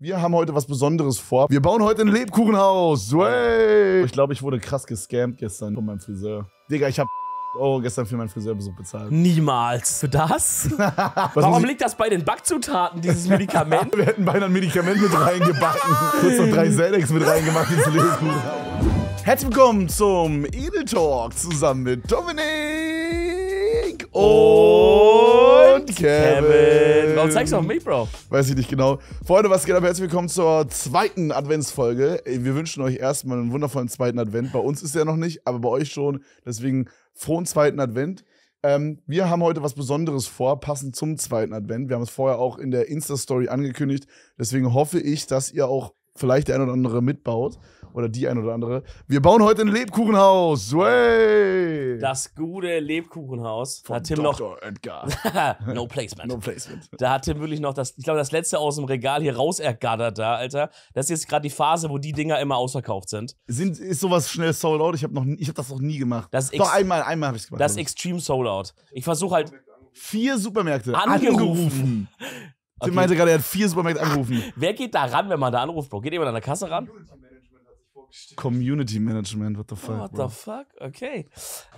Wir haben heute was Besonderes vor. Wir bauen heute ein Lebkuchenhaus. Way. Ich glaube, ich wurde krass gescampt gestern von meinem Friseur. Digga, ich habe Oh, gestern für meinen Friseurbesuch bezahlt. Niemals. Für das? Warum liegt das bei den Backzutaten, dieses Medikament? Wir hätten beinahe ein Medikament mit reingebacken. Kurz noch drei Zellex mit reingemacht ins Lebkuchen. Herzlich willkommen zum Edel Talk zusammen mit Dominik. Oh. Kevin. Warum zeigst du auf mich, Bro? Weiß ich nicht genau. Freunde, was geht ab? Herzlich willkommen zur zweiten Adventsfolge. Wir wünschen euch erstmal einen wundervollen zweiten Advent. Bei uns ist er noch nicht, aber bei euch schon. Deswegen frohen zweiten Advent. Ähm, wir haben heute was Besonderes vor, passend zum zweiten Advent. Wir haben es vorher auch in der Insta-Story angekündigt. Deswegen hoffe ich, dass ihr auch vielleicht der ein oder andere mitbaut. Oder die ein oder andere. Wir bauen heute ein Lebkuchenhaus. Way! Das gute Lebkuchenhaus. Von hat Tim Dr. noch. Edgar. no placement. No placement. Da hat Tim wirklich noch das, ich glaube, das letzte aus dem Regal hier raus ergattert da, Alter. Das ist jetzt gerade die Phase, wo die Dinger immer ausverkauft sind. sind ist sowas schnell sold out? Ich habe noch, das noch nie gemacht. Das Doch, einmal, einmal habe ich es gemacht. Das Extreme Sold Out. Ich versuche halt. Vier Supermärkte angerufen. angerufen. Tim okay. meinte gerade, er hat vier Supermärkte angerufen. Wer geht da ran, wenn man da anruft, Bro? Geht jemand an der Kasse ran? Community Management, what the fuck? What bro. the fuck? Okay.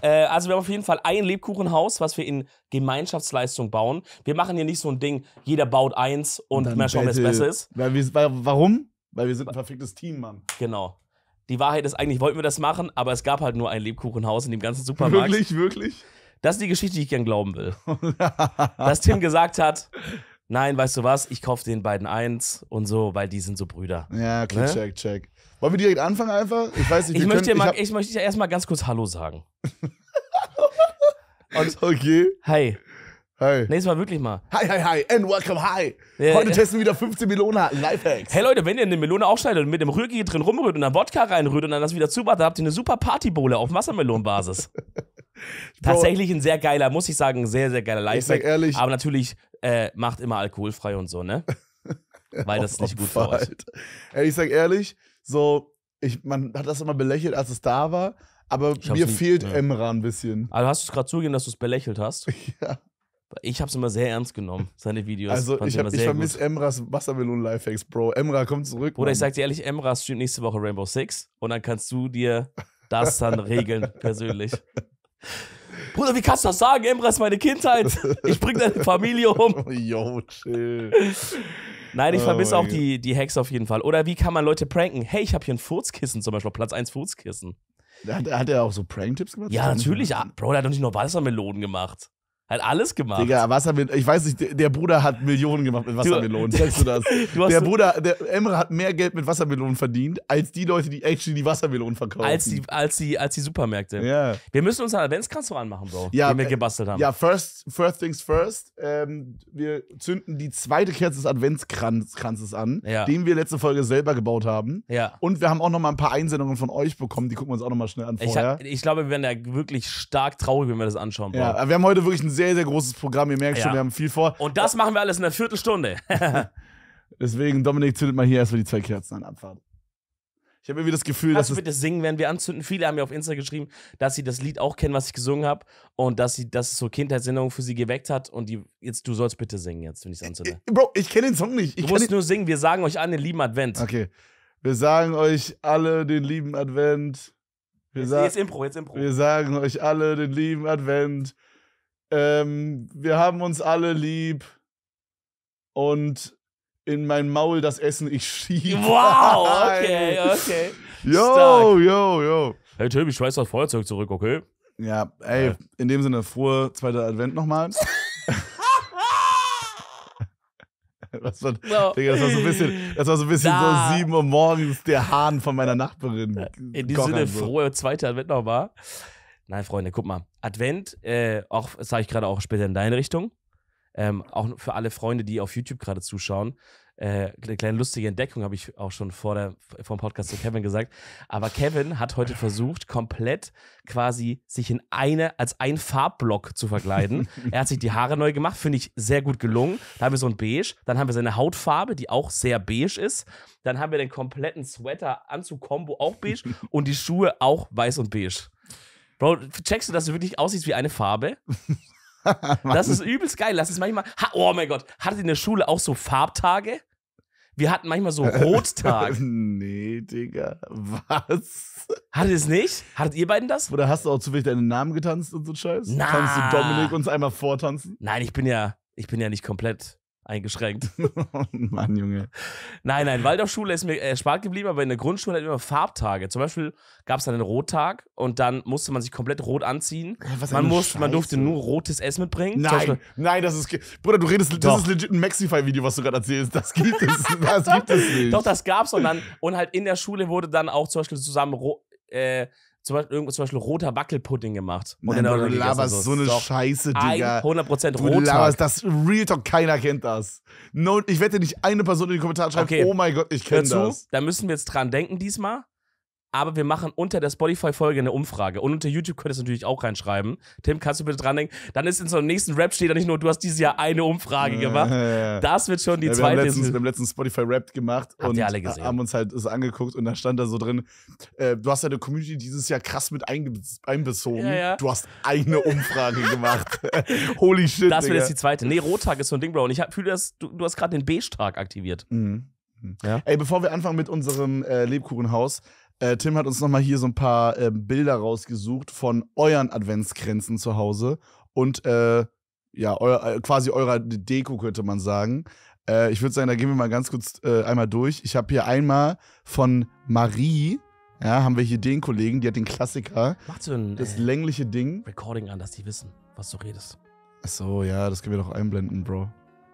Äh, also wir haben auf jeden Fall ein Lebkuchenhaus, was wir in Gemeinschaftsleistung bauen. Wir machen hier nicht so ein Ding, jeder baut eins und, und mal schauen, wer es besser ist. Weil wir, weil, warum? Weil wir sind ein perfektes Team, Mann. Genau. Die Wahrheit ist eigentlich, wollten wir das machen, aber es gab halt nur ein Lebkuchenhaus in dem ganzen Supermarkt. Wirklich, wirklich? Das ist die Geschichte, die ich gern glauben will. Dass Tim gesagt hat, nein, weißt du was, ich kaufe den beiden eins und so, weil die sind so Brüder. Ja, okay, ne? check, check. Wollen wir direkt anfangen einfach? Ich weiß nicht, ich möchte, können, mal, ich, hab... ich möchte erstmal ganz kurz Hallo sagen. Und okay. Hi. Hi. Nächstes Mal wirklich mal. Hi, hi, hi. And welcome, hi. Yeah. Heute testen wir wieder 15 Melonen Lifehacks. Hey Leute, wenn ihr eine Melone aufschneidet und mit dem Rührgerät drin rumrührt und dann Wodka reinrührt und dann das wieder zubaut, dann habt ihr eine super Partybowle auf Wassermelonenbasis. Tatsächlich ein sehr geiler, muss ich sagen, sehr, sehr geiler Lifehack. Ich sag ehrlich. Aber natürlich äh, macht immer alkoholfrei und so, ne? Weil das ist nicht gut für euch. Ey, ich sag ehrlich, so, ich, man hat das immer belächelt, als es da war, aber mir fehlt ja. Emra ein bisschen. Also hast du es gerade zugegeben, dass du es belächelt hast? Ja. Ich habe es immer sehr ernst genommen, seine Videos. Also ich, ich vermisse Emras Wassermelonen Lifehacks, Bro. Emra, komm zurück. Bruder, Mann. ich sag dir ehrlich, Emra streamt nächste Woche Rainbow Six und dann kannst du dir das dann regeln, persönlich. Bruder, wie kannst du das sagen? Emra ist meine Kindheit. Ich bring deine Familie um. Yo, chill. Nein, ich vermisse auch oh, die, die Hacks auf jeden Fall. Oder wie kann man Leute pranken? Hey, ich habe hier ein Furzkissen zum Beispiel, Platz 1 Furzkissen. Hat, hat er auch so Prank-Tipps gemacht? Ja, natürlich. Ah, Bro, der hat doch nicht nur Wassermelonen gemacht. Hat alles gemacht. Digga, Wassermelonen. Ich weiß nicht, der Bruder hat Millionen gemacht mit Wassermelonen. Sagst du das? Du der Bruder, der Emre hat mehr Geld mit Wassermelonen verdient, als die Leute, die actually die Wassermelonen verkaufen. Als die, als die, als die Supermärkte. Ja. Wir müssen uns einen Adventskranz anmachen, Bro, ja, den wir äh, gebastelt haben. Ja, first, first things first. Ähm, wir zünden die zweite Kerze des Adventskranzes an, ja. den wir letzte Folge selber gebaut haben. Ja. Und wir haben auch noch mal ein paar Einsendungen von euch bekommen. Die gucken wir uns auch noch mal schnell an vorher. Ich, ich glaube, wir werden da wirklich stark traurig, wenn wir das anschauen. Bro. Ja, wir haben heute wirklich einen sehr, sehr großes Programm. Ihr merkt ja. schon, wir haben viel vor. Und das machen wir alles in einer Viertelstunde. Deswegen, Dominik, zündet mal hier erstmal die zwei Kerzen an Abfahrt. Ich habe irgendwie das Gefühl, Kannst dass. Kannst du bitte singen, werden wir anzünden? Viele haben mir auf Insta geschrieben, dass sie das Lied auch kennen, was ich gesungen habe. Und dass, sie, dass es so Kindheitserinnerungen für sie geweckt hat. Und die, jetzt, du sollst bitte singen, jetzt, wenn ich es anzünde. Bro, ich kenne den Song nicht. Ich du musst nur singen. Wir sagen euch allen den lieben Advent. Okay. Wir sagen euch alle den lieben Advent. Wir jetzt, jetzt Impro, jetzt Impro. Wir sagen euch alle den lieben Advent. Ähm, wir haben uns alle lieb. Und in mein Maul das Essen ich schiebe. Wow, okay, okay. Yo, yo, yo. Hey Tim, ich schmeiß das Feuerzeug zurück, okay? Ja, ey, ja. in dem Sinne, frohe zweiter Advent nochmal. Das war, no. Digga, das war so ein bisschen, das war so, ein bisschen so 7 Uhr morgens der Hahn von meiner Nachbarin. In diesem Sinne, so. Also. frohe zweite Advent nochmal. Nein, Freunde, guck mal. Advent, äh, auch sage ich gerade auch später in deine Richtung. Ähm, auch für alle Freunde, die auf YouTube gerade zuschauen. Äh, eine kleine lustige Entdeckung habe ich auch schon vor, der, vor dem Podcast zu Kevin gesagt. Aber Kevin hat heute versucht, komplett quasi sich in eine, als ein Farbblock zu verkleiden. er hat sich die Haare neu gemacht, finde ich sehr gut gelungen. Da haben wir so ein Beige, dann haben wir seine Hautfarbe, die auch sehr beige ist. Dann haben wir den kompletten Sweater, Anzug, Combo auch beige und die Schuhe auch weiß und beige. Bro, checkst du, dass du wirklich aussiehst wie eine Farbe? das ist übelst geil. Lass es manchmal. Ha, oh mein Gott, hattet ihr in der Schule auch so Farbtage? Wir hatten manchmal so Rottage. nee, Digga. Was? Hattet ihr es nicht? Hattet ihr beiden das? Oder hast du auch zufällig deinen Namen getanzt und so Scheiß? Nein. Kannst du Dominik uns einmal vortanzen? Nein, ich bin ja, ich bin ja nicht komplett eingeschränkt. Oh Mann, Junge. Nein, nein, Waldorfschule ist mir erspart äh, geblieben, aber in der Grundschule hatten wir immer Farbtage. Zum Beispiel gab es dann einen Rottag und dann musste man sich komplett rot anziehen. Was man, musste, man durfte nur rotes Essen mitbringen. Nein, nein, das ist. Bruder, du redest, das ist legit ein Maxify-Video, was du gerade erzählst. Das gibt es, das gibt es nicht. Doch, das gab's und dann, und halt in der Schule wurde dann auch zum Beispiel zusammen äh, zum Beispiel, zum Beispiel roter Wackelpudding gemacht. Nein, genau, du laberst also. so eine Doch. Scheiße, Digga. 100% roter. Du laberst das Real Talk, keiner kennt das. No, ich wette nicht eine Person in die Kommentare schreibt, okay. oh mein Gott, ich kenne das. Da müssen wir jetzt dran denken diesmal aber wir machen unter der Spotify-Folge eine Umfrage. Und unter YouTube könnt ihr es natürlich auch reinschreiben. Tim, kannst du bitte dran denken? Dann ist in so einem nächsten Rap steht da nicht nur, du hast dieses Jahr eine Umfrage gemacht. Das wird schon die wir zweite. Haben letztens, wir haben letztens Spotify-Rap gemacht Habt und alle gesehen. haben uns halt es angeguckt und da stand da so drin, äh, du hast deine Community dieses Jahr krass mit einbezogen. Du hast eine Umfrage gemacht. Holy shit. Das wird jetzt die zweite. Nee, Rottag ist so ein Ding, Bro. Und ich fühle das, du, du hast gerade den Beige-Tag aktiviert. Mhm. mhm. Ja. Ey, bevor wir anfangen mit unserem äh, Lebkuchenhaus, äh, Tim hat uns nochmal hier so ein paar äh, Bilder rausgesucht von euren Adventskränzen zu Hause und äh, ja, euer, äh, quasi eurer Deko könnte man sagen. Äh, ich würde sagen, da gehen wir mal ganz kurz äh, einmal durch. Ich habe hier einmal von Marie, ja, haben wir hier den Kollegen, die hat den Klassiker. Macht so ein das längliche Ding. Recording an, dass die wissen, was du redest. Ach so, ja, das können wir doch einblenden, Bro.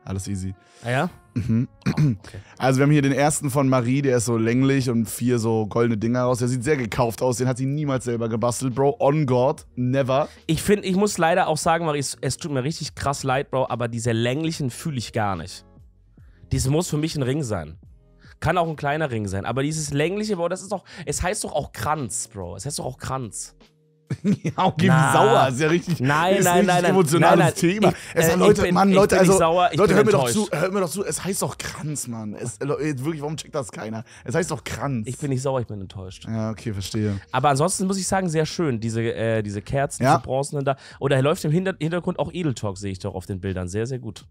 Alles easy. Ah ja? Mhm. okay. Also wir haben hier den ersten von Marie, der ist so länglich und vier so goldene Dinger raus. Der sieht sehr gekauft aus, den hat sie niemals selber gebastelt, Bro. On God, never. Ich finde, ich muss leider auch sagen, Marie, es, es tut mir richtig krass leid, Bro, aber diese länglichen fühle ich gar nicht. Dies muss für mich ein Ring sein. Kann auch ein kleiner Ring sein, aber dieses längliche, Bro, das ist doch, es heißt doch auch Kranz, Bro. Es heißt doch auch Kranz ja, okay, Na. wie sauer. Ist ja richtig, nein, ist nein, richtig nein, emotionales nein, nein, Thema. Ich, es, äh, Leute, bin, Mann, Leute, also, sauer, Leute, hört mir doch zu, hört mir doch zu. Es heißt doch Kranz, Mann. Es, äh, wirklich, warum checkt das keiner? Es heißt doch Kranz. Ich bin nicht sauer, ich bin enttäuscht. Ja, okay, verstehe. Aber ansonsten muss ich sagen, sehr schön, diese, äh, diese Kerzen, ja. diese Bronzenen da. Oder er läuft im Hintergrund auch Edeltalk, sehe ich doch auf den Bildern. Sehr, sehr gut.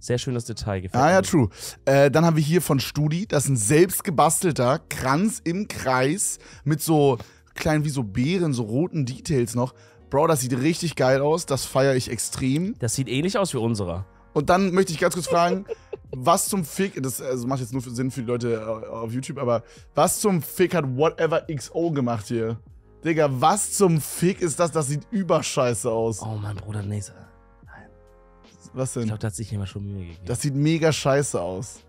Sehr schönes Detail gefällt. Ah, ja, true. Äh, dann haben wir hier von Studi, das ist ein selbstgebastelter Kranz im Kreis mit so kleinen, wie so Beeren, so roten Details noch. Bro, das sieht richtig geil aus. Das feiere ich extrem. Das sieht ähnlich aus wie unserer. Und dann möchte ich ganz kurz fragen, was zum Fick, das also macht jetzt nur Sinn für die Leute äh, auf YouTube, aber was zum Fick hat Whatever XO gemacht hier? Digga, was zum Fick ist das? Das sieht überscheiße aus. Oh, mein Bruder, nee. Nein. Was denn? Ich glaube, da hat sich jemand schon Mühe gegeben. Das sieht mega scheiße aus.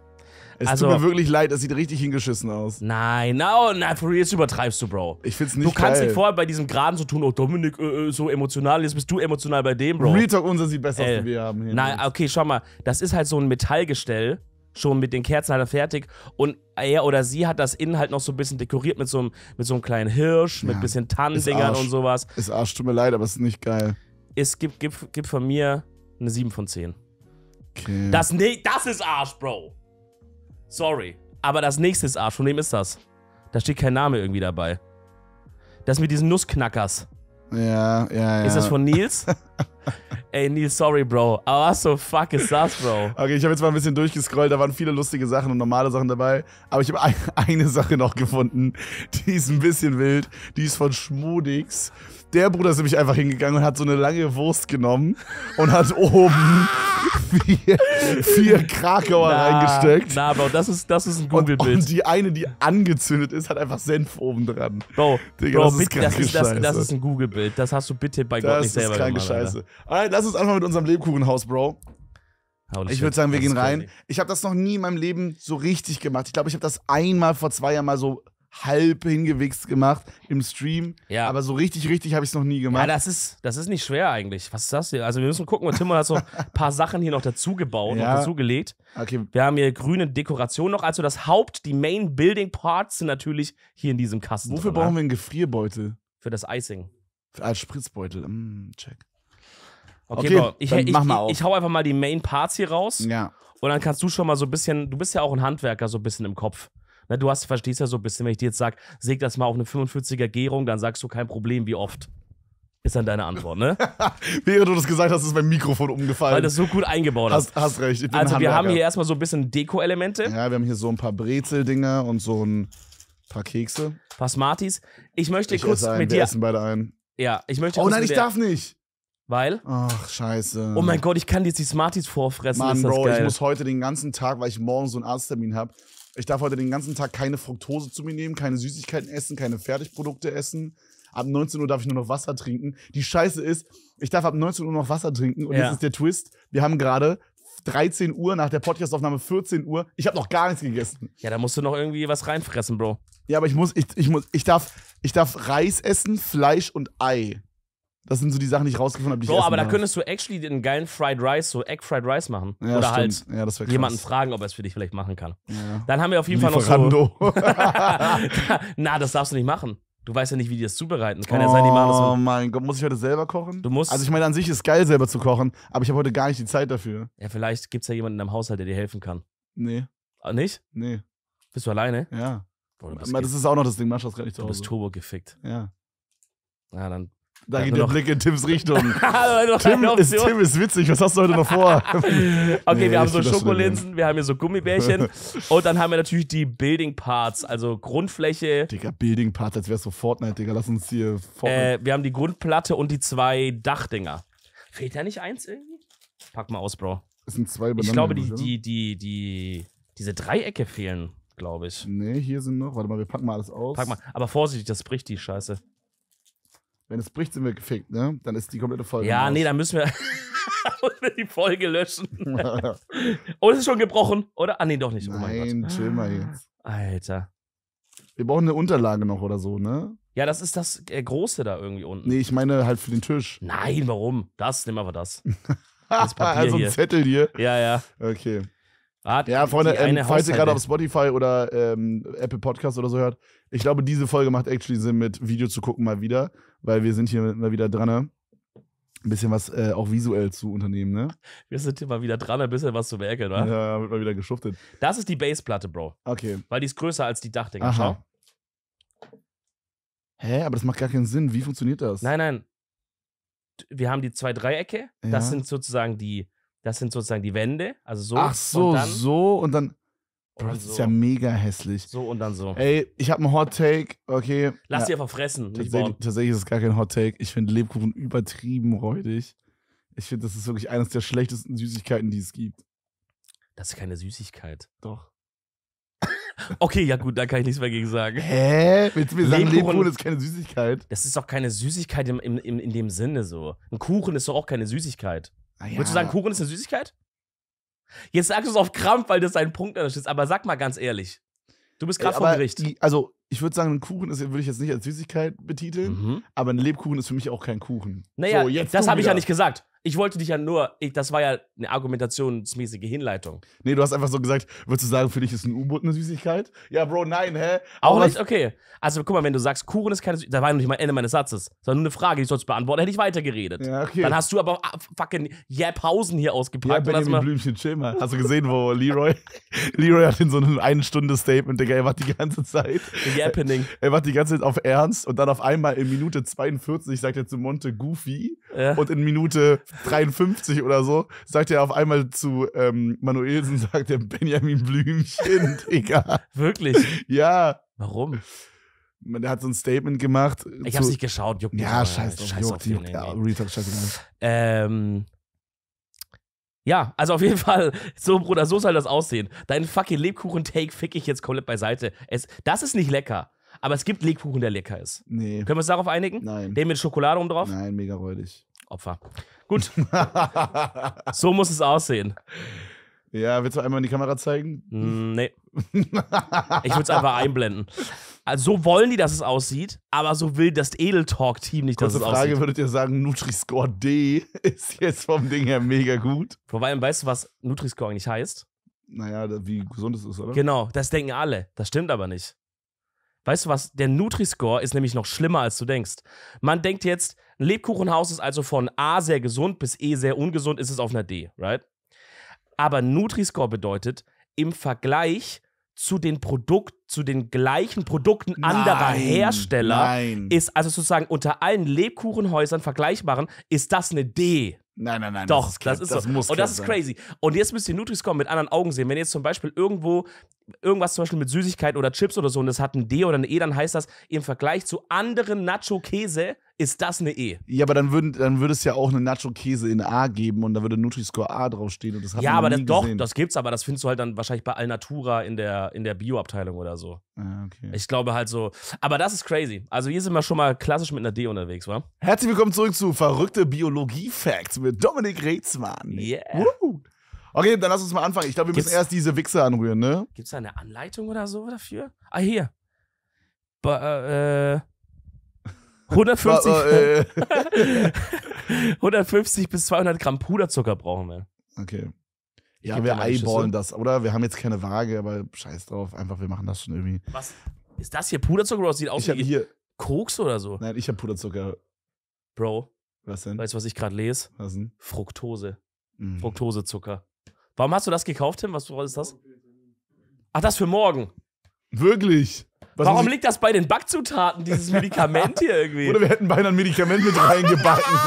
Es also, tut mir wirklich leid, das sieht richtig hingeschissen aus. Nein, no, oh, na, for real, jetzt übertreibst du, Bro. Ich find's nicht Du kannst geil. nicht vorher bei diesem Graben so tun, oh, Dominik, äh, äh, so emotional, jetzt bist du emotional bei dem, Bro. Real Talk, unser sieht besser äh, aus, wie wir haben hier. Nein, okay, schau mal, das ist halt so ein Metallgestell, schon mit den Kerzen halt fertig und er oder sie hat das innen halt noch so ein bisschen dekoriert mit so einem, mit so einem kleinen Hirsch, ja. mit ein bisschen Tannendingern und sowas. Ist Arsch, tut mir leid, aber es ist nicht geil. Es gibt, gibt, gibt von mir eine 7 von 10. Okay. Das, nee, das ist Arsch, Bro. Sorry. Aber das nächste ist Arsch. Von wem ist das? Da steht kein Name irgendwie dabei. Das mit diesen Nussknackers. Ja, ja, ja. Ist das von Nils? Ey, Nils, sorry, Bro. Aber was so fuck ist das, Bro? Okay, ich habe jetzt mal ein bisschen durchgescrollt. Da waren viele lustige Sachen und normale Sachen dabei. Aber ich habe eine Sache noch gefunden. Die ist ein bisschen wild. Die ist von Schmudix. Der Bruder ist nämlich einfach hingegangen und hat so eine lange Wurst genommen und hat oben vier, vier Krakauer na, reingesteckt. Na, aber das ist, das ist ein Google-Bild. Und, und, die eine, die angezündet ist, hat einfach Senf oben dran. Bro, Digga, Bro das, bitte, ist das, ist, das, das ist ein Google-Bild. Das hast du bitte bei das Gott nicht selber gemacht. Das ist kranke Scheiße. Alright, lass uns einfach mit unserem Lebkuchenhaus, Bro. Holy ich würde sagen, wir gehen rein. Ich habe das noch nie in meinem Leben so richtig gemacht. Ich glaube, ich habe das einmal vor zwei Jahren mal so halb hingewichst gemacht im Stream. Ja. Aber so richtig, richtig habe ich es noch nie gemacht. Ja, das ist, das ist nicht schwer eigentlich. Was ist das hier? Also wir müssen gucken, und Tim hat so ein paar Sachen hier noch dazu gebaut ja. und dazu Okay. Wir haben hier grüne Dekoration noch. Also das Haupt, die Main Building Parts sind natürlich hier in diesem Kasten. Wofür drin, ne? brauchen ja? wir einen Gefrierbeutel? Für das Icing. Für, als Spritzbeutel. Mm, check. Okay, okay ich, ich, ich, ich hau einfach mal die Main Parts hier raus. Ja. Und dann kannst du schon mal so ein bisschen, du bist ja auch ein Handwerker so ein bisschen im Kopf. Na, du hast, verstehst ja so ein bisschen, wenn ich dir jetzt sage, säg das mal auf eine 45er Gärung, dann sagst du kein Problem, wie oft. Ist dann deine Antwort, ne? Während du das gesagt hast, ist mein Mikrofon umgefallen. Weil das so gut eingebaut hast. Hast, recht. Ich bin also, wir haben hier erstmal so ein bisschen Deko-Elemente. Ja, wir haben hier so ein paar Brezel-Dinger und so ein paar Kekse. Pasmatis. Ich möchte ich kurz mit wir dir. Wir essen beide ein. Ja, ich möchte. Oh nein, ich darf nicht! Weil? Ach, scheiße. Oh mein Gott, ich kann dir jetzt die Smarties vorfressen. Mann, Bro, geil. ich muss heute den ganzen Tag, weil ich morgen so einen Arzttermin habe, ich darf heute den ganzen Tag keine Fructose zu mir nehmen, keine Süßigkeiten essen, keine Fertigprodukte essen. Ab 19 Uhr darf ich nur noch Wasser trinken. Die Scheiße ist, ich darf ab 19 Uhr noch Wasser trinken. Und ja. jetzt ist der Twist. Wir haben gerade 13 Uhr, nach der Podcastaufnahme 14 Uhr. Ich habe noch gar nichts gegessen. Ja, da musst du noch irgendwie was reinfressen, Bro. Ja, aber ich muss, ich, ich muss, ich darf, ich darf Reis essen, Fleisch und Ei. Das sind so die Sachen, die ich rausgefunden habe, die Bro, ich aber da könntest du actually einen geilen Fried Rice, so Egg Fried Rice machen. Ja, Oder halt stimmt. halt ja, jemanden fragen, ob er es für dich vielleicht machen kann. Ja. Dann haben wir auf jeden Lieferando. Fall noch so... Na, das darfst du nicht machen. Du weißt ja nicht, wie die das zubereiten. Kann oh, ja sein, die machen das. Oh mein Gott, muss ich heute selber kochen? Du musst. Also ich meine, an sich ist es geil, selber zu kochen, aber ich habe heute gar nicht die Zeit dafür. Ja, vielleicht gibt es ja jemanden in deinem Haushalt, der dir helfen kann. Nee. Ah, nicht? Nee. Bist du alleine? Ja. Boah, du bist das ist auch noch das Ding, Mascha das gerade nicht zu Du bist turbo gefickt. Ja. Na, dann da geht der Blick in Tims Richtung. Tim, ist, Tim, ist, witzig, was hast du heute noch vor? okay, nee, wir haben so Schokolinsen, wir haben hier so Gummibärchen und dann haben wir natürlich die Building Parts, also Grundfläche. Digga, Building Parts, als wär's so Fortnite, Digga, lass uns hier Fortnite. Äh, wir haben die Grundplatte und die zwei Dachdinger. Fehlt da nicht eins irgendwie? Pack mal aus, Bro. Es sind zwei Ich glaube, die, die, die, die, diese Dreiecke fehlen, glaube ich. Nee, hier sind noch. Warte mal, wir packen mal alles aus. Pack mal. Aber vorsichtig, das bricht die Scheiße. Wenn es bricht, sind wir gefickt, ne? Dann ist die komplette Folge. Ja, raus. nee, dann müssen wir, die Folge löschen. oh, es ist schon gebrochen, oder? Ah, nee, doch nicht. Oh Nein, chill mal jetzt. Alter. Wir brauchen eine Unterlage noch oder so, ne? Ja, das ist das äh, Große da irgendwie unten. Nee, ich meine halt für den Tisch. Nein, warum? Das, nimm aber das. das Papier also ein hier. Zettel hier. Ja, ja. Okay. Hat ja, Freunde, ähm, falls ihr gerade auf Spotify oder ähm, Apple Podcast oder so hört, ich glaube, diese Folge macht actually Sinn, mit Video zu gucken mal wieder, weil wir sind hier mal wieder dran. Ne? Ein bisschen was äh, auch visuell zu unternehmen, ne? Wir sind hier mal wieder dran, ein bisschen was zu werkeln, oder? Ja, wird mal wieder geschuftet. Das ist die Bassplatte, Bro. Okay. Weil die ist größer als die Dachdecke. Aha. Schau. Hä, aber das macht gar keinen Sinn. Wie funktioniert das? Nein, nein. Wir haben die zwei Dreiecke. Ja. Das sind sozusagen die, das sind sozusagen die Wände. Also so. Ach so, und dann, so und dann. Bro, das so. ist ja mega hässlich. So und dann so. Ey, ich habe einen Hot Take, okay. Lass ja, sie einfach fressen. Tatsächlich, tatsächlich, ist es gar kein Hot Take. Ich finde Lebkuchen übertrieben räudig. Ich finde, das ist wirklich eines der schlechtesten Süßigkeiten, die es gibt. Das ist keine Süßigkeit. Doch. okay, ja gut, da kann ich nichts mehr gegen sagen. Hä? Willst du mir sagen, Lebkuchen, Lebkuchen ist keine Süßigkeit? Das ist doch keine Süßigkeit im, im, im, in dem Sinne so. Ein Kuchen ist doch auch keine Süßigkeit. Ah, ja. Würdest du sagen, Kuchen ist eine Süßigkeit? Jetzt sagst du es auf Krampf, weil das dein Punkt ist. Aber sag mal ganz ehrlich. Du bist gerade äh, vor Gericht. Also, ich würde sagen, ein Kuchen würde ich jetzt nicht als Süßigkeit betiteln, mhm. aber ein Lebkuchen ist für mich auch kein Kuchen. Naja, so, das habe ich ja nicht gesagt. Ich wollte dich ja nur, ich, das war ja eine argumentationsmäßige Hinleitung. Nee, du hast einfach so gesagt, würdest du sagen, für dich ist ein U-Boot eine Süßigkeit? Ja, Bro, nein, hä? Auch Aber nicht? Okay. Also guck mal, wenn du sagst, Kuchen ist keine Süßigkeit, da war ja noch nicht mal Ende meines Satzes. sondern nur eine Frage, die ich sonst beantworten, hätte ich weitergeredet. Ja, okay. Dann hast du aber fucking Japhausen hier ausgepackt. Ja, Benjamin Blümchen, chill mal. Hast du gesehen, wo Leroy, Leroy hat in so einem eine Stunde Statement, Digga, er macht die ganze Zeit. Yappening. Er macht die ganze Zeit auf Ernst und dann auf einmal in Minute 42 sagt er zu Monte Goofy ja. und in Minute 53 oder so, sagt er auf einmal zu ähm, Manuelsen, sagt er Benjamin Blümchen, Digga. Wirklich? Ja. Warum? Der hat so ein Statement gemacht. Ich hab's nicht geschaut, juckt Ja, nicht, ja, Retalk, scheiß, ähm, ja, also auf jeden Fall, so Bruder, so soll das aussehen. Deinen fucking Lebkuchen-Take fick ich jetzt komplett beiseite. Es, das ist nicht lecker. Aber es gibt Lebkuchen, der lecker ist. Nee. Können wir uns darauf einigen? Nein. Den mit Schokolade um drauf? Nein, mega räudig. Opfer. Gut. so muss es aussehen. Ja, willst du einmal in die Kamera zeigen? Mm, nee. ich würde es einfach einblenden. Also so wollen die, dass es aussieht, aber so will das Edeltalk-Team nicht, Kurze dass es Frage, aussieht. Frage, würdet ihr sagen, Nutri-Score D ist jetzt vom Ding her mega gut? Wobei, weißt du, was Nutri-Score eigentlich heißt? Naja, wie gesund es ist, oder? Genau, das denken alle. Das stimmt aber nicht. Weißt du was? Der Nutri-Score ist nämlich noch schlimmer, als du denkst. Man denkt jetzt, ein Lebkuchenhaus ist also von A sehr gesund bis E sehr ungesund, ist es auf einer D, right? Aber Nutri-Score bedeutet, im Vergleich zu den Produkt, zu den gleichen Produkten anderer Hersteller nein. ist also sozusagen unter allen Lebkuchenhäusern vergleichbaren ist das eine D. Nein, nein, nein. Doch, das, ist, das ist so. Das muss und das ist crazy. Sein. Und jetzt müsst ihr Nutri-Score mit anderen Augen sehen. Wenn ihr jetzt zum Beispiel irgendwo irgendwas zum Beispiel mit Süßigkeit oder Chips oder so und es hat ein D oder ein E, dann heißt das im Vergleich zu anderen Nacho-Käse ist das eine E. Ja, aber dann, würden, dann würde es ja auch eine Nacho-Käse in A geben und da würde Nutri-Score A draufstehen. Und das hat ja, aber das, doch, gesehen. das gibt's, aber das findest du halt dann wahrscheinlich bei Alnatura in der, in der Bio-Abteilung oder so. Ah, okay. Ich glaube halt so. Aber das ist crazy. Also hier sind wir schon mal klassisch mit einer D unterwegs, wa? Herzlich willkommen zurück zu Verrückte Biologie-Facts mit Dominik Reitzmann. Yeah. Woo. Okay, dann lass uns mal anfangen. Ich glaube, wir gibt's, müssen erst diese Wichse anrühren, ne? Gibt's da eine Anleitung oder so dafür? Ah, hier. Ba, äh, äh 150, 150 äh. bis 200 Gramm Puderzucker brauchen wir. Okay. Ja, wir eyeballen das, oder? Wir haben jetzt keine Waage, aber scheiß drauf. Einfach, wir machen das schon irgendwie. Was? Ist das hier Puderzucker oder sieht aus ich wie hier Koks oder so? Nein, ich habe Puderzucker. Bro. Was denn? Weißt du, was ich gerade lese? Was denn? Fructose. Mhm. Fructosezucker. Warum hast du das gekauft, Tim? Was ist das? Ach, das für morgen. Wirklich? Was Warum liegt das bei den Backzutaten, dieses Medikament hier irgendwie? Oder wir hätten beinahe ein Medikament mit reingebacken.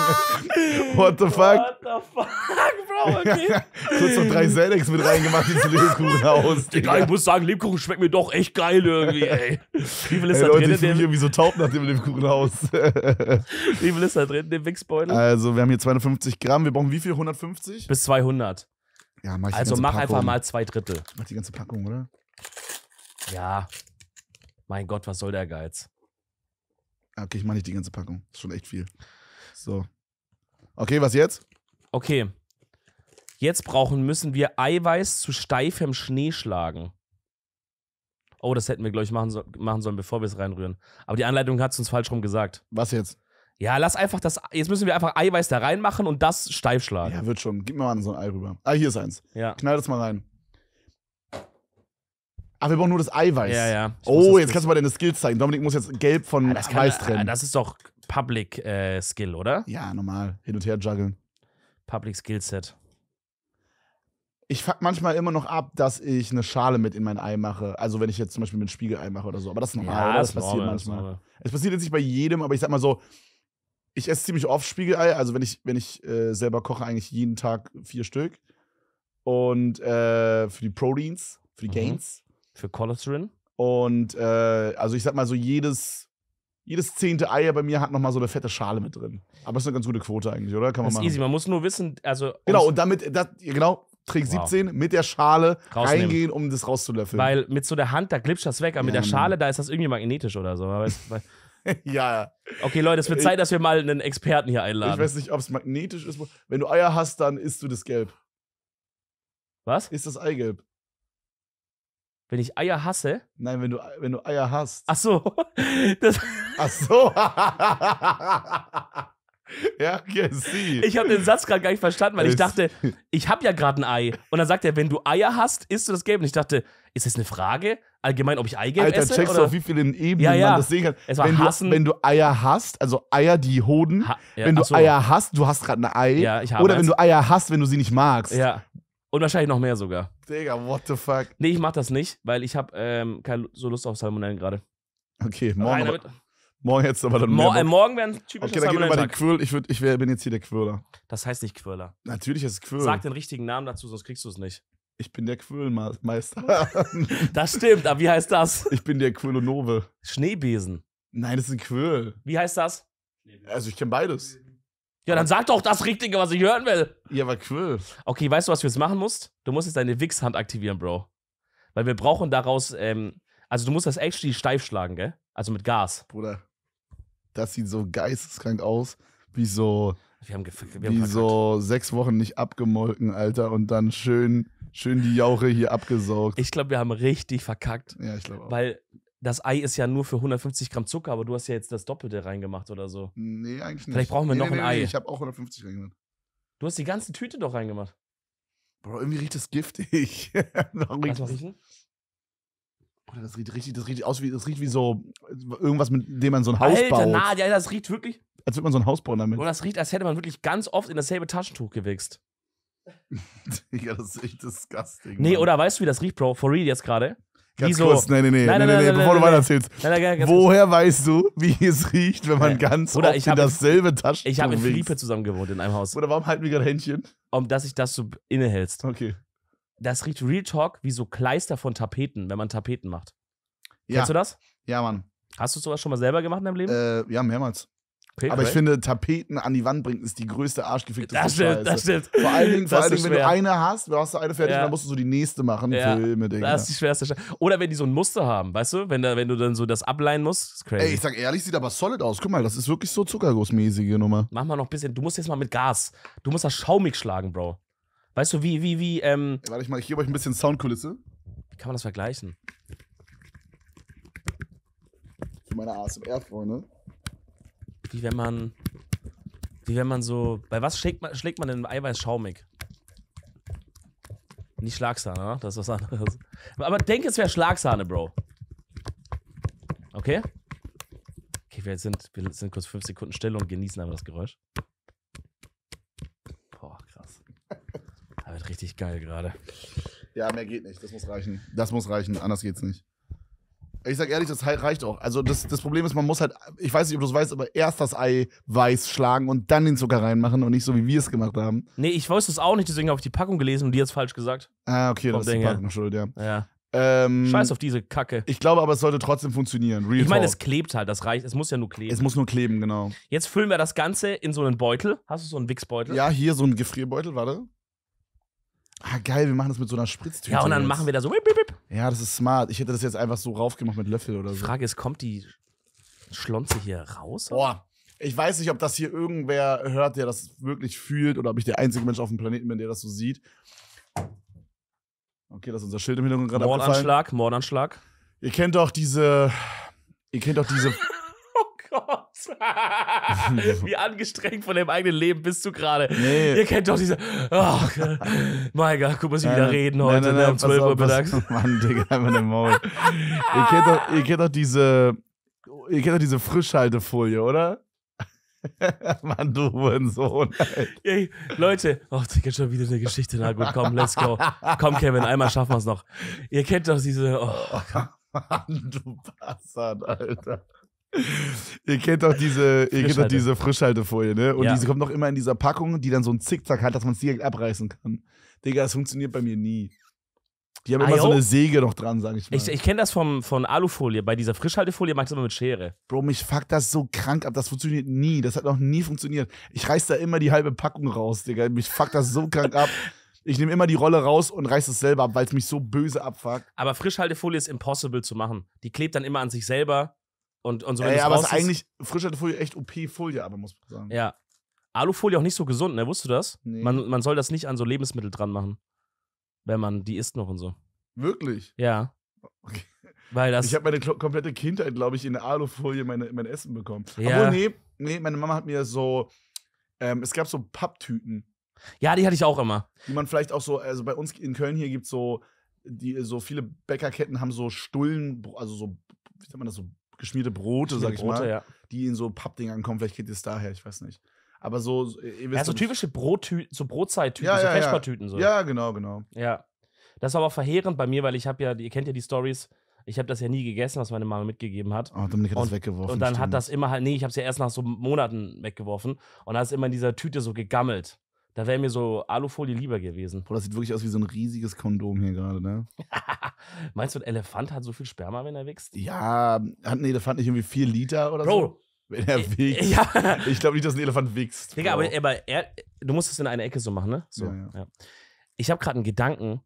What the fuck? What the fuck, Bro, okay. hast doch drei Zellex mit reingemacht ins Lebkuchen aus. Digga. Ich muss sagen, Lebkuchen schmeckt mir doch echt geil irgendwie, ey. Wie viel ist ey, da Leute, drin? Ich bin irgendwie so taub nach dem Lebkuchenhaus. wie viel ist da drin, dem Wixbeutel? Also, wir haben hier 250 Gramm. Wir brauchen wie viel? 150? Bis 200. Ja, mach ich Also, mach Packung. einfach mal zwei Drittel. Ich mach die ganze Packung, oder? Ja, mein Gott, was soll der Geiz? Okay, ich mache nicht die ganze Packung. Ist schon echt viel. So. Okay, was jetzt? Okay. Jetzt brauchen müssen wir Eiweiß zu steifem Schnee schlagen. Oh, das hätten wir, glaube ich, machen, so, machen sollen, bevor wir es reinrühren. Aber die Anleitung hat es uns falsch rum gesagt. Was jetzt? Ja, lass einfach das. Jetzt müssen wir einfach Eiweiß da reinmachen und das steif schlagen. Ja, wird schon. Gib mir mal so ein Ei rüber. Ah, hier ist eins. Ja. Knall das mal rein. Ach, wir brauchen nur das Eiweiß. Ja, ja. oh, jetzt kannst du mal deine Skills zeigen. Dominik muss jetzt gelb von ah, ja, weiß trennen. Ah, das ist doch Public äh, Skill, oder? Ja, normal. Hin und her juggeln. Public Skill Set. Ich fuck manchmal immer noch ab, dass ich eine Schale mit in mein Ei mache. Also wenn ich jetzt zum Beispiel mit Spiegelei mache oder so. Aber das ist normal, ja, das, das passiert manchmal. Es passiert jetzt nicht bei jedem, aber ich sag mal so, ich esse ziemlich oft Spiegelei. Also wenn ich, wenn ich äh, selber koche, eigentlich jeden Tag vier Stück. Und äh, für die Proteins, für die mhm. Gains. Mhm für Colostrin. Und äh, also ich sag mal so, jedes, jedes zehnte Eier bei mir hat nochmal so eine fette Schale mit drin. Aber ist eine ganz gute Quote eigentlich, oder? Kann man das ist machen. easy, man muss nur wissen, also. Genau, und damit, das, genau, Trick wow. 17 mit der Schale Rausnehmen. reingehen, um das rauszulöffeln. Weil mit so der Hand, da glitscht das weg, aber ja, mit der Schale, da ist das irgendwie magnetisch oder so. ja. Okay, Leute, es wird Zeit, dass wir mal einen Experten hier einladen. Ich weiß nicht, ob es magnetisch ist. Wenn du Eier hast, dann isst du das gelb. Was? Ist das Eigelb? Wenn ich Eier hasse? Nein, wenn du, wenn du Eier hast. Ach so. Das Ach so. ja, okay, Ich habe den Satz gerade gar nicht verstanden, weil ich dachte, ich habe ja gerade ein Ei. Und dann sagt er, wenn du Eier hast, isst du das Gelb. Und ich dachte, ist das eine Frage? Allgemein, ob ich Eigelb Alter, esse? Alter, checkst du auf wie vielen Ebenen ja, ja. man das sehen kann. Es war wenn, Du, wenn du Eier hast, also Eier, die Hoden, ha ja, wenn du so. Eier hast, du hast gerade ein Ei. Ja, ich habe Oder wenn du Eier hast, wenn du sie nicht magst. Ja. Und wahrscheinlich noch mehr sogar. Digga, what the fuck? Nee, ich mach das nicht, weil ich habe ähm, keine so Lust auf Salmonellen gerade. Okay, morgen. Aber, morgen jetzt aber dann. Mor äh, morgen werden typische Okay, dann gehen wir mal die Quirl. Ich, ich wär, bin jetzt hier der Quirler. Das heißt nicht Quirler. Natürlich ist es Quirl. Sag den richtigen Namen dazu, sonst kriegst du es nicht. Ich bin der Quirlmeister. das stimmt, aber wie heißt das? Ich bin der Quirlonove. Schneebesen. Nein, das ist ein Quirl. Wie heißt das? Also ich kenne beides. Ja, dann sag doch das Richtige, was ich hören will. Ja, aber cool. Okay, weißt du, was du jetzt machen musst? Du musst jetzt deine Wichshand aktivieren, Bro. Weil wir brauchen daraus, ähm, also du musst das actually steif schlagen, gell? Also mit Gas. Bruder, das sieht so geisteskrank aus, wie so, wir haben, wir haben wie so sechs Wochen nicht abgemolken, Alter, und dann schön, schön die Jauche hier abgesaugt. Ich glaube, wir haben richtig verkackt. Ja, ich glaube auch. Weil das Ei ist ja nur für 150 Gramm Zucker, aber du hast ja jetzt das Doppelte reingemacht oder so. Nee, eigentlich nicht. Vielleicht brauchen wir nee, noch nee, ein Ei. Nee, ich habe auch 150 reingemacht. Du hast die ganze Tüte doch reingemacht. Bro, irgendwie riecht das giftig. Lass mal Oder das riecht richtig, das riecht aus wie, das riecht wie so irgendwas, mit dem man so ein Haus Alter, baut. Alter, na, das riecht wirklich. Als würde man so ein Haus bauen damit. Und das riecht, als hätte man wirklich ganz oft in dasselbe Taschentuch gewichst. Digga, das ist echt disgusting. Nee, Mann. oder weißt du, wie das riecht, Bro? For real jetzt gerade. Ganz Wieso? kurz, nein, nein, nein, nein, nein, nein, nein, bevor du weitererzählst. Woher weißt du, wie es riecht, wenn man ganz Oder oft in dasselbe Taschentuch Ich habe mit Felipe zusammen gewohnt in einem Haus. Oder warum halten wir gerade Händchen? Um dass ich das so innehältst. Okay. Das riecht Real Talk wie so Kleister von Tapeten, wenn man Tapeten macht. Ja. Kennst du das? Ja, Mann. Hast du sowas schon mal selber gemacht in deinem Leben? Äh, ja, mehrmals. P aber ich finde, Tapeten an die Wand bringen ist die größte arschgefickte das stimmt, Das stimmt. Vor allen Dingen, vor allen Dingen wenn du eine hast, dann hast du eine fertig, ja. dann musst du so die nächste machen. Ja. Filme, Digga. Das ist die schwerste Scheiße. Oder wenn die so ein Muster haben, weißt du? Wenn, da, wenn du dann so das ableihen musst, ist crazy. Ey, ich sag ehrlich, sieht aber solid aus. Guck mal, das ist wirklich so zuckergussmäßige Nummer. Mach mal noch ein bisschen. Du musst jetzt mal mit Gas. Du musst das schaumig schlagen, Bro. Weißt du, wie, wie, wie, ähm. Warte, ich mal, ich gebe euch ein bisschen Soundkulisse. Wie kann man das vergleichen? Für meine ASMR-Freunde wie wenn man, wie wenn man so, bei was schlägt man, schlägt man denn Eiweiß schaumig? Nicht Schlagsahne, ne? das ist was anderes. Aber denk, es wäre Schlagsahne, Bro. Okay? Okay, wir sind, wir sind kurz fünf Sekunden still und genießen einfach das Geräusch. Boah, krass. Das wird richtig geil gerade. Ja, mehr geht nicht. Das muss reichen. Das muss reichen. Anders geht's nicht. Ich sag ehrlich, das reicht auch. Also das, das Problem ist, man muss halt, ich weiß nicht, ob du es weißt, aber erst das Ei weiß schlagen und dann den Zucker reinmachen und nicht so, wie wir es gemacht haben. Nee, ich wusste es auch nicht, deswegen habe ich die Packung gelesen und die jetzt falsch gesagt. Ah, okay, Vom das ist die Packung schuld, ja. ja. Ähm, Scheiß auf diese Kacke. Ich glaube aber, es sollte trotzdem funktionieren. Real ich meine, es klebt halt, das reicht. Es muss ja nur kleben. Es muss nur kleben, genau. Jetzt füllen wir das Ganze in so einen Beutel. Hast du so einen Wichsbeutel? Ja, hier so einen Gefrierbeutel, warte. Ah, geil, wir machen das mit so einer Spritztüte. Ja, und dann jetzt. machen wir da so. Wip, wip. Ja, das ist smart. Ich hätte das jetzt einfach so raufgemacht mit Löffel oder so. Die Frage ist, kommt die Schlonze hier raus? Boah. Ich weiß nicht, ob das hier irgendwer hört, der das wirklich fühlt, oder ob ich der einzige Mensch auf dem Planeten bin, der das so sieht. Okay, das ist unser Schild im Hintergrund gerade Mordanschlag, Mordanschlag. Ihr kennt doch diese. Ihr kennt doch diese. oh Gott aus. Wie angestrengt von dem eigenen Leben bist du gerade. Nee. Ihr kennt doch diese, oh, mein Gott, guck mal, sie wieder äh, reden heute, nein, ne, nein, ne, um 12 Uhr mittags. Mann, Digga, einfach halt den Maul. ihr, kennt doch, ihr kennt doch diese, ihr kennt doch diese Frischhaltefolie, oder? Mann, du Hurensohn. Ey, Leute, oh, Digga, schon wieder eine Geschichte. Na gut, komm, let's go. Komm, Kevin, einmal schaffen wir es noch. Ihr kennt doch diese. Oh. oh Mann, du Bastard, Alter ihr kennt doch diese, ihr diese Frischhaltefolie, ne? Und ja. diese kommt noch immer in dieser Packung, die dann so einen Zickzack hat, dass man es direkt abreißen kann. Digga, das funktioniert bei mir nie. Die haben ah, immer yo. so eine Säge noch dran, sag ich mal. Ich, ich kenne das vom, von Alufolie. Bei dieser Frischhaltefolie mach ich es immer mit Schere. Bro, mich fuckt das so krank ab. Das funktioniert nie. Das hat noch nie funktioniert. Ich reiß da immer die halbe Packung raus, Digga. Mich fuckt das so krank ab. Ich nehme immer die Rolle raus und reiß es selber ab, weil es mich so böse abfuckt. Aber Frischhaltefolie ist impossible zu machen. Die klebt dann immer an sich selber. Und, und so, wenn Ey, aber es ist eigentlich Frischhaltefolie echt OP-Folie, aber muss man sagen. Ja. Alufolie auch nicht so gesund, ne? Wusstest du das? Nee. Man, man soll das nicht an so Lebensmittel dran machen. Wenn man die isst noch und so. Wirklich? Ja. Okay. Weil das ich habe meine komplette Kindheit, glaube ich, in der Alufolie meine, mein Essen bekommen. Ja. Obwohl, nee, nee, meine Mama hat mir so, ähm, es gab so Papptüten. Ja, die hatte ich auch immer. Die man vielleicht auch so, also bei uns in Köln hier gibt es so, die, so viele Bäckerketten haben so Stullen, also so, wie sagt man das, so geschmierte Brote, geschmierte sag ich Brote, mal, ja. die in so Pappdingern kommen. Vielleicht geht es daher, ich weiß nicht. Aber so, ihr wisst ja, so typische Brottüten, so Brotzeittüten, ja, so ja, Feschbartüten. So. Ja, genau, genau. Ja. Das war aber verheerend bei mir, weil ich habe ja, ihr kennt ja die Stories, ich habe das ja nie gegessen, was meine Mama mitgegeben hat. Oh, Dominik hat und, das weggeworfen. Und dann stimmt. hat das immer halt, nee, ich habe es ja erst nach so Monaten weggeworfen und da ist immer in dieser Tüte so gegammelt. Da wäre mir so Alufolie lieber gewesen. Boah, das sieht wirklich aus wie so ein riesiges Kondom hier gerade, ne? Meinst du, ein Elefant hat so viel Sperma, wenn er wächst? Ja, hat ein Elefant nicht irgendwie vier Liter oder Bro. so? Wenn er äh, wächst. Ja. Ich glaube nicht, dass ein Elefant wächst. Digga, aber, aber er, du musst es in eine Ecke so machen, ne? So, ja, ja. Ich habe gerade einen Gedanken,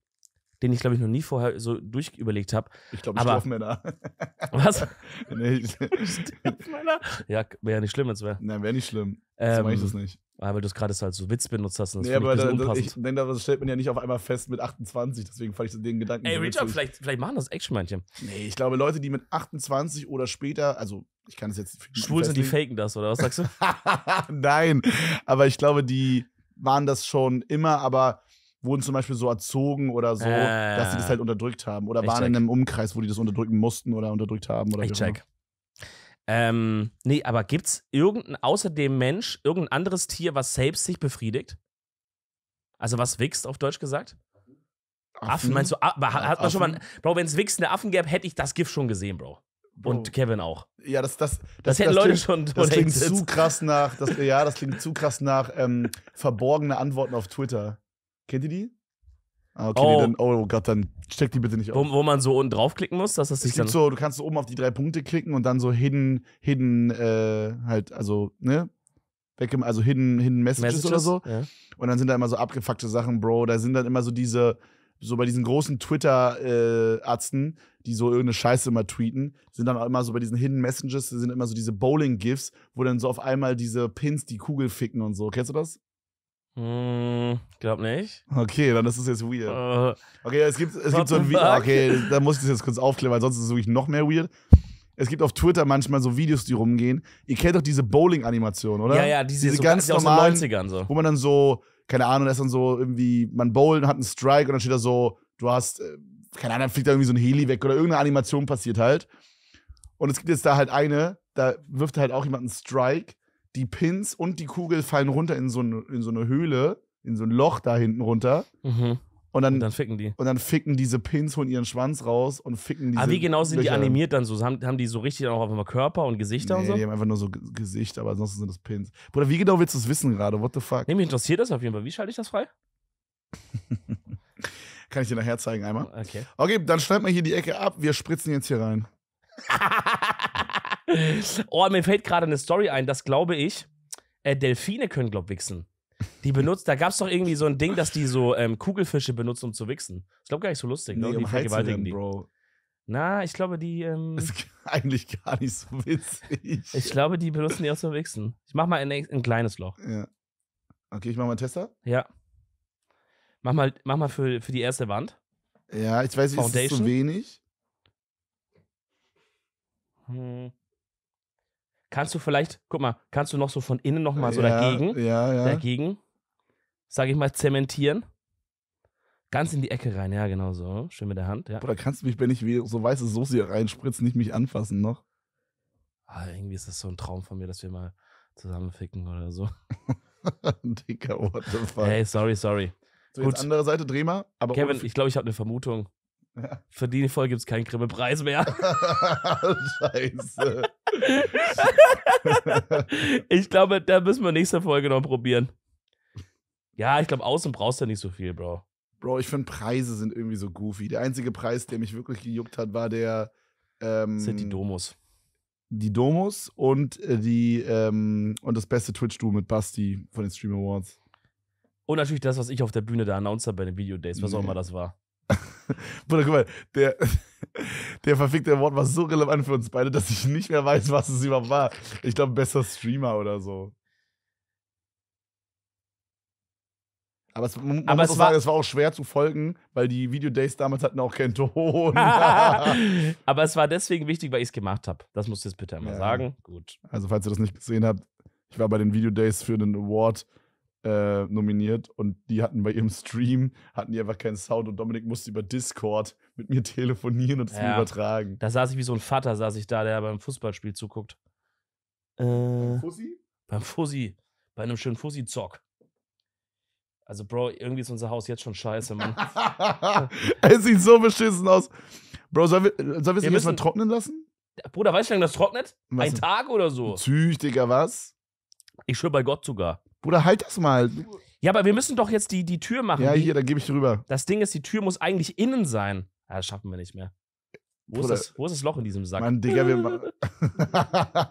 den ich, glaube ich, noch nie vorher so durchüberlegt habe. Ich glaube, Stoffmänner. Was? nee, Stoffmänner? Ja, wäre ja nicht schlimm, jetzt wäre. Nein, wäre nicht schlimm. Ähm, so mache ich das nicht. Ah, weil du es gerade halt so Witz benutzt hast. Und das nee, aber da, das, ich denke, das stellt man ja nicht auf einmal fest mit 28. Deswegen fand ich den Gedanken. Ey, Richard, vielleicht, vielleicht machen das Action-Männchen. Nee, ich glaube, Leute, die mit 28 oder später, also ich kann es jetzt. Schwul sind die faken das, oder was sagst du? Nein, aber ich glaube, die waren das schon immer, aber wurden zum Beispiel so erzogen oder so, äh, dass sie das halt unterdrückt haben. Oder waren check. in einem Umkreis, wo die das unterdrücken mussten oder unterdrückt haben. Oder ich check. Ähm, nee, aber gibt's irgendein, außer dem Mensch, irgendein anderes Tier, was selbst sich befriedigt? Also was wächst auf Deutsch gesagt? Affen, Affen meinst du? Hat, hat man schon mal, Bro, wenn's wichsende Affen gäbe, hätte ich das Gift schon gesehen, Bro. Bro. Und Kevin auch. Ja, das, das, das, das hätten das Leute klingt, schon. Das klingt zu krass nach, das, ja, das klingt zu krass nach ähm, verborgene Antworten auf Twitter. Kennt ihr die? Ah, okay, oh. Nee, dann, oh Gott, dann steck die bitte nicht auf. Wo, wo man so unten draufklicken muss, dass das es sich dann... so, du kannst so oben auf die drei Punkte klicken und dann so hidden, hidden, äh, halt, also, ne? Weg im, also hidden, hidden Messages, Messages oder so. Ja. Und dann sind da immer so abgefuckte Sachen, Bro. Da sind dann immer so diese, so bei diesen großen Twitter-Arzten, äh, die so irgendeine Scheiße immer tweeten, sind dann auch immer so bei diesen Hidden Messages, sind immer so diese Bowling-GIFs, wo dann so auf einmal diese Pins die Kugel ficken und so. Kennst du das? Hm, glaub nicht. Okay, dann ist es jetzt weird. Äh, okay, es gibt, es gibt so ein Video. Okay, da muss ich das jetzt kurz aufklären, weil sonst ist es wirklich noch mehr weird. Es gibt auf Twitter manchmal so Videos, die rumgehen. Ihr kennt doch diese Bowling-Animation, oder? Ja, ja, diese, diese so ganz, ganz normalen, aus den 90ern so. Wo man dann so, keine Ahnung, da ist dann so irgendwie, man bowlt und hat einen Strike und dann steht da so, du hast, äh, keine Ahnung, fliegt da irgendwie so ein Heli weg oder irgendeine Animation passiert halt. Und es gibt jetzt da halt eine, da wirft halt auch jemand einen Strike die Pins und die Kugel fallen runter in so, eine, in so eine Höhle, in so ein Loch da hinten runter. Mhm. Und dann, und dann, ficken die. Und dann ficken diese Pins, von ihren Schwanz raus und ficken ah, diese. Aber wie genau sind Löcher. die animiert dann so? Haben, haben die so richtig auch auf einmal Körper und Gesichter nee, und so? Die haben einfach nur so Gesicht, aber ansonsten sind das Pins. Bruder, wie genau willst du es wissen gerade? What the fuck? Nee, mich interessiert das auf jeden Fall. Wie schalte ich das frei? Kann ich dir nachher zeigen einmal. Okay. Okay, dann schneid mal hier die Ecke ab. Wir spritzen jetzt hier rein. oh, mir fällt gerade eine Story ein, das glaube ich. Äh, Delfine können, glaube ich, wichsen. Die benutzt, da gab es doch irgendwie so ein Ding, dass die so ähm, Kugelfische benutzen, um zu wichsen. Ich glaube gar nicht so lustig, ne? nee, ne? Um die vergewaltigen die. Bro. Na, ich glaube, die. Ähm, das ist eigentlich gar nicht so witzig. ich glaube, die benutzen die auch zum Wichsen. Ich mach mal ein, ein kleines Loch. Ja. Okay, ich mach mal einen Tester. Ja. Mach mal, mach mal für, für die erste Wand. Ja, ich weiß nicht, ist zu wenig? Hm. Kannst du vielleicht, guck mal, kannst du noch so von innen noch mal so ja, dagegen, ja, ja. dagegen, sage ich mal, zementieren? Ganz in die Ecke rein, ja, genau so. Schön mit der Hand, ja. Oder kannst du mich, wenn ich so weiße Soße hier reinspritze, nicht mich anfassen noch? Ah, irgendwie ist das so ein Traum von mir, dass wir mal zusammenficken oder so. Dicker, what the fuck. Hey, sorry, sorry. So, Gut. andere Seite, dreh mal. Aber Kevin, ich glaube, ich habe eine Vermutung. Ja. Für die Folge gibt es keinen Grimme-Preis mehr. Scheiße ich glaube, da müssen wir nächste Folge noch probieren. Ja, ich glaube, außen brauchst du nicht so viel, Bro. Bro, ich finde Preise sind irgendwie so goofy. Der einzige Preis, der mich wirklich gejuckt hat, war der. Ähm, sind die Domus. Die Domus und äh, die ähm, und das beste Twitch-Duo mit Basti von den Stream Awards. Und natürlich das, was ich auf der Bühne da Announcer bei den Video Days, was nee. auch immer das war. Bruder, guck mal, der, der verfickte Award war so relevant für uns beide, dass ich nicht mehr weiß, was es überhaupt war. Ich glaube, besser Streamer oder so. Aber es, man Aber muss es, war, sagen, es war auch schwer zu folgen, weil die Videodays damals hatten auch keinen Ton. Aber es war deswegen wichtig, weil ich es gemacht habe. Das musst du jetzt bitte einmal ja. sagen. Gut. Also, falls ihr das nicht gesehen habt, ich war bei den Videodays für einen Award äh, nominiert und die hatten bei ihrem Stream, hatten die einfach keinen Sound und Dominik musste über Discord mit mir telefonieren und es ja. mir übertragen. Da saß ich wie so ein Vater, saß ich da, der beim Fußballspiel zuguckt. Äh, beim Fussi? Beim Fussi. Bei einem schönen Fussi-Zock. Also, Bro, irgendwie ist unser Haus jetzt schon scheiße, Mann. es sieht so beschissen aus. Bro, sollen wir, äh, sollen wir es jetzt mal trocknen lassen? Bruder, weißt du, wie lange das trocknet? Was ein Tag oder so. Züchtiger was? Ich schwöre bei Gott sogar. Bruder, halt das mal. Ja, aber wir müssen doch jetzt die, die Tür machen. Ja, hier, da gebe ich drüber. Das Ding ist, die Tür muss eigentlich innen sein. Ja, ah, das schaffen wir nicht mehr. Wo, Bruder, ist das, wo ist das Loch in diesem Sack? Mann, Digga, wir machen.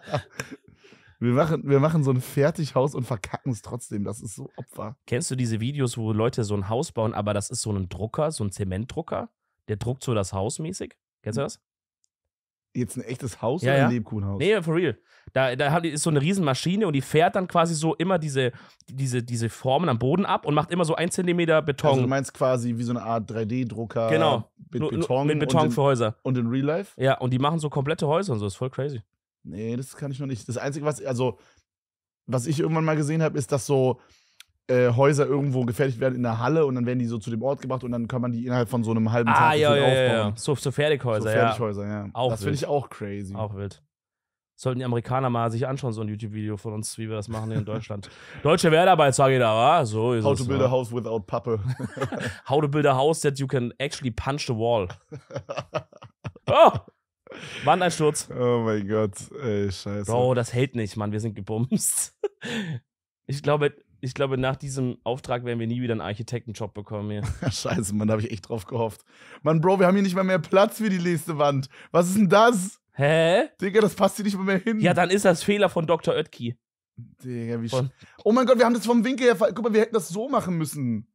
wir, machen, wir machen so ein Fertighaus und verkacken es trotzdem. Das ist so Opfer. Kennst du diese Videos, wo Leute so ein Haus bauen, aber das ist so ein Drucker, so ein Zementdrucker? Der druckt so das Haus mäßig? Kennst du hm. das? Jetzt ein echtes Haus ja, oder ein ja. Lebkuchenhaus? Nee, for real. Da, da ist so eine Riesenmaschine und die fährt dann quasi so immer diese, diese, diese Formen am Boden ab und macht immer so ein Zentimeter Beton. Also du meinst quasi wie so eine Art 3D-Drucker genau. mit Beton. Mit Beton für in, Häuser. Und in Real Life? Ja, und die machen so komplette Häuser und so, das ist voll crazy. Nee, das kann ich noch nicht. Das Einzige, was, also, was ich irgendwann mal gesehen habe, ist, dass so äh, Häuser irgendwo gefertigt werden in der Halle und dann werden die so zu dem Ort gebracht und dann kann man die innerhalb von so einem halben ah, Tag ja, ja, aufbauen. Ja. So, so Fertighäuser, so Fertighäuser ja. Auch das finde ich auch crazy. Auch wild. Sollten die Amerikaner mal sich anschauen, so ein YouTube-Video von uns, wie wir das machen in Deutschland. Deutsche Wertarbeit, sage ich da, wa? So ist How es, to build wa? a house without Pappe. How to build a house that you can actually punch the wall. Oh! Wandeinsturz. Oh mein Gott, ey, scheiße. Bro, das hält nicht, Mann. Wir sind gebumst. Ich glaube, ich glaube, nach diesem Auftrag werden wir nie wieder einen Architektenjob bekommen hier. Scheiße, Mann, da habe ich echt drauf gehofft. Mann, Bro, wir haben hier nicht mal mehr Platz für die nächste Wand. Was ist denn das? Hä? Digga, das passt hier nicht mal mehr hin. Ja, dann ist das Fehler von Dr. Oetki. Digga, wie von Oh mein Gott, wir haben das vom Winkel her. Guck mal, wir hätten das so machen müssen.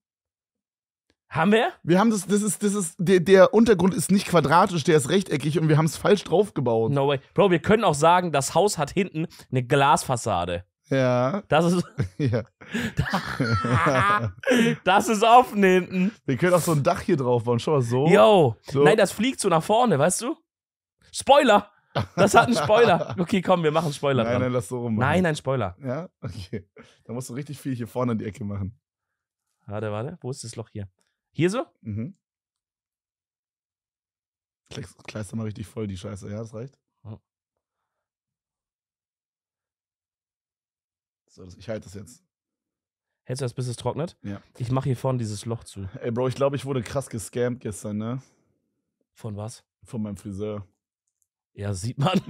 Haben wir? Wir haben das, das ist, das ist, der, der Untergrund ist nicht quadratisch, der ist rechteckig und wir haben es falsch draufgebaut. No way. Bro, wir können auch sagen, das Haus hat hinten eine Glasfassade. Ja. Das ist. Ja. das ist offen hinten. Wir können auch so ein Dach hier drauf bauen. Schau mal so. Yo. So. Nein, das fliegt so nach vorne, weißt du? Spoiler! Das hat einen Spoiler. Okay, komm, wir machen Spoiler. Nein, dran. nein, lass so rum. Nein, nein, Spoiler. Ja, okay. Da musst du richtig viel hier vorne in die Ecke machen. Warte, warte. Wo ist das Loch hier? Hier so? Mhm. Kleister mal richtig voll die Scheiße. Ja, das reicht. Oh. So, ich halte das jetzt. Hältst du das, bis es trocknet? Ja. Ich mache hier vorne dieses Loch zu. Ey, Bro, ich glaube, ich wurde krass gescammt gestern, ne? Von was? Von meinem Friseur. Ja, sieht man.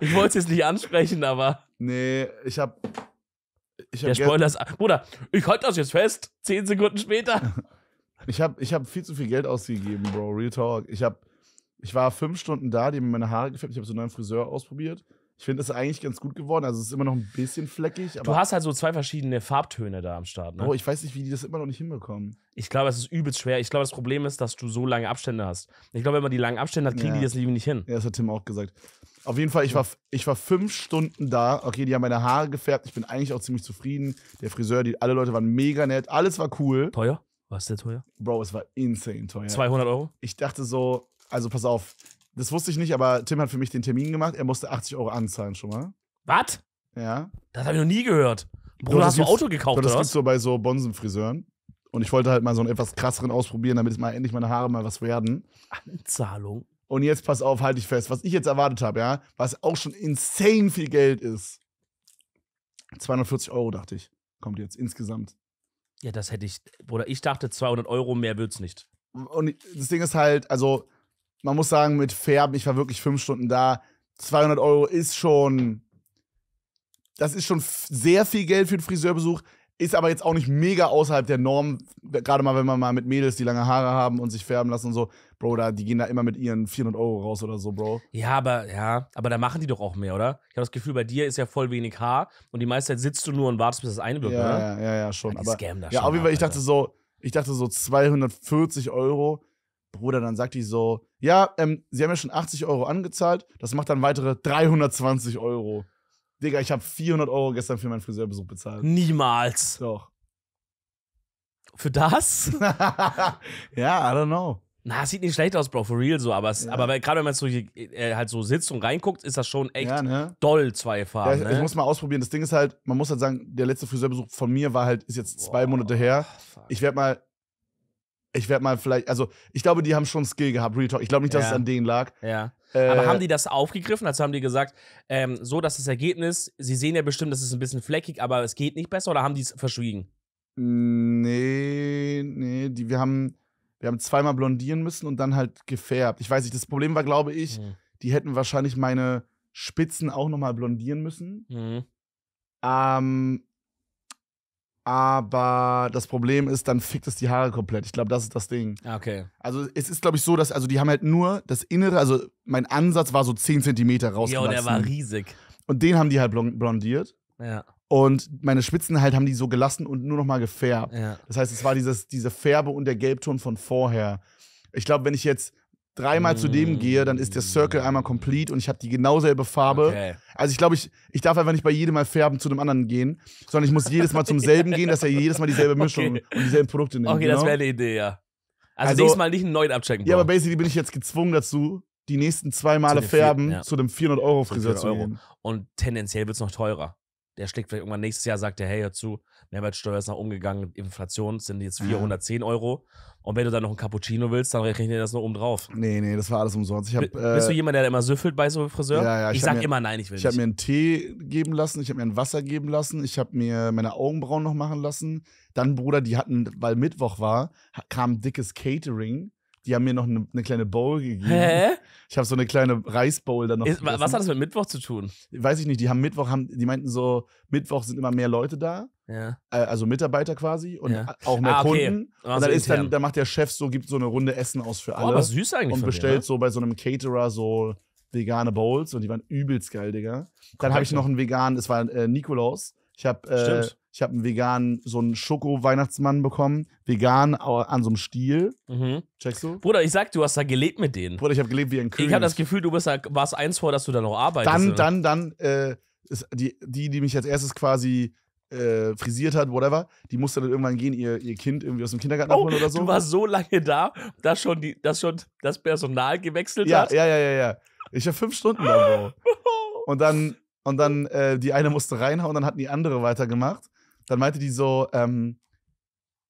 ich wollte es jetzt nicht ansprechen, aber. Nee, ich hab. Ich hab Der Spoiler ist. Bruder, ich halte das jetzt fest. Zehn Sekunden später. ich hab, ich hab viel zu viel Geld ausgegeben, Bro. Real Talk. Ich hab. Ich war fünf Stunden da, die haben mir meine Haare gefärbt. Ich habe so einen neuen Friseur ausprobiert. Ich finde, es ist eigentlich ganz gut geworden. Also es ist immer noch ein bisschen fleckig. du hast halt so zwei verschiedene Farbtöne da am Start. Ne? Oh, ich weiß nicht, wie die das immer noch nicht hinbekommen. Ich glaube, es ist übelst schwer. Ich glaube, das Problem ist, dass du so lange Abstände hast. Ich glaube, wenn man die langen Abstände hat, kriegen ja. die das Leben nicht hin. Ja, das hat Tim auch gesagt. Auf jeden Fall, ich war, ich war fünf Stunden da. Okay, die haben meine Haare gefärbt. Ich bin eigentlich auch ziemlich zufrieden. Der Friseur, die, alle Leute waren mega nett. Alles war cool. Teuer? War es sehr teuer? Bro, es war insane teuer. 200 Euro? Ich dachte so, also pass auf, das wusste ich nicht, aber Tim hat für mich den Termin gemacht. Er musste 80 Euro anzahlen schon mal. Was? Ja. Das habe ich noch nie gehört. Bruder, Doch, hast du ein Auto gekauft, Doch, das oder? Das gibt's so bei so Bonsenfriseuren. Und ich wollte halt mal so einen etwas krasseren ausprobieren, damit mal endlich meine Haare mal was werden. Anzahlung. Und jetzt pass auf, halte ich fest, was ich jetzt erwartet habe, ja, was auch schon insane viel Geld ist. 240 Euro, dachte ich, kommt jetzt insgesamt. Ja, das hätte ich, Bruder, ich dachte 200 Euro, mehr wird's nicht. Und das Ding ist halt, also man muss sagen, mit Färben, ich war wirklich fünf Stunden da. 200 Euro ist schon, das ist schon sehr viel Geld für den Friseurbesuch, ist aber jetzt auch nicht mega außerhalb der Norm. Gerade mal, wenn man mal mit Mädels, die lange Haare haben und sich färben lassen und so. Bro, da, die gehen da immer mit ihren 400 Euro raus oder so, Bro. Ja, aber, ja, aber da machen die doch auch mehr, oder? Ich habe das Gefühl, bei dir ist ja voll wenig Haar und die meiste Zeit sitzt du nur und wartest, bis das eine wird, ja, oder? Ja, ja, ja, schon. Ja, die aber, da ja, schon. Ja, auf jeden Fall, ich dachte so, ich dachte so 240 Euro Bruder, dann sagt die so, ja, ähm, sie haben ja schon 80 Euro angezahlt, das macht dann weitere 320 Euro. Digga, ich habe 400 Euro gestern für meinen Friseurbesuch bezahlt. Niemals. Doch. Für das? ja, I don't know. Na, sieht nicht schlecht aus, Bro, for real so. Aber, ja. aber gerade wenn man so hier, äh, halt so sitzt und reinguckt, ist das schon echt ja, ne? doll zwei Farben. Ja, ich, ne? ich, muss mal ausprobieren. Das Ding ist halt, man muss halt sagen, der letzte Friseurbesuch von mir war halt, ist jetzt Boah, zwei Monate her. Ich werde mal ich werde mal vielleicht, also ich glaube, die haben schon Skill gehabt, Real Talk. Ich glaube nicht, dass ja. es an denen lag. Ja. Äh, Aber haben die das aufgegriffen? Also haben die gesagt, ähm, so dass das Ergebnis, sie sehen ja bestimmt, das ist ein bisschen fleckig, aber es geht nicht besser oder haben die es verschwiegen? Nee, nee, die, wir, haben, wir haben zweimal blondieren müssen und dann halt gefärbt. Ich weiß nicht, das Problem war, glaube ich, mhm. die hätten wahrscheinlich meine Spitzen auch nochmal blondieren müssen. Mhm. Ähm, aber das Problem ist, dann fickt es die Haare komplett. Ich glaube, das ist das Ding. Ah, okay. Also es ist, glaube ich, so, dass, also die haben halt nur das Innere, also mein Ansatz war so 10 Zentimeter rausgewachsen. Ja, der war riesig. Und den haben die halt blondiert. Ja. Und meine Spitzen halt haben die so gelassen und nur nochmal gefärbt. Ja. Das heißt, es war dieses, diese Färbe und der Gelbton von vorher. Ich glaube, wenn ich jetzt dreimal mm. zu dem mm. gehe, dann ist der Circle einmal komplett und ich habe die genau selbe Farbe. Okay. Also ich glaube, ich, ich darf einfach nicht bei jedem Mal färben zu einem anderen gehen, sondern ich muss jedes Mal zum selben gehen, dass er jedes Mal dieselbe Mischung okay. und dieselben Produkte nimmt. Okay, genau? das wäre eine Idee, ja. Also, also nächstes Mal nicht einen neuen abchecken. Ja, aber basically bin ich jetzt gezwungen dazu, die nächsten zwei Male färben vierten, ja. zu dem 400 Euro Friseur zu gehen. Und tendenziell wird es noch teurer der schlägt vielleicht irgendwann nächstes Jahr, sagt er, hey, hör zu, Mehrwertsteuer ist nach umgegangen, Inflation sind jetzt 410 mhm. Euro. Und wenn du dann noch ein Cappuccino willst, dann rechne ich das nur oben drauf. Nee, nee, das war alles umsonst. Hab, bist du äh, jemand, der immer süffelt bei so einem Friseur? Ja, ja, ich, ich sag mir, immer nein, ich will ich nicht. Ich habe mir einen Tee geben lassen, ich habe mir ein Wasser geben lassen, ich habe mir meine Augenbrauen noch machen lassen. Dann, Bruder, die hatten, weil Mittwoch war, kam dickes Catering die haben mir noch eine, eine kleine Bowl gegeben. Hä? Ich habe so eine kleine Reisbowl dann noch. Ist, was hat das mit Mittwoch zu tun? Weiß ich nicht. Die haben Mittwoch, haben, die meinten so, Mittwoch sind immer mehr Leute da. Ja. Äh, also Mitarbeiter quasi und ja. auch mehr ah, okay. Kunden. Also und dann, ist dann, dann macht der Chef so, gibt so eine Runde Essen aus für alle. Oh, aber süß eigentlich. Und bestellt mir, ne? so bei so einem Caterer so vegane Bowls und die waren übelst geil, Digga. Dann habe ich noch einen veganen, es war äh, Nikolaus. Ich habe äh, ich habe einen veganen, so einen Schoko-Weihnachtsmann bekommen. Vegan an so einem Stiel. Mhm. Checkst du? Bruder, ich sag, du hast da gelebt mit denen. Bruder, ich habe gelebt wie ein König. Ich habe das Gefühl, du bist da, warst eins vor, dass du da noch arbeitest. Dann, dann, dann, äh, die, die, die mich als erstes quasi äh, frisiert hat, whatever, die musste dann irgendwann gehen, ihr, ihr Kind irgendwie aus dem Kindergarten oh, oder so. Du warst so lange da, dass schon, die, dass schon das Personal gewechselt ja, hat. Ja, ja, ja, ja. Ich war fünf Stunden da, Bro. Und dann, und dann äh, die eine musste reinhauen, dann hatten die andere weitergemacht. Dann meinte die so, ähm,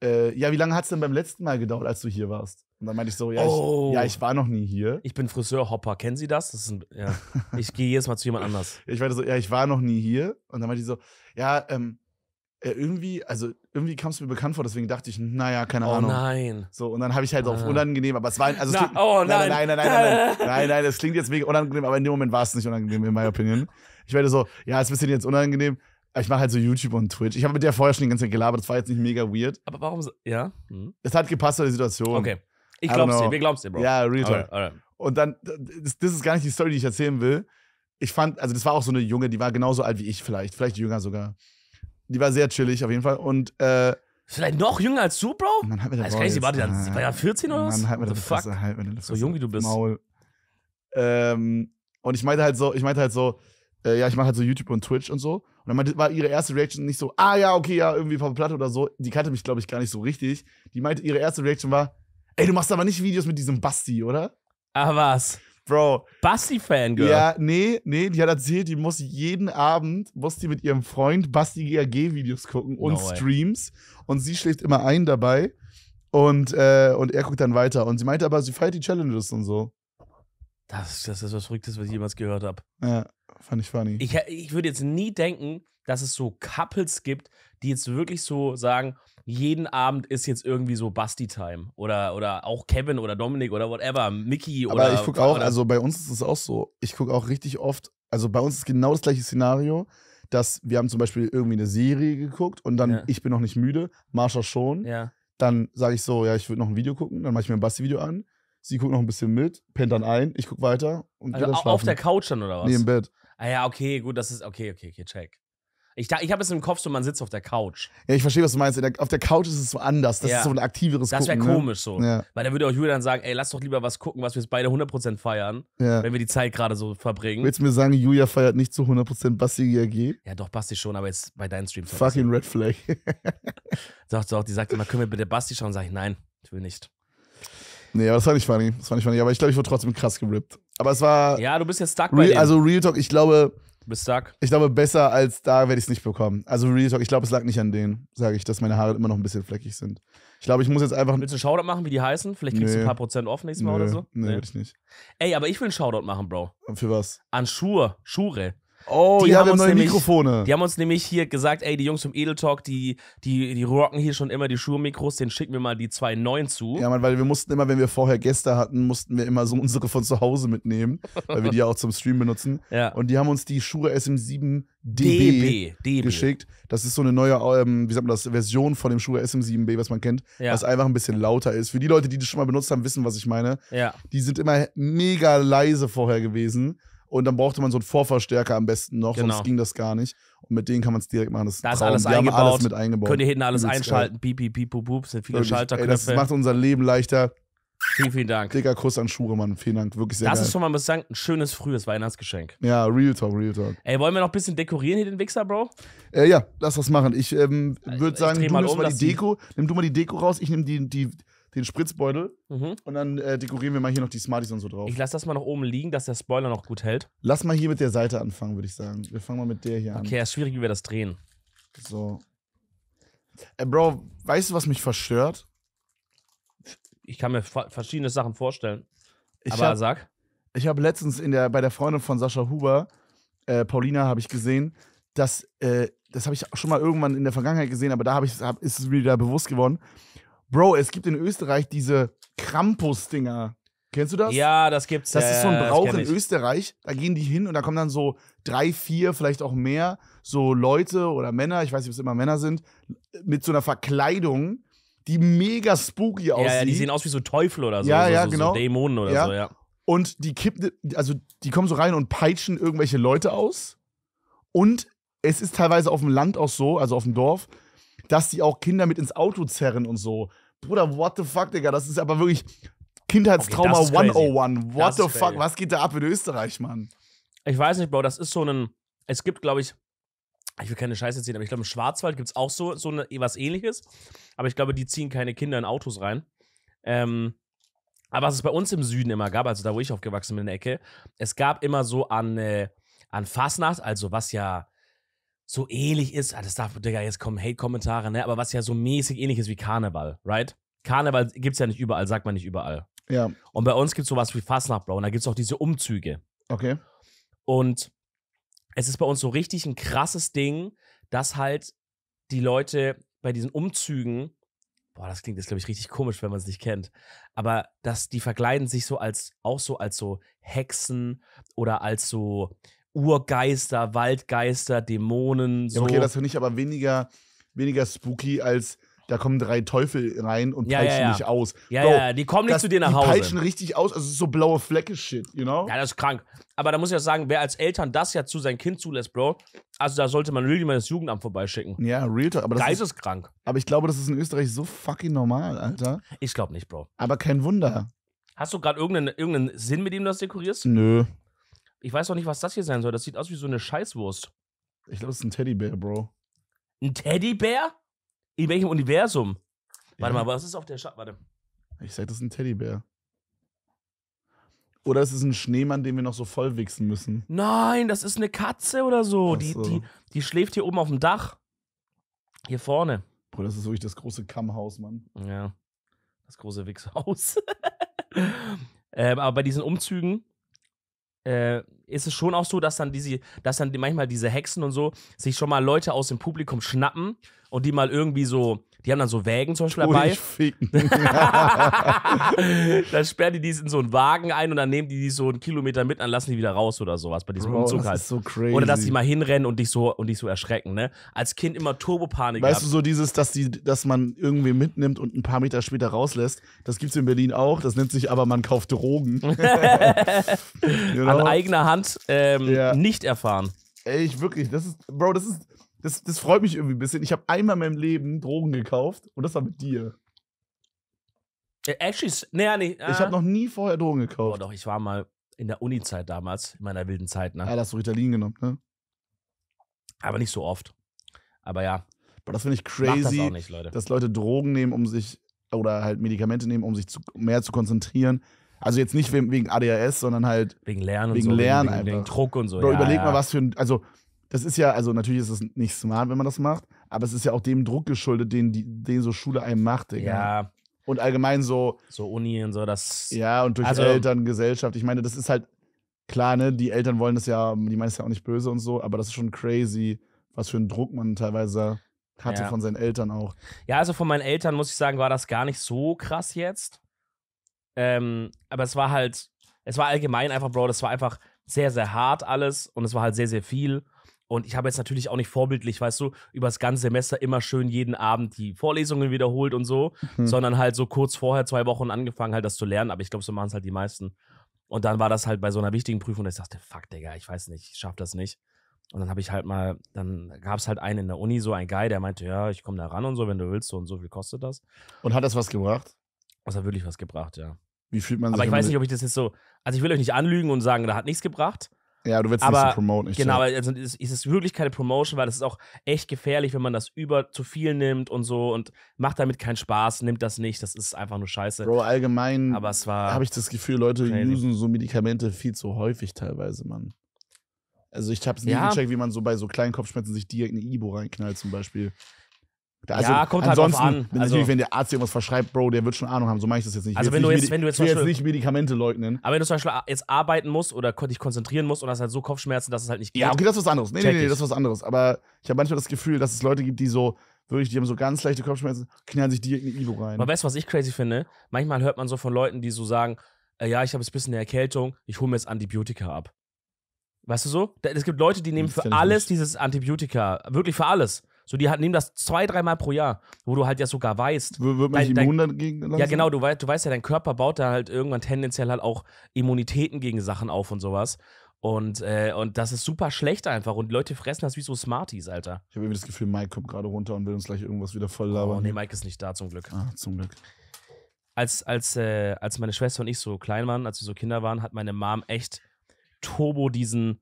äh, ja, wie lange hat es denn beim letzten Mal gedauert, als du hier warst? Und dann meinte ich so, ja, oh. ich, ja, oh. ich war noch nie hier. Ich bin Friseur Hopper, kennen Sie das? das ein, ja. ich gehe jedes Mal zu jemand anders. Ich meinte so, ja, ich war noch nie hier. Und dann meinte ich so, ja, ähm, äh, irgendwie, also irgendwie kam es mir bekannt vor, deswegen dachte ich, naja, keine oh, Ahnung. Oh nein. So, und dann habe ich halt auf ah. unangenehm, aber es war, also oh nein. Nein, nein, nein, nein, nein, nein, das klingt jetzt mega unangenehm, aber in dem Moment war es nicht unangenehm, in meiner Opinion. Ich werde so, ja, es ist ein bisschen jetzt unangenehm. Ich mache halt so YouTube und Twitch. Ich habe mit der vorher schon die ganze Zeit gelabert, das war jetzt nicht mega weird. Aber warum? Ja? Mhm. Es hat gepasst zu der Situation. Okay. Ich glaub's dir, wir glaub's dir, Bro. Ja, real talk. Alright, alright. Und dann, das, das ist gar nicht die Story, die ich erzählen will. Ich fand, also das war auch so eine Junge, die war genauso alt wie ich vielleicht, vielleicht jünger sogar. Die war sehr chillig auf jeden Fall und äh, Vielleicht noch jünger als du, Bro? Man, halt mir der also, Fresse. War die dann, sie war ja 14 oder was? Man, halt mit der Fresse, halt mit der Fresse. So jung wie du bist. Maul. Ähm, und ich meinte halt so, ich meinte halt so, äh, ja, ich mache halt so YouTube und Twitch und so. Und dann meinte, war ihre erste Reaction nicht so, ah ja, okay, ja, irgendwie Papa Platte oder so. Die kannte mich, glaube ich, gar nicht so richtig. Die meinte, ihre erste Reaction war, ey, du machst aber nicht Videos mit diesem Basti, oder? Ah, was? Bro. Basti-Fangirl? Ja, nee, nee, die hat erzählt, die muss jeden Abend, muss die mit ihrem Freund Basti GAG-Videos gucken und no Streams. Und sie schläft immer ein dabei. Und, äh, und er guckt dann weiter. Und sie meinte aber, sie feiert die Challenges und so. Das, das ist was Verrücktes, was ich jemals gehört habe. Ja, fand ich funny. Ich, ich würde jetzt nie denken, dass es so Couples gibt, die jetzt wirklich so sagen, jeden Abend ist jetzt irgendwie so Basti-Time. Oder, oder auch Kevin oder Dominik oder whatever, Mickey oder. Aber ich gucke auch, also bei uns ist es auch so. Ich gucke auch richtig oft, also bei uns ist genau das gleiche Szenario, dass wir haben zum Beispiel irgendwie eine Serie geguckt und dann, ja. ich bin noch nicht müde, Marsha schon. Ja. Dann sage ich so, ja, ich würde noch ein Video gucken, dann mache ich mir ein Basti-Video an Sie guckt noch ein bisschen mit, pennt dann ein, ich guck weiter und also dann auf der Couch dann oder was? Nee, im Bett. Ah ja, okay, gut, das ist okay, okay, okay, check. Ich, da, ich habe es im Kopf so, man sitzt auf der Couch. Ja, ich verstehe, was du meinst. Der, auf der Couch ist es so anders. Das ja. ist so ein aktiveres Das wäre ne? komisch so. Ja. Weil da würde auch Julian dann sagen, ey, lass doch lieber was gucken, was wir beide 100% feiern, ja. wenn wir die Zeit gerade so verbringen. Willst du mir sagen, Julia feiert nicht zu 100% Basti GAG? Ja, doch, Basti schon, aber jetzt bei deinen Streams. Fucking Red Flag. doch, doch, die sagt immer, können wir bitte Basti schauen? Sag ich, nein, ich will nicht. Nee, aber das war nicht funny. Das war nicht funny. Aber ich glaube, ich wurde trotzdem krass gerippt. Aber es war. Ja, du bist ja stuck bei Real, Also Real Talk, ich glaube. Du bist stuck. Ich glaube, besser als da werde ich es nicht bekommen. Also Real Talk, ich glaube, es lag nicht an denen, sage ich, dass meine Haare immer noch ein bisschen fleckig sind. Ich glaube, ich muss jetzt einfach. Willst du einen Shoutout machen, wie die heißen? Vielleicht kriegst nee. du ein paar Prozent off nächstes Mal nee. oder so? Nee, nee, will ich nicht. Ey, aber ich will einen Shoutout machen, Bro. Und für was? An Schuhe. Schure. Oh, die ja, haben wir neue nämlich, Mikrofone. Die haben uns nämlich hier gesagt, ey, die Jungs vom Edel Talk, die, die, die rocken hier schon immer die Schuhmikros, den schicken wir mal die zwei neuen zu. Ja, Mann, weil wir mussten immer, wenn wir vorher Gäste hatten, mussten wir immer so unsere von zu Hause mitnehmen, weil wir die ja auch zum Stream benutzen. Ja. Und die haben uns die Schuhe SM7 DB, DB, DB, geschickt. Das ist so eine neue, ähm, wie sagt man das, Version von dem Schuhe SM7B, was man kennt, ja. was einfach ein bisschen lauter ist. Für die Leute, die das schon mal benutzt haben, wissen, was ich meine. Ja. Die sind immer mega leise vorher gewesen. Und dann brauchte man so einen Vorverstärker am besten noch, genau. sonst ging das gar nicht. Und mit denen kann man es direkt machen. Das da ist alles eingebaut. Haben alles mit eingebaut. Könnt ihr hinten alles einschalten. Piep, piep, piep, boop, pup. Sind viele Wirklich, Schalterknöpfe. Ey, das macht unser Leben leichter. Vielen, vielen Dank. Dicker Kuss an Schuremann. Vielen Dank. Wirklich sehr Das geil. ist schon mal, muss ich sagen, ein schönes frühes Weihnachtsgeschenk. Ja, Real Talk, Real Talk. Ey, wollen wir noch ein bisschen dekorieren hier den Wichser, Bro? Äh, ja, lass das machen. Ich ähm, würde sagen, du um, mal die Deko. Nimm du mal die Deko raus. Ich nehme die, die den Spritzbeutel mhm. und dann äh, dekorieren wir mal hier noch die Smarties und so drauf. Ich lasse das mal noch oben liegen, dass der Spoiler noch gut hält. Lass mal hier mit der Seite anfangen, würde ich sagen. Wir fangen mal mit der hier okay, an. Okay, ist schwierig, wie wir das drehen. So. Äh, Bro, weißt du, was mich verstört? Ich kann mir verschiedene Sachen vorstellen. Ich aber hab, sag. Ich habe letztens in der, bei der Freundin von Sascha Huber, äh, Paulina, habe ich gesehen, dass, äh, das habe ich schon mal irgendwann in der Vergangenheit gesehen, aber da hab ich, hab, ist es mir wieder bewusst geworden Bro, es gibt in Österreich diese Krampus-Dinger. Kennst du das? Ja, das gibt's. Das ist so ein Brauch in Österreich. Da gehen die hin und da kommen dann so drei, vier, vielleicht auch mehr, so Leute oder Männer, ich weiß nicht, ob es immer Männer sind, mit so einer Verkleidung, die mega spooky ja, aussieht. Ja, die sehen aus wie so Teufel oder so. Ja, so, ja, so, genau. So Dämonen oder ja. so, ja. Und die kippen, also die kommen so rein und peitschen irgendwelche Leute aus. Und es ist teilweise auf dem Land auch so, also auf dem Dorf, dass die auch Kinder mit ins Auto zerren und so. Bruder, what the fuck, Digga, das ist aber wirklich Kindheitstrauma okay, 101. What das the fuck, was geht da ab in Österreich, Mann? Ich weiß nicht, Bro, das ist so ein, es gibt, glaube ich, ich will keine Scheiße ziehen, aber ich glaube, im Schwarzwald gibt es auch so, so eine, was ähnliches. Aber ich glaube, die ziehen keine Kinder in Autos rein. Ähm, aber was es bei uns im Süden immer gab, also da, wo ich aufgewachsen bin in der Ecke, es gab immer so an, äh, an Fasnacht, also was ja so ähnlich ist, ah, das darf, Digga, jetzt kommen Hate-Kommentare, ne? Aber was ja so mäßig ähnlich ist wie Karneval, right? Karneval gibt's ja nicht überall, sagt man nicht überall. Ja. Und bei uns gibt's sowas wie Fastnacht, Bro. Und da gibt's auch diese Umzüge. Okay. Und es ist bei uns so richtig ein krasses Ding, dass halt die Leute bei diesen Umzügen, boah, das klingt jetzt, glaube ich, richtig komisch, wenn man es nicht kennt, aber dass die verkleiden sich so als, auch so als so Hexen oder als so, Urgeister, Waldgeister, Dämonen. So. Ja, okay, das finde ich aber weniger, weniger spooky als da kommen drei Teufel rein und ja, peitschen ja, ja. dich aus. Ja, Bro, ja, die kommen nicht das, zu dir nach Hause. Die peitschen richtig aus, also so blaue Flecke-Shit, you know? Ja, das ist krank. Aber da muss ich auch sagen, wer als Eltern das ja zu sein Kind zulässt, Bro, also da sollte man wirklich mal das Jugendamt vorbeischicken. Ja, real talk. Aber das Geisteskrank. Ist, aber ich glaube, das ist in Österreich so fucking normal, Alter. Ich glaube nicht, Bro. Aber kein Wunder. Hast du gerade irgendeinen, irgendeinen Sinn, mit dem du das dekorierst? Nö. Ich weiß auch nicht, was das hier sein soll. Das sieht aus wie so eine Scheißwurst. Ich glaube, es ist ein Teddybär, Bro. Ein Teddybär? In welchem Universum? Warte ja. mal, was ist auf der Scha Warte. Ich sag, das ist ein Teddybär. Oder ist es ein Schneemann, den wir noch so voll wichsen müssen. Nein, das ist eine Katze oder so. so. Die, die, die schläft hier oben auf dem Dach. Hier vorne. Bro, das ist wirklich das große Kammhaus, Mann. Ja. Das große Wichshaus. ähm, aber bei diesen Umzügen äh, ist es schon auch so, dass dann diese, dass dann manchmal diese Hexen und so sich schon mal Leute aus dem Publikum schnappen und die mal irgendwie so die haben dann so Wägen zum Beispiel dabei. dann sperren die die in so einen Wagen ein und dann nehmen die die so einen Kilometer mit, dann lassen die wieder raus oder sowas bei diesem Bro, Umzug das Ist halt. so crazy. Oder dass die mal hinrennen und dich so und dich so erschrecken, ne? Als Kind immer Turbopanik. Weißt gehabt. du, so dieses, dass die, dass man irgendwie mitnimmt und ein paar Meter später rauslässt, das gibt es in Berlin auch. Das nennt sich aber man kauft Drogen. you know? An eigener Hand ähm, yeah. nicht erfahren. Ey, ich wirklich, das ist, Bro, das ist, das, das freut mich irgendwie ein bisschen. Ich habe einmal in meinem Leben Drogen gekauft und das war mit dir. Äh, actually, nee, nee. Ah. Ich habe ah. noch nie vorher Drogen gekauft. Boah, doch, ich war mal in der Uni-Zeit damals, in meiner wilden Zeit. Ne? Ja, ah, da hast du Ritalin genommen, ne? Aber nicht so oft. Aber ja. Aber das finde ich crazy, das nicht, Leute. dass Leute Drogen nehmen, um sich, oder halt Medikamente nehmen, um sich zu, mehr zu konzentrieren. Also jetzt nicht wegen ADHS, sondern halt wegen Lernen, wegen und so, Lernen wegen, einfach. wegen Druck und so. Bro, ja, überleg ja. mal, was für ein, also das ist ja, also natürlich ist es nicht smart, wenn man das macht, aber es ist ja auch dem Druck geschuldet, den, den so Schule einem macht, Digga. Ja. Und allgemein so. So Uni und so, das. Ja, und durch also, Eltern, Gesellschaft. Ich meine, das ist halt klar, ne? Die Eltern wollen das ja, die meinen es ja auch nicht böse und so, aber das ist schon crazy, was für einen Druck man teilweise hatte ja. von seinen Eltern auch. Ja, also von meinen Eltern muss ich sagen, war das gar nicht so krass jetzt. Ähm, aber es war halt, es war allgemein einfach, Bro, das war einfach sehr, sehr hart alles und es war halt sehr, sehr viel. Und ich habe jetzt natürlich auch nicht vorbildlich, weißt du, über das ganze Semester immer schön jeden Abend die Vorlesungen wiederholt und so, mhm. sondern halt so kurz vorher, zwei Wochen angefangen, halt das zu lernen. Aber ich glaube, so machen es halt die meisten. Und dann war das halt bei so einer wichtigen Prüfung, dass ich dachte, fuck, Digga, ich weiß nicht, ich schaffe das nicht. Und dann habe ich halt mal, dann gab es halt einen in der Uni, so ein Guy, der meinte, ja, ich komme da ran und so, wenn du willst, so und so viel kostet das. Und hat das was gebracht? Das hat wirklich was gebracht, ja. Wie fühlt man sich? Aber ich weiß nicht, ob ich das jetzt so, also ich will euch nicht anlügen und sagen, da hat nichts gebracht, ja, du willst aber, nicht so promoten. Ich genau, also es ist wirklich keine Promotion, weil das ist auch echt gefährlich, wenn man das über zu viel nimmt und so und macht damit keinen Spaß, nimmt das nicht, das ist einfach nur scheiße. Bro, allgemein habe ich das Gefühl, Leute crazy. usen so Medikamente viel zu häufig teilweise, Mann. Also ich habe es nie ja. gecheckt, wie man so bei so kleinen Kopfschmerzen sich direkt eine Ibo reinknallt zum Beispiel. Also ja, kommt halt ansonsten, halt an. Wenn, also, natürlich, wenn der Arzt irgendwas verschreibt, Bro, der wird schon Ahnung haben, so mache ich das jetzt nicht. Also wenn du, jetzt, wenn du jetzt, ich will jetzt nicht Medikamente leugnen. Aber wenn du zum Beispiel jetzt arbeiten musst oder dich konzentrieren musst und hast halt so Kopfschmerzen, dass es halt nicht geht. Ja, okay, das ist was anderes. Nee, nee, nee, das ist was anderes. Aber ich habe manchmal das Gefühl, dass es Leute gibt, die so wirklich, die haben so ganz leichte Kopfschmerzen, knallen sich direkt in die Ibo rein. Aber weißt du, was ich crazy finde? Manchmal hört man so von Leuten, die so sagen, äh, ja, ich habe jetzt ein bisschen eine Erkältung, ich hole mir jetzt Antibiotika ab. Weißt du so? Es gibt Leute, die nehmen für alles dieses Antibiotika. Wirklich für alles. So, die nehmen das zwei, dreimal pro Jahr, wo du halt ja sogar weißt. W wird man dein, dein, 100 gegen Ja, genau, du weißt, du weißt ja, dein Körper baut da halt irgendwann tendenziell halt auch Immunitäten gegen Sachen auf und sowas. Und, äh, und das ist super schlecht einfach. Und Leute fressen das wie so Smarties, Alter. Ich habe irgendwie das Gefühl, Mike kommt gerade runter und will uns gleich irgendwas wieder voll labern. Oh, nee, Mike ist nicht da, zum Glück. Ah, zum Glück. Als, als, äh, als meine Schwester und ich so klein waren, als wir so Kinder waren, hat meine Mom echt turbo diesen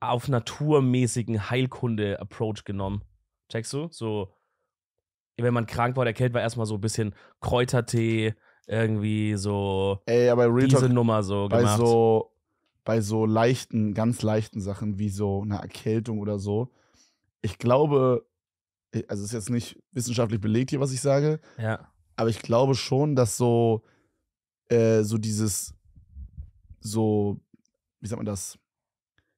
auf naturmäßigen Heilkunde-Approach genommen. Checkst du? So, wenn man krank war oder erkältet war, erstmal so ein bisschen Kräutertee, irgendwie so Ey, aber Real diese Talk Nummer so bei So, bei so leichten, ganz leichten Sachen wie so eine Erkältung oder so. Ich glaube, äh, also es ist jetzt nicht wissenschaftlich belegt hier, was ich sage. Ja. Aber ich glaube schon, dass so, äh, so dieses, so, wie sagt man das?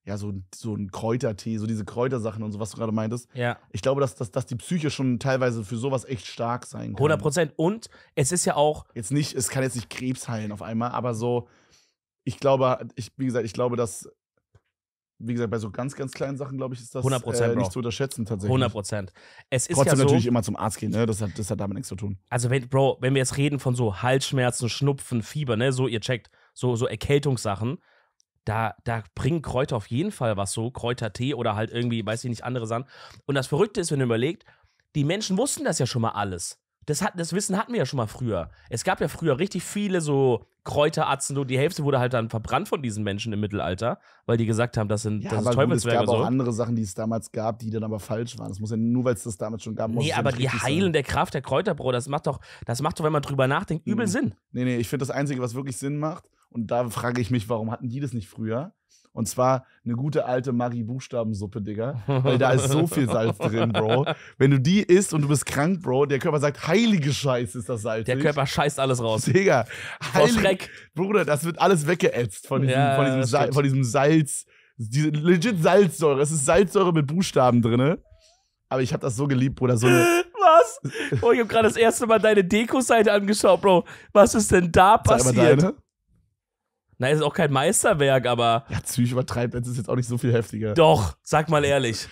ja, so, so ein Kräutertee, so diese Kräutersachen und so, was du gerade meintest. Ja. Ich glaube, dass, dass, dass die Psyche schon teilweise für sowas echt stark sein kann. 100 Prozent. Und es ist ja auch. Jetzt nicht, es kann jetzt nicht Krebs heilen auf einmal, aber so, ich glaube, ich, wie gesagt, ich glaube, dass, wie gesagt, bei so ganz, ganz kleinen Sachen, glaube ich, ist das 100 äh, nicht zu unterschätzen tatsächlich. 100 Prozent. Es ist Trotzdem ja natürlich so, immer zum Arzt gehen, ne? Das hat, das hat damit nichts zu tun. Also, wenn, Bro, wenn wir jetzt reden von so Halsschmerzen, Schnupfen, Fieber, ne? So, ihr checkt, so, so Erkältungssachen da, da bringen Kräuter auf jeden Fall was so, Kräutertee oder halt irgendwie, weiß ich nicht, andere Sachen. Und das Verrückte ist, wenn du überlegt, die Menschen wussten das ja schon mal alles. Das, hat, das Wissen hatten wir ja schon mal früher. Es gab ja früher richtig viele so Kräuteratzen, und die Hälfte wurde halt dann verbrannt von diesen Menschen im Mittelalter, weil die gesagt haben, das sind ja, das ist Teufelswerke. Es gab so. auch andere Sachen, die es damals gab, die dann aber falsch waren. Das muss ja nur, weil es das damals schon gab. Muss nee, aber die heilende sein. Kraft der Kräuterbro, das macht doch, das macht doch, wenn man drüber nachdenkt, übel mhm. Sinn. Nee, nee, ich finde das Einzige, was wirklich Sinn macht, und da frage ich mich, warum hatten die das nicht früher? Und zwar eine gute alte Marie-Buchstabensuppe, Digga. Weil da ist so viel Salz drin, Bro. Wenn du die isst und du bist krank, Bro, der Körper sagt, heilige Scheiße ist das Salz. Der Körper scheißt alles raus. Digga. Heilig, Schreck. Bruder, das wird alles weggeätzt von diesem, ja, von diesem, Sa von diesem Salz. Diese legit Salzsäure. Es ist Salzsäure mit Buchstaben drin. Aber ich habe das so geliebt, Bruder. So eine Was? Oh, ich habe gerade das erste Mal deine Deko-Seite angeschaut, Bro. Was ist denn da passiert? Zeig mal deine. Na, ist auch kein Meisterwerk, aber. Ja, Zürich übertreibt, es ist jetzt auch nicht so viel heftiger. Doch, sag mal ehrlich.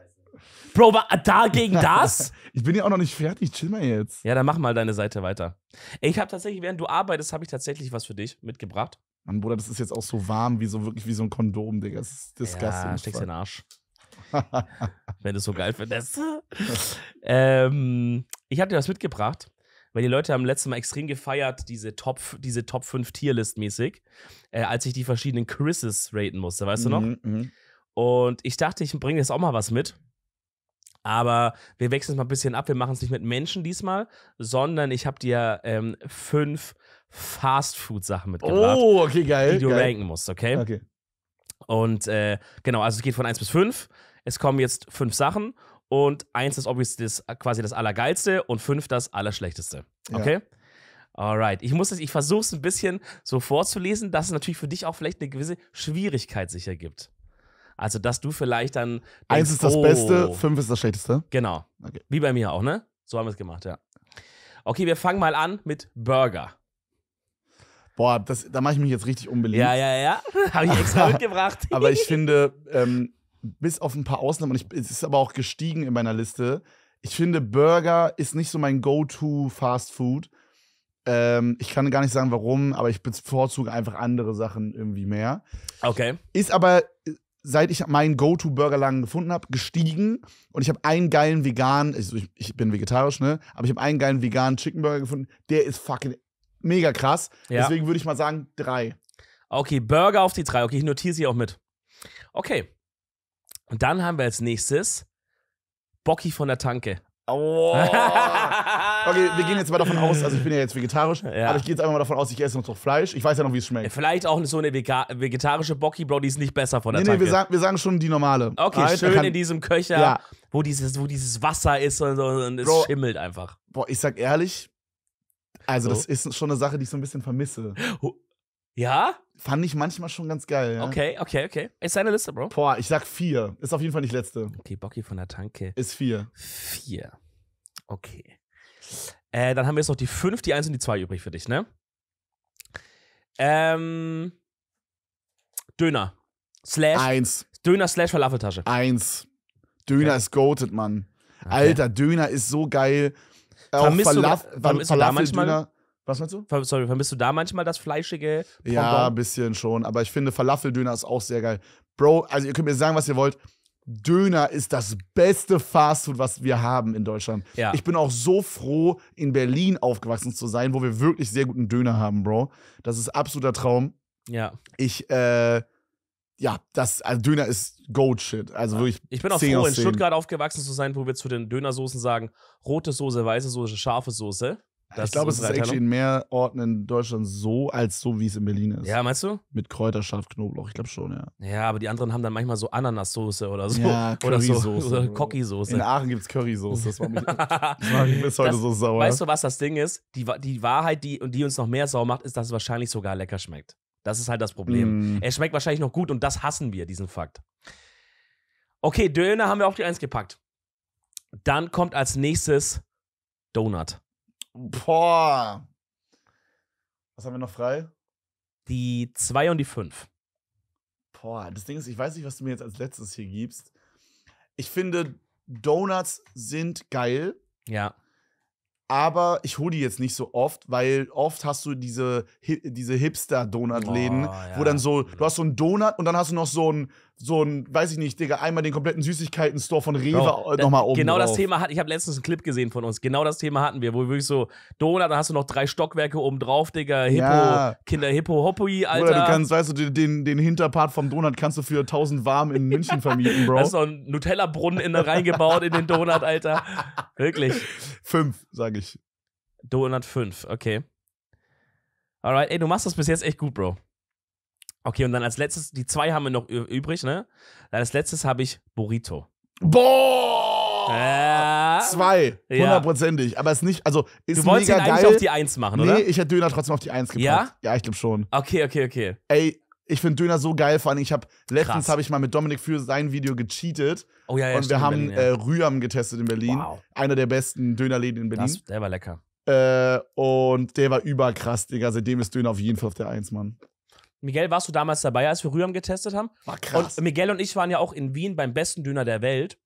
Bro, war dagegen das? ich bin ja auch noch nicht fertig, chill mal jetzt. Ja, dann mach mal deine Seite weiter. ich habe tatsächlich, während du arbeitest, habe ich tatsächlich was für dich mitgebracht. Mann, Bruder, das ist jetzt auch so warm, wie so wirklich wie so ein Kondom, Digga. Das ist disgusting. Ja, steckst in den Arsch. Wenn du es so geil findest. ähm, ich habe dir was mitgebracht weil die Leute haben letztes Mal extrem gefeiert, diese Top, diese Top 5 Tierlist mäßig, äh, als ich die verschiedenen Chris's raten musste, weißt du noch? Mhm, mhm. und ich dachte, ich bringe jetzt auch mal was mit. Aber wir wechseln es mal ein bisschen ab. Wir machen es nicht mit Menschen diesmal, sondern ich habe dir ähm, fünf fastfood sachen mitgebracht. Oh, okay, geil. Die du geil. ranken musst, okay? Okay. Und äh, genau, also es geht von 1 bis 5. Es kommen jetzt fünf Sachen und eins ist obviously das, quasi das Allergeilste und fünf das Allerschlechteste. Okay? Ja. Alright, ich muss es, ich versuche es ein bisschen so vorzulesen, dass es natürlich für dich auch vielleicht eine gewisse Schwierigkeit sich ergibt. Also, dass du vielleicht dann. Denkst, Eins ist das oh, Beste, fünf ist das Schlechteste. Genau. Okay. Wie bei mir auch, ne? So haben wir es gemacht, ja. Okay, wir fangen mal an mit Burger. Boah, das, da mache ich mich jetzt richtig unbeliebt. Ja, ja, ja. Habe ich extra mitgebracht. Aber ich finde, ähm, bis auf ein paar Ausnahmen, und ich, es ist aber auch gestiegen in meiner Liste. Ich finde, Burger ist nicht so mein Go-To-Fast-Food. Ähm, ich kann gar nicht sagen, warum, aber ich bevorzuge einfach andere Sachen irgendwie mehr. Okay. Ist aber, seit ich meinen Go-To-Burger lang gefunden habe, gestiegen. Und ich habe einen geilen veganen, also ich, ich, bin vegetarisch, ne? Aber ich habe einen geilen veganen Chicken-Burger gefunden. Der ist fucking mega krass. Ja. Deswegen würde ich mal sagen, drei. Okay, Burger auf die drei. Okay, ich notiere sie auch mit. Okay. Und dann haben wir als nächstes Bocky von der Tanke. Oh. okay, wir gehen jetzt mal davon aus, also ich bin ja jetzt vegetarisch, ja. aber ich gehe jetzt einfach mal davon aus, ich esse noch Fleisch. Ich weiß ja noch, wie es schmeckt. Vielleicht auch so eine Vega vegetarische Bocky, Bro, die ist nicht besser von der nee, Tanke. Nee, wir sagen, wir sagen schon die normale. Okay, Alter, schön in diesem Köcher, ja. wo, dieses, wo dieses Wasser ist und, und es Bro, schimmelt einfach. Boah, ich sag ehrlich, also so. das ist schon eine Sache, die ich so ein bisschen vermisse. Ja? Fand ich manchmal schon ganz geil. Ja? Okay, okay, okay. Ist deine Liste, Bro? Boah, ich sag vier. Ist auf jeden Fall nicht letzte. Okay, Bocky von der Tanke. Ist vier. Vier. Okay. Äh, dann haben wir jetzt noch die fünf, die eins und die zwei übrig für dich, ne? Ähm. Döner. Slash. Eins. Döner slash Falafeltasche. Eins. Döner okay. ist goated, Mann. Okay. Alter, Döner ist so geil. Vermisst Auch Falaf du, Falafel, du da manchmal, Döner. Was meinst du? Ver sorry, vermisst du da manchmal das fleischige? Pendant? Ja, ein bisschen schon. Aber ich finde, Falafeldöner ist auch sehr geil. Bro, also ihr könnt mir sagen, was ihr wollt. Döner ist das beste Fastfood, was wir haben in Deutschland. Ja. Ich bin auch so froh, in Berlin aufgewachsen zu sein, wo wir wirklich sehr guten Döner haben, Bro. Das ist absoluter Traum. Ja. Ich, äh, ja, das, also Döner ist Goat Shit. Also ja. wirklich. Ich bin auch froh, in Stuttgart aufgewachsen zu sein, wo wir zu den Dönersoßen sagen: rote Soße, weiße Soße, scharfe Soße ich glaube, es ist actually in mehr Orten in Deutschland so, als so, wie es in Berlin ist. Ja, meinst du? Mit Kräuter, Knoblauch, ich glaube schon, ja. Ja, aber die anderen haben dann manchmal so Ananassoße oder so. Ja, Currysoße. Oder so, so Cocky-Soße. In Aachen gibt es Currysoße. Das war mir das war mich bis heute das, so sauer. Weißt du, was das Ding ist? Die, die Wahrheit, die, die uns noch mehr sauer macht, ist, dass es wahrscheinlich sogar lecker schmeckt. Das ist halt das Problem. Mm. Er schmeckt wahrscheinlich noch gut und das hassen wir, diesen Fakt. Okay, Döner haben wir auf die Eins gepackt. Dann kommt als nächstes Donut. Boah. Was haben wir noch frei? Die 2 und die 5. Boah, das Ding ist, ich weiß nicht, was du mir jetzt als letztes hier gibst. Ich finde, Donuts sind geil. Ja. Aber ich hole die jetzt nicht so oft, weil oft hast du diese, diese Hipster-Donut-Läden, oh, ja. wo dann so, du hast so einen Donut und dann hast du noch so einen so ein, weiß ich nicht, Digga, einmal den kompletten Süßigkeiten-Store von Rewe genau. äh, nochmal oben. Genau drauf. das Thema hat, ich habe letztens einen Clip gesehen von uns, genau das Thema hatten wir, wo wir wirklich so, Donut, da hast du noch drei Stockwerke oben drauf, Digga, Hippo, ja. Kinder Hippo Hoppui, Alter. Oder du kannst, weißt du, den, den Hinterpart vom Donut kannst du für 1000 warm in München vermieten, Bro. Hast du so ein Nutella-Brunnen in reingebaut in den Donut, Alter. Wirklich. Fünf, sage ich. Donut fünf, okay. Alright, ey, du machst das bis jetzt echt gut, Bro. Okay, und dann als letztes, die zwei haben wir noch übrig, ne? Dann als letztes habe ich Burrito. Boah! Äh, zwei, hundertprozentig. Ja. Aber es ist nicht, also ist Du wolltest mega ihn eigentlich geil. auf die Eins machen, oder? Nee, ich hätte Döner trotzdem auf die Eins gepackt. Ja? Ja, ich glaube schon. Okay, okay, okay. Ey, ich finde Döner so geil, vor allem ich habe letztens habe ich mal mit Dominik für sein Video gecheatet. Oh ja, ja, Und wir haben Berlin, ja. äh, Rüham getestet in Berlin. Wow. Einer der besten Dönerläden in Berlin. Das, der war lecker. Äh, und der war überkrass, Digga. Seitdem ist Döner auf jeden Fall auf der Eins, Mann. Miguel, warst du damals dabei, als wir Rührem getestet haben? War ah, krass. Und Miguel und ich waren ja auch in Wien beim besten Döner der Welt.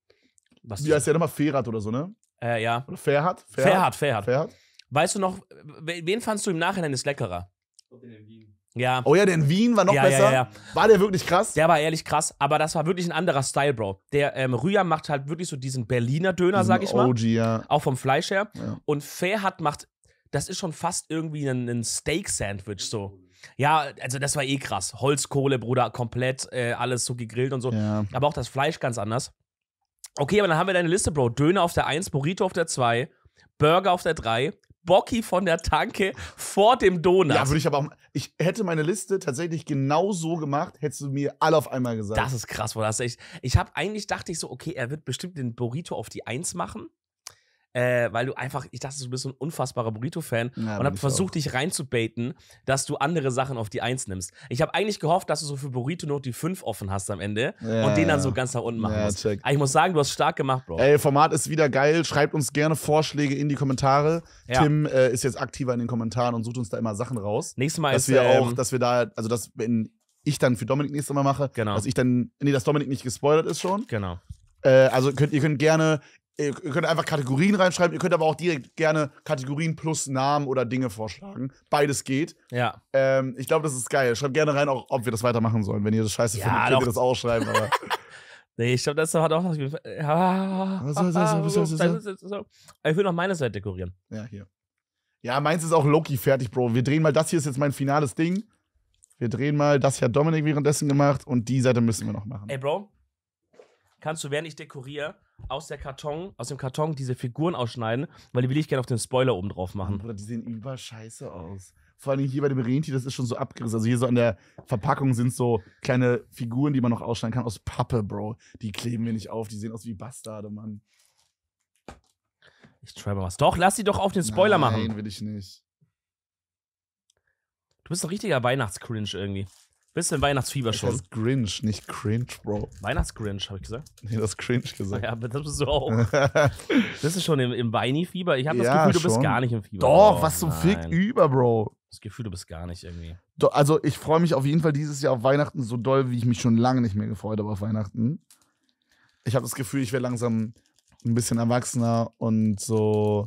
Was Wie heißt der nochmal? Ferhat oder so, ne? Äh, ja. Oder Ferhat? Ferhat? Ferhat, Ferhat. Weißt du noch, wen fandst du im Nachhinein ist leckerer? Den in Wien. Ja. Oh ja, der in Wien war noch ja, besser. Ja, ja, war der wirklich krass? Der war ehrlich krass, aber das war wirklich ein anderer Style, Bro. Der ähm, Rüya macht halt wirklich so diesen Berliner Döner, diesen sag ich mal. OG, ja. Auch vom Fleisch her. Und Ferhat macht, das ist schon fast irgendwie ein, ein Steak-Sandwich so. Ja, also das war eh krass. Holzkohle, Bruder, komplett äh, alles so gegrillt und so. Ja. Aber auch das Fleisch ganz anders. Okay, aber dann haben wir deine Liste, Bro. Döner auf der 1, Burrito auf der 2, Burger auf der 3, Bocky von der Tanke vor dem Donut. Ja, würde ich aber auch. Ich hätte meine Liste tatsächlich genau so gemacht, hättest du mir alle auf einmal gesagt. Das ist krass, Bruder. Das ich habe eigentlich dachte ich so, okay, er wird bestimmt den Burrito auf die 1 machen äh, weil du einfach, ich dachte, du bist so ein unfassbarer Burrito-Fan ja, und habe versucht, auch. dich reinzubaten, dass du andere Sachen auf die Eins nimmst. Ich habe eigentlich gehofft, dass du so für Burrito noch die Fünf offen hast am Ende ja, und den dann so ganz nach unten machen ja, musst. Check. Aber ich muss sagen, du hast stark gemacht, Bro. Ey, Format ist wieder geil. Schreibt uns gerne Vorschläge in die Kommentare. Tim äh, ist jetzt aktiver in den Kommentaren und sucht uns da immer Sachen raus. Nächstes Mal dass ist wir ähm, auch, dass wir da, also dass wenn ich dann für Dominik nächstes Mal mache, genau. dass ich dann, nee, dass Dominik nicht gespoilert ist schon. Genau. Äh, also könnt, ihr könnt gerne Ihr könnt einfach Kategorien reinschreiben, ihr könnt aber auch direkt gerne Kategorien plus Namen oder Dinge vorschlagen. Beides geht. Ja. Ähm, ich glaube, das ist geil. Schreibt gerne rein, auch ob wir das weitermachen sollen. Wenn ihr das scheiße ja, findet, könnt doch. ihr das auch schreiben. Aber. nee, ich glaube, das hat auch noch. Ah. Ich will noch meine Seite dekorieren. Ja, hier. Ja, meins ist auch Loki fertig, Bro. Wir drehen mal, das hier ist jetzt mein finales Ding. Wir drehen mal, das hier hat Dominik währenddessen gemacht und die Seite müssen wir noch machen. Ey, Bro, kannst du, während ich dekoriere, aus der Karton, aus dem Karton diese Figuren ausschneiden, weil die will ich gerne auf den Spoiler oben drauf machen. Bruder, die sehen überscheiße aus. Vor allem hier bei dem Rentier, das ist schon so abgerissen. Also hier so an der Verpackung sind so kleine Figuren, die man noch ausschneiden kann aus Pappe, Bro. Die kleben mir nicht auf, die sehen aus wie Bastarde, Mann. Ich try mal was. Doch, lass sie doch auf den Spoiler Nein, machen. Nein, will ich nicht. Du bist ein richtiger Weihnachtscringe irgendwie. Bisschen Weihnachtsfieber schon. Das ist Grinch, nicht Cringe, Bro. Weihnachtsgrinch, habe ich gesagt. Nee, das ist Cringe gesagt. Ja, aber das bist du auch. bist du schon im, im Weini-Fieber. Ich habe das ja, Gefühl, schon. du bist gar nicht im Fieber. Doch, oh, was zum Fick über, Bro. Das Gefühl, du bist gar nicht irgendwie. Doch, also, ich freue mich auf jeden Fall dieses Jahr auf Weihnachten so doll, wie ich mich schon lange nicht mehr gefreut habe auf Weihnachten. Ich habe das Gefühl, ich werde langsam ein bisschen erwachsener und so.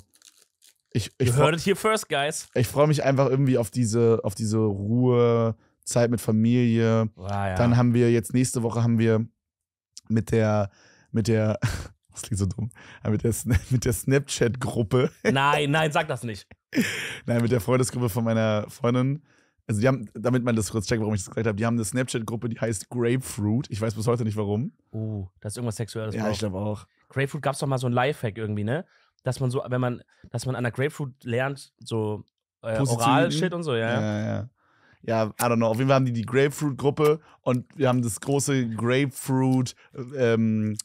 Ich, ich you heard it here first, guys. Ich freue mich einfach irgendwie auf diese, auf diese Ruhe, Zeit mit Familie. Wow, ah, ja. Dann haben wir jetzt nächste Woche haben wir mit der, mit der, das klingt so dumm, mit der, mit der Snapchat-Gruppe. Nein, nein, sag das nicht. Nein, mit der Freundesgruppe von meiner Freundin. Also die haben, damit man das kurz checkt, warum ich das gesagt habe, die haben eine Snapchat-Gruppe, die heißt Grapefruit. Ich weiß bis heute nicht warum. Uh, das ist irgendwas Sexuelles. Ja, ich glaube auch. Grapefruit gab es doch mal so ein Lifehack irgendwie, ne? Dass man so, wenn man, dass man an der Grapefruit lernt, so äh, Oral-Shit und so, ja. Ja, ja ja, I don't know. Auf jeden Fall haben die die Grapefruit-Gruppe und wir haben das große Grapefruit, ähm,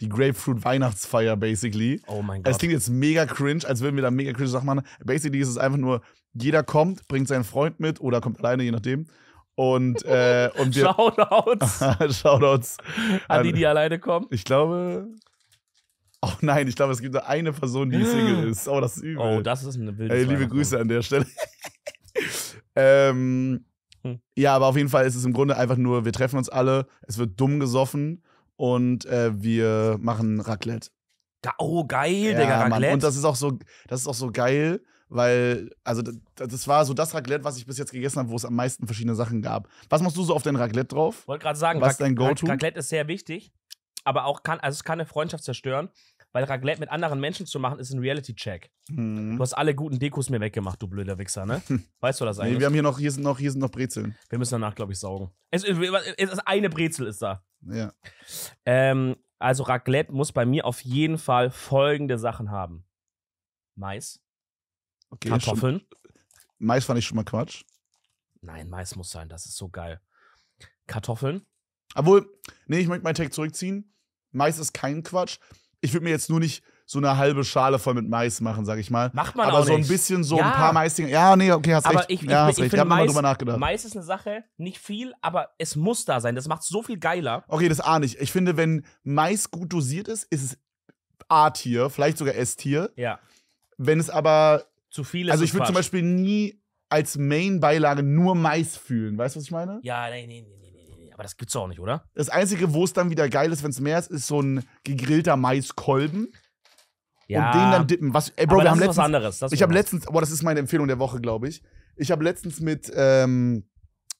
die Grapefruit-Weihnachtsfeier, basically. Oh mein Gott. Es klingt jetzt mega cringe, als würden wir da mega cringe Sachen machen. Basically ist es einfach nur, jeder kommt, bringt seinen Freund mit oder kommt alleine, je nachdem. Und, äh, und wir. Shoutouts. Shoutouts. An die, ähm, die alleine kommen. Ich glaube. Oh nein, ich glaube, es gibt nur eine Person, die Single ist. Oh, das ist übel. Oh, das ist eine wilde Ey, liebe Grüße an der Stelle. Ähm, hm. Ja, aber auf jeden Fall ist es im Grunde einfach nur, wir treffen uns alle, es wird dumm gesoffen und äh, wir machen Raclette. Oh, geil, ja, Digga, Raclette. Mann. Und das ist auch so, das ist auch so geil, weil, also das, war so das Raclette, was ich bis jetzt gegessen habe, wo es am meisten verschiedene Sachen gab. Was machst du so auf dein Raclette drauf? Wollte gerade sagen, was Rac dein Go-To? Raclette ist sehr wichtig, aber auch kann, also es kann eine Freundschaft zerstören. Weil Raclette mit anderen Menschen zu machen, ist ein Reality-Check. Mhm. Du hast alle guten Dekos mir weggemacht, du blöder Wichser, ne? Weißt du das eigentlich? Nee, wir haben hier noch, hier sind noch, hier sind noch Brezeln. Wir müssen danach, glaube ich, saugen. Es, äh, es, es, eine Brezel ist da. Ja. Ähm, also Raclette muss bei mir auf jeden Fall folgende Sachen haben. Mais. Okay, Kartoffeln. Schon, Mais fand ich schon mal Quatsch. Nein, Mais muss sein, das ist so geil. Kartoffeln. Obwohl, nee, ich möchte meinen Tag zurückziehen. Mais ist kein Quatsch ich würde mir jetzt nur nicht so eine halbe Schale voll mit Mais machen, sag ich mal. Macht man aber auch so nicht. ein bisschen so ja. ein paar Maisdinger. Ja, nee, okay, hast aber recht. Ich, ich, ja, ich, ich, ich habe nochmal drüber nachgedacht. Mais ist eine Sache, nicht viel, aber es muss da sein. Das macht so viel geiler. Okay, das ahne ich. Ich finde, wenn Mais gut dosiert ist, ist es A-Tier, vielleicht sogar S-Tier. Ja. Wenn es aber zu viel ist. Also ich würde zum Beispiel nie als Main-Beilage nur Mais fühlen. Weißt du, was ich meine? Ja, nee, nee, nee. Aber das gibt's doch auch nicht, oder? Das Einzige, wo es dann wieder geil ist, wenn es mehr ist, ist so ein gegrillter Maiskolben. Ja. Und den dann dippen. Was, ey, Bro, aber wir das haben ist letztens, was anderes. Das ich habe letztens, boah, das ist meine Empfehlung der Woche, glaube ich. Ich habe letztens mit, ähm,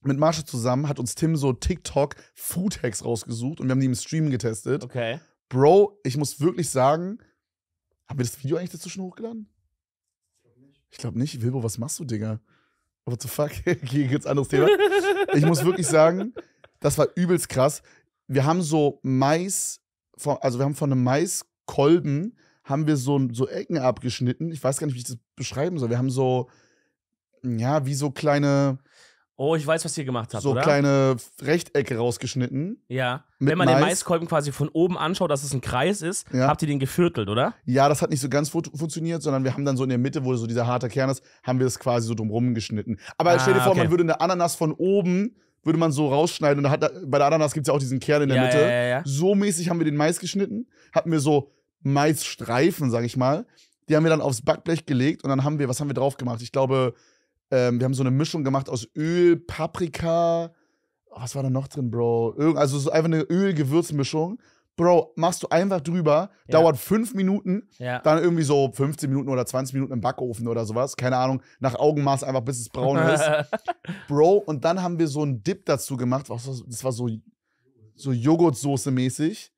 mit Marsha zusammen, hat uns Tim so TikTok Food Hacks rausgesucht und wir haben die im Stream getestet. Okay. Bro, ich muss wirklich sagen, haben wir das Video eigentlich dazu schon hochgeladen? Ich glaube nicht. Wilbo, was machst du, Digga? What the fuck? Hier gibt's anderes Thema. Ich muss wirklich sagen, das war übelst krass. Wir haben so Mais, also wir haben von einem Maiskolben, haben wir so, so Ecken abgeschnitten. Ich weiß gar nicht, wie ich das beschreiben soll. Wir haben so, ja, wie so kleine. Oh, ich weiß, was ihr gemacht habt, so oder? So kleine Rechtecke rausgeschnitten. Ja. Wenn man Mais. den Maiskolben quasi von oben anschaut, dass es ein Kreis ist, ja. habt ihr den geviertelt, oder? Ja, das hat nicht so ganz fun funktioniert, sondern wir haben dann so in der Mitte, wo so dieser harte Kern ist, haben wir das quasi so drumrum geschnitten. Aber ah, stell dir vor, okay. man würde eine Ananas von oben würde man so rausschneiden. Und da hat, bei der Ananas gibt es ja auch diesen Kern in der ja, Mitte. Ja, so mäßig haben wir den Mais geschnitten, hatten wir so Maisstreifen, sag ich mal. Die haben wir dann aufs Backblech gelegt und dann haben wir, was haben wir drauf gemacht? Ich glaube, ähm, wir haben so eine Mischung gemacht aus Öl, Paprika, oh, was war da noch drin, Bro? Irgend, also so einfach eine Öl-Gewürzmischung. Bro, machst du einfach drüber, ja. dauert fünf Minuten, ja. dann irgendwie so 15 Minuten oder 20 Minuten im Backofen oder sowas, keine Ahnung, nach Augenmaß einfach, bis es braun ist. Bro, und dann haben wir so einen Dip dazu gemacht, das war so, so Joghurtsoße mäßig.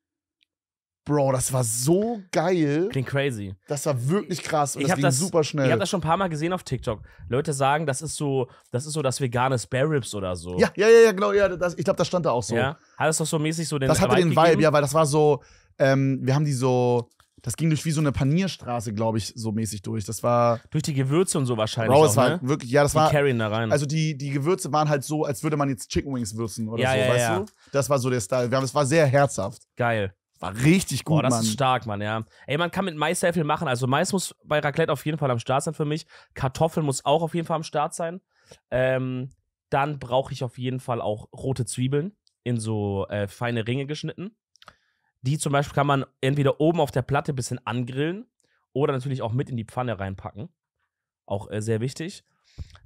Bro, das war so geil. Klingt crazy. Das war wirklich krass und ich das ging das, super schnell. Ich habe das schon ein paar Mal gesehen auf TikTok. Leute sagen, das ist so, das ist so das vegane Spare Ribs oder so. Ja, ja, ja, genau. Ja, das, ich glaube, das stand da auch so. Ja, hat das doch so mäßig so den Das hatte Vibe den Vibe, ja, weil das war so, ähm, wir haben die so, das ging durch wie so eine Panierstraße, glaube ich, so mäßig durch. Das war durch die Gewürze und so wahrscheinlich. Bro, es war ne? wirklich, ja, das die war. Carryen da rein. Also die, die Gewürze waren halt so, als würde man jetzt Chicken Wings würzen oder ja, so, ja, weißt ja. du? Das war so der Style. es war sehr herzhaft. Geil. War richtig gut, Boah, das Mann. ist stark, Mann, ja. Ey, man kann mit Mais sehr viel machen. Also Mais muss bei Raclette auf jeden Fall am Start sein für mich. Kartoffeln muss auch auf jeden Fall am Start sein. Ähm, dann brauche ich auf jeden Fall auch rote Zwiebeln in so äh, feine Ringe geschnitten. Die zum Beispiel kann man entweder oben auf der Platte ein bisschen angrillen oder natürlich auch mit in die Pfanne reinpacken. Auch äh, sehr wichtig.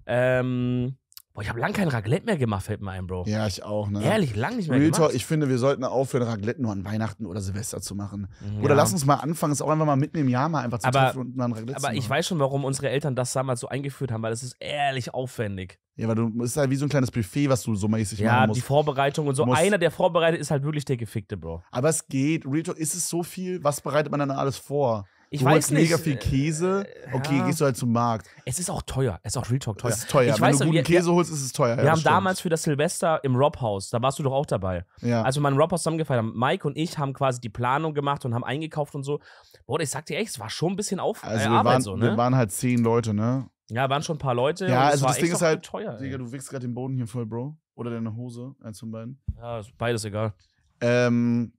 Ähm, Boah, ich habe lang kein Raclette mehr gemacht, fällt mir ein, Bro. Ja, ich auch, ne? Ehrlich, lang nicht mehr Real gemacht. Talk, ich finde, wir sollten aufhören, Raclette nur an Weihnachten oder Silvester zu machen. Ja. Oder lass uns mal anfangen, es auch einfach mal mitten im Jahr mal einfach zu aber, treffen und mal ein Raclette aber zu machen. Aber ich weiß schon, warum unsere Eltern das damals so eingeführt haben, weil das ist ehrlich aufwendig. Ja, weil du ist halt wie so ein kleines Buffet, was du so mäßig ja, machen musst. Ja, die Vorbereitung und so. Musst, Einer, der vorbereitet, ist halt wirklich der Gefickte, Bro. Aber es geht. Realtor, ist es so viel? Was bereitet man dann alles vor? Ich du weiß nicht. mega viel Käse. Äh, okay, ja. gehst du halt zum Markt. Es ist auch teuer. Es ist auch Real Talk teuer. Es ist teuer. Ich Wenn weiß, du guten wir, Käse holst, ist es teuer. Wir ja, haben stimmt. damals für das Silvester im Rob House, da warst du doch auch dabei. Ja. Als wir mal im Rob House zusammengefeiert haben, Mike und ich haben quasi die Planung gemacht und haben eingekauft und so. Boah, ich sag dir echt, es war schon ein bisschen auf also äh, wir waren, so, ne? Wir waren halt zehn Leute, ne? Ja, waren schon ein paar Leute. Ja, also das Ding ist halt teuer. Digga, du wickst gerade den Boden hier voll, Bro. Oder deine Hose, eins von beiden. Ja, beides egal. Ähm,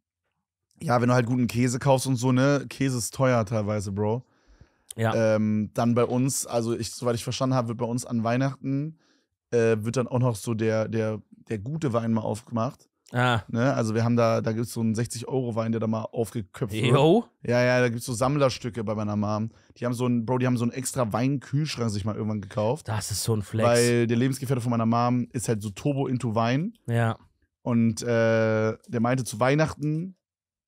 ja, wenn du halt guten Käse kaufst und so, ne? Käse ist teuer teilweise, Bro. Ja. Ähm, dann bei uns, also ich, soweit ich verstanden habe, wird bei uns an Weihnachten äh, wird dann auch noch so der, der, der gute Wein mal aufgemacht. Ah. Ne? Also wir haben da, da gibt es so einen 60-Euro-Wein, der da mal aufgeköpft wird. Yo. Ja, ja, da gibt es so Sammlerstücke bei meiner Mom. Die haben so einen, Bro, die haben so einen extra Weinkühlschrank sich mal irgendwann gekauft. Das ist so ein Flex. Weil der Lebensgefährte von meiner Mom ist halt so Turbo into Wein. Ja. Und äh, der meinte zu Weihnachten,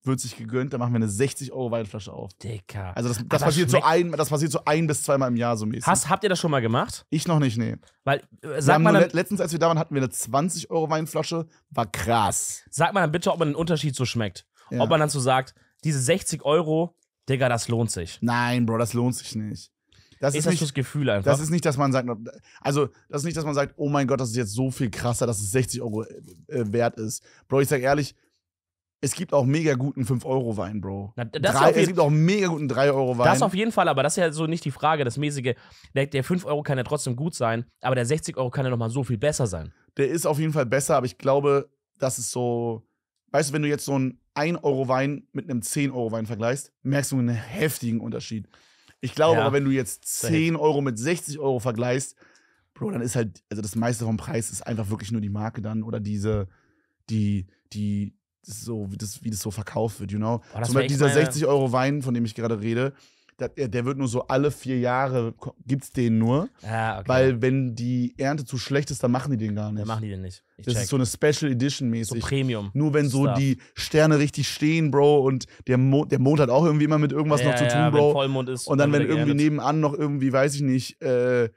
wird sich gegönnt, dann machen wir eine 60 Euro Weinflasche auf. Dicker. Also das, das, passiert so ein, das passiert so ein bis zweimal im Jahr so mäßig. Hast, habt ihr das schon mal gemacht? Ich noch nicht, nee. Weil, äh, sag mal. Dann, letztens, als wir da waren, hatten wir eine 20 Euro Weinflasche. War krass. Sag mal dann bitte, ob man den Unterschied so schmeckt. Ja. Ob man dann so sagt, diese 60 Euro, Digga, das lohnt sich. Nein, Bro, das lohnt sich nicht. Das ist, ist nicht, das Gefühl einfach. Das ist nicht, dass man sagt, also das ist nicht, dass man sagt, oh mein Gott, das ist jetzt so viel krasser, dass es 60 Euro äh, wert ist. Bro, ich sag ehrlich, es gibt auch mega guten 5-Euro-Wein, Bro. Na, Drei, es gibt auch mega guten 3-Euro-Wein. Das auf jeden Fall, aber das ist ja so nicht die Frage. Das mäßige, der, der 5-Euro kann ja trotzdem gut sein, aber der 60-Euro kann ja nochmal so viel besser sein. Der ist auf jeden Fall besser, aber ich glaube, das ist so. Weißt du, wenn du jetzt so einen 1-Euro-Wein mit einem 10-Euro-Wein vergleichst, merkst du einen heftigen Unterschied. Ich glaube ja. aber, wenn du jetzt 10 Euro mit 60 Euro vergleichst, Bro, dann ist halt, also das meiste vom Preis ist einfach wirklich nur die Marke dann oder diese, die, die, so, wie das, wie das so verkauft wird, you know? Boah, Zum Beispiel dieser meine... 60 Euro Wein, von dem ich gerade rede, der, der, wird nur so alle vier Jahre, gibt's den nur. Ja, ah, okay. Weil wenn die Ernte zu schlecht ist, dann machen die den gar nicht. Dann machen die den nicht. Ich das check. ist so eine Special Edition mäßig. So Premium. Nur wenn so Stuff. die Sterne richtig stehen, Bro, und der, Mo der Mond hat auch irgendwie immer mit irgendwas ja, noch zu ja, tun, Bro. Vollmond ist. Und dann, wenn irgendwie geerntet. nebenan noch irgendwie, weiß ich nicht, äh,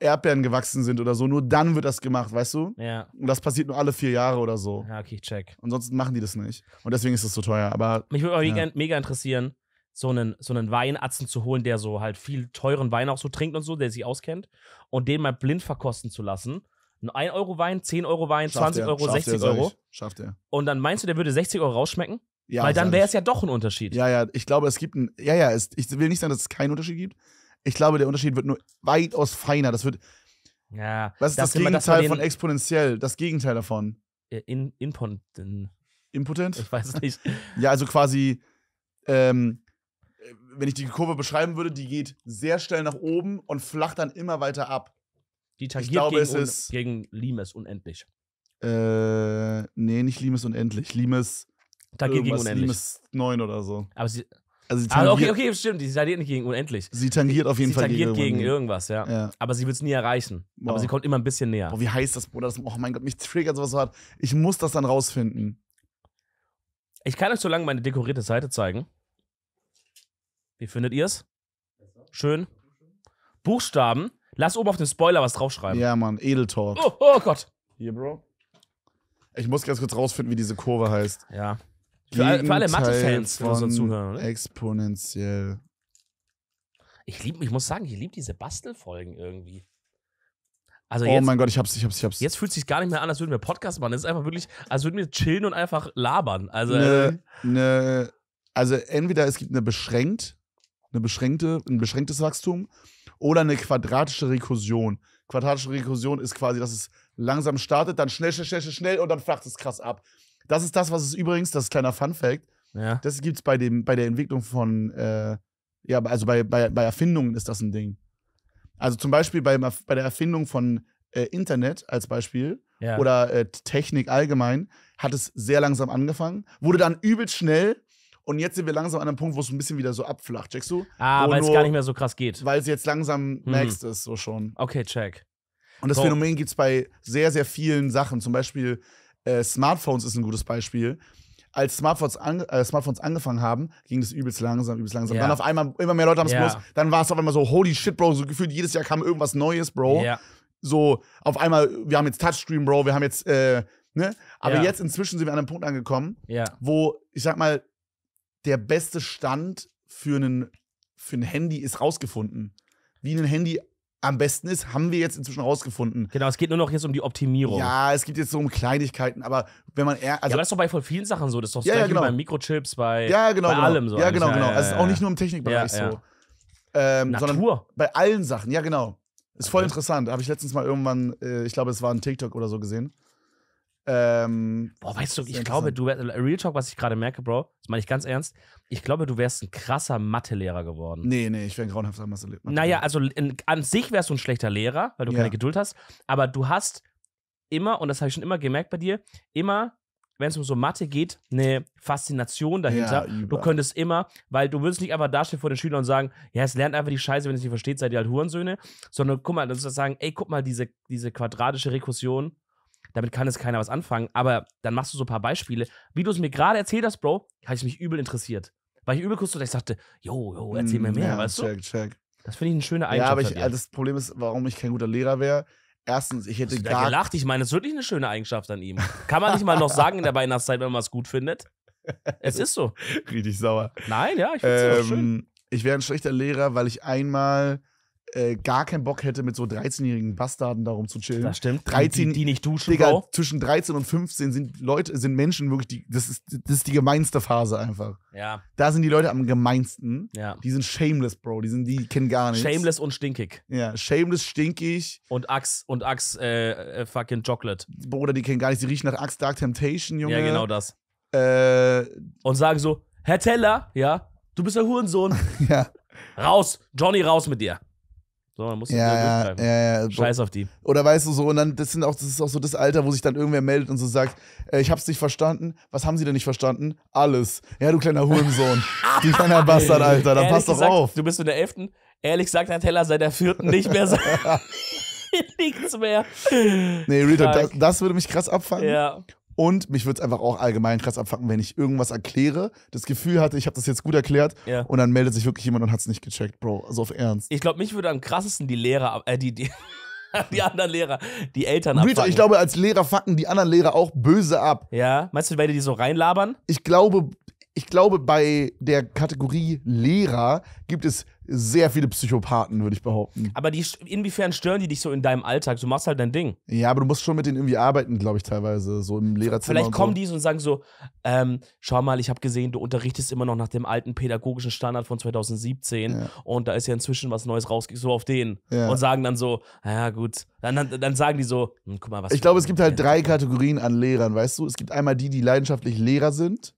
Erdbeeren gewachsen sind oder so. Nur dann wird das gemacht, weißt du? Ja. Und das passiert nur alle vier Jahre oder so. Ja, okay, ich check. Ansonsten machen die das nicht. Und deswegen ist das so teuer. Aber mich würde aber ja. mega, mega, interessieren, so einen, so einen Weinatzen zu holen, der so halt viel teuren Wein auch so trinkt und so, der sich auskennt, und den mal blind verkosten zu lassen. Ein 1-Euro-Wein, 10-Euro-Wein, 20-Euro, 60-Euro. Schafft er. Und dann meinst du, der würde 60 Euro rausschmecken? Ja, Weil dann wäre es ja doch ein Unterschied. Ja, ja, ich glaube, es gibt ein. Ja, ja, es, ich will nicht sagen, dass es keinen Unterschied gibt, ich glaube, der Unterschied wird nur weitaus feiner. Das wird. Ja, was ist das, das Gegenteil von exponentiell? Das Gegenteil davon. Äh, in, impotent. Impotent? Ich weiß es nicht. ja, also quasi, ähm, wenn ich die Kurve beschreiben würde, die geht sehr schnell nach oben und flacht dann immer weiter ab. Die tangiert ich glaube, gegen, es ist, gegen Limes unendlich. Äh, nee, nicht Limes unendlich. Limes. Tangiert gegen unendlich. Limes 9 oder so. Aber sie, also, sie ah, tangiert, okay, okay, stimmt, sie tangiert nicht gegen unendlich. Sie tangiert auf jeden sie Fall tangiert gegen, gegen irgendwas, ja. ja. Aber sie wird es nie erreichen. Boah. Aber sie kommt immer ein bisschen näher. Oh, wie heißt das, Bruder? Das, oh mein Gott, mich triggert sowas so hart. Ich muss das dann rausfinden. Ich kann euch so lange meine dekorierte Seite zeigen. Wie findet ihr es? Schön. Buchstaben. Lass oben auf dem Spoiler was draufschreiben. Ja, Mann, Edeltor. Oh, oh Gott. Hier, Bro. Ich muss ganz kurz rausfinden, wie diese Kurve heißt. Ja. Für, alle, alle Mathe-Fans, die uns so zuhören, oder? Exponentiell. Ich, lieb, ich muss sagen, ich liebe diese Bastelfolgen irgendwie. Also oh mein Gott, ich hab's, ich hab's, ich hab's. Jetzt fühlt es sich gar nicht mehr an, als würden wir Podcast machen. Es ist einfach wirklich, als würden wir chillen und einfach labern. Also, ne, äh, ne, also entweder es gibt eine beschränkt, eine beschränkte, ein beschränktes Wachstum oder eine quadratische Rekursion. Quadratische Rekursion ist quasi, dass es langsam startet, dann schnell, schnell, schnell, schnell und dann flacht es krass ab. Das ist das, was es übrigens, das ist ein kleiner Fun-Fact, ja. das gibt es bei, bei der Entwicklung von, äh, ja, also bei, bei, bei Erfindungen ist das ein Ding. Also zum Beispiel bei, bei der Erfindung von äh, Internet als Beispiel ja. oder äh, Technik allgemein hat es sehr langsam angefangen, wurde dann übelst schnell und jetzt sind wir langsam an einem Punkt, wo es ein bisschen wieder so abflacht, checkst du? Ah, weil es gar nicht mehr so krass geht. Weil es jetzt langsam hm. next ist, so schon. Okay, check. Und das so. Phänomen gibt es bei sehr, sehr vielen Sachen. Zum Beispiel äh, Smartphones ist ein gutes Beispiel. Als Smartphones, an, äh, Smartphones angefangen haben, ging das übelst langsam, übelst langsam. Ja. Dann auf einmal immer mehr Leute haben es ja. dann war es auf einmal so, holy shit, Bro, so gefühlt jedes Jahr kam irgendwas Neues, Bro. Ja. So, auf einmal, wir haben jetzt Touchscreen, Bro, wir haben jetzt, äh, ne? Aber ja. jetzt inzwischen sind wir an einem Punkt angekommen, wo, ich sag mal, der beste Stand für, einen, für ein Handy ist rausgefunden. Wie ein Handy am besten ist, haben wir jetzt inzwischen rausgefunden. Genau, es geht nur noch jetzt um die Optimierung. Ja, es geht jetzt so um Kleinigkeiten, aber wenn man eher. Also ja, aber das ist doch bei voll vielen Sachen so. Das ist doch ja, ja, genau. bei Mikrochips, bei, ja, genau, bei genau. allem so. Ja, eigentlich. genau, also Es ist auch nicht nur im Technikbereich so. Ähm, Natur. Sondern bei allen Sachen, ja, genau. Ist voll okay. interessant. Habe ich letztens mal irgendwann, äh, ich glaube, es war ein TikTok oder so gesehen. Ähm, Boah, weißt du, ich glaube, du wärst, äh, Real Talk, was ich gerade merke, Bro, das meine ich ganz ernst, ich glaube, du wärst ein krasser Mathelehrer geworden. Nee, nee, ich wäre ein grauenhafter Mathelehrer. Naja, also in, an sich wärst du ein schlechter Lehrer, weil du ja. keine Geduld hast, aber du hast immer, und das habe ich schon immer gemerkt bei dir, immer wenn es um so Mathe geht, eine Faszination dahinter. Ja, du könntest immer, weil du würdest nicht einfach dastehen vor den Schülern und sagen, ja, es lernt einfach die Scheiße, wenn es nicht versteht, seid ihr halt Hurensöhne, sondern guck mal, das ist das sagen, ey, guck mal, diese, diese quadratische Rekursion damit kann es keiner was anfangen, aber dann machst du so ein paar Beispiele. Wie du es mir gerade erzählt hast, Bro, habe ich mich übel interessiert. Weil ich übel kurz so, ich sagte, jo, jo, erzähl mir mm, mehr, ja, weißt check, du? Check. Das finde ich eine schöne Eigenschaft. Ja, aber ich, also das Problem ist, warum ich kein guter Lehrer wäre. Erstens, ich hätte Hast du gar. gelacht, ich meine, das ist wirklich eine schöne Eigenschaft an ihm. Kann man nicht mal noch sagen in der Weihnachtszeit, wenn man es gut findet? Es ist so. Richtig sauer. Nein, ja, ich finde es ähm, schön. Ich wäre ein schlechter Lehrer, weil ich einmal äh, gar keinen Bock hätte, mit so 13-jährigen Bastarden darum zu chillen. Das stimmt. 13, die, die nicht duschen, Digga, Bro. zwischen 13 und 15 sind Leute, sind Menschen wirklich die, das ist, das ist die gemeinste Phase einfach. Ja. Da sind die Leute am gemeinsten. Ja. Die sind shameless, Bro. Die sind, die kennen gar nichts. Shameless und stinkig. Ja, shameless, stinkig. Und Axe, und Axe, äh, äh, fucking Chocolate. Bruder, die kennen gar nichts. Die riechen nach Axe Dark Temptation, Junge. Ja, genau das. Äh, und sagen so, Herr Teller, ja, du bist der Hurensohn. ja. Raus, Johnny, raus mit dir. So, man muss ja, ja, ja, ja, Scheiß auf die. Oder weißt du so, und dann, das, sind auch, das ist auch so das Alter, wo sich dann irgendwer meldet und so sagt, äh, ich hab's nicht verstanden. Was haben sie denn nicht verstanden? Alles. Ja, du kleiner Hurensohn. du kleiner Bastard, Alter. Dann Ehrlich passt doch auf. Du bist in der Elften. Ehrlich gesagt, Herr Teller seit der vierten nicht mehr sein. nichts mehr. Nee, Rita, das, das, würde mich krass abfangen. Ja. Und mich würde es einfach auch allgemein krass abfacken, wenn ich irgendwas erkläre, das Gefühl hatte, ich habe das jetzt gut erklärt ja. und dann meldet sich wirklich jemand und hat es nicht gecheckt, Bro. Also auf Ernst. Ich glaube, mich würde am krassesten die Lehrer, äh, die, die, die anderen Lehrer, die Eltern abfacken. Rita, ich glaube, als Lehrer facken die anderen Lehrer auch böse ab. Ja, meinst du, weil die so reinlabern? Ich glaube, ich glaube, bei der Kategorie Lehrer gibt es sehr viele Psychopathen, würde ich behaupten. Aber die, inwiefern stören die dich so in deinem Alltag? Du machst halt dein Ding. Ja, aber du musst schon mit denen irgendwie arbeiten, glaube ich, teilweise, so im Lehrerzimmer. Vielleicht kommen so. die und sagen so: ähm, Schau mal, ich habe gesehen, du unterrichtest immer noch nach dem alten pädagogischen Standard von 2017 ja. und da ist ja inzwischen was Neues rausgekommen, so auf den. Ja. Und sagen dann so: Ja, gut. Dann, dann, dann sagen die so: hm, Guck mal, was. Ich glaube, es gibt halt drei Kategorien an Lehrern, weißt du? Es gibt einmal die, die leidenschaftlich Lehrer sind.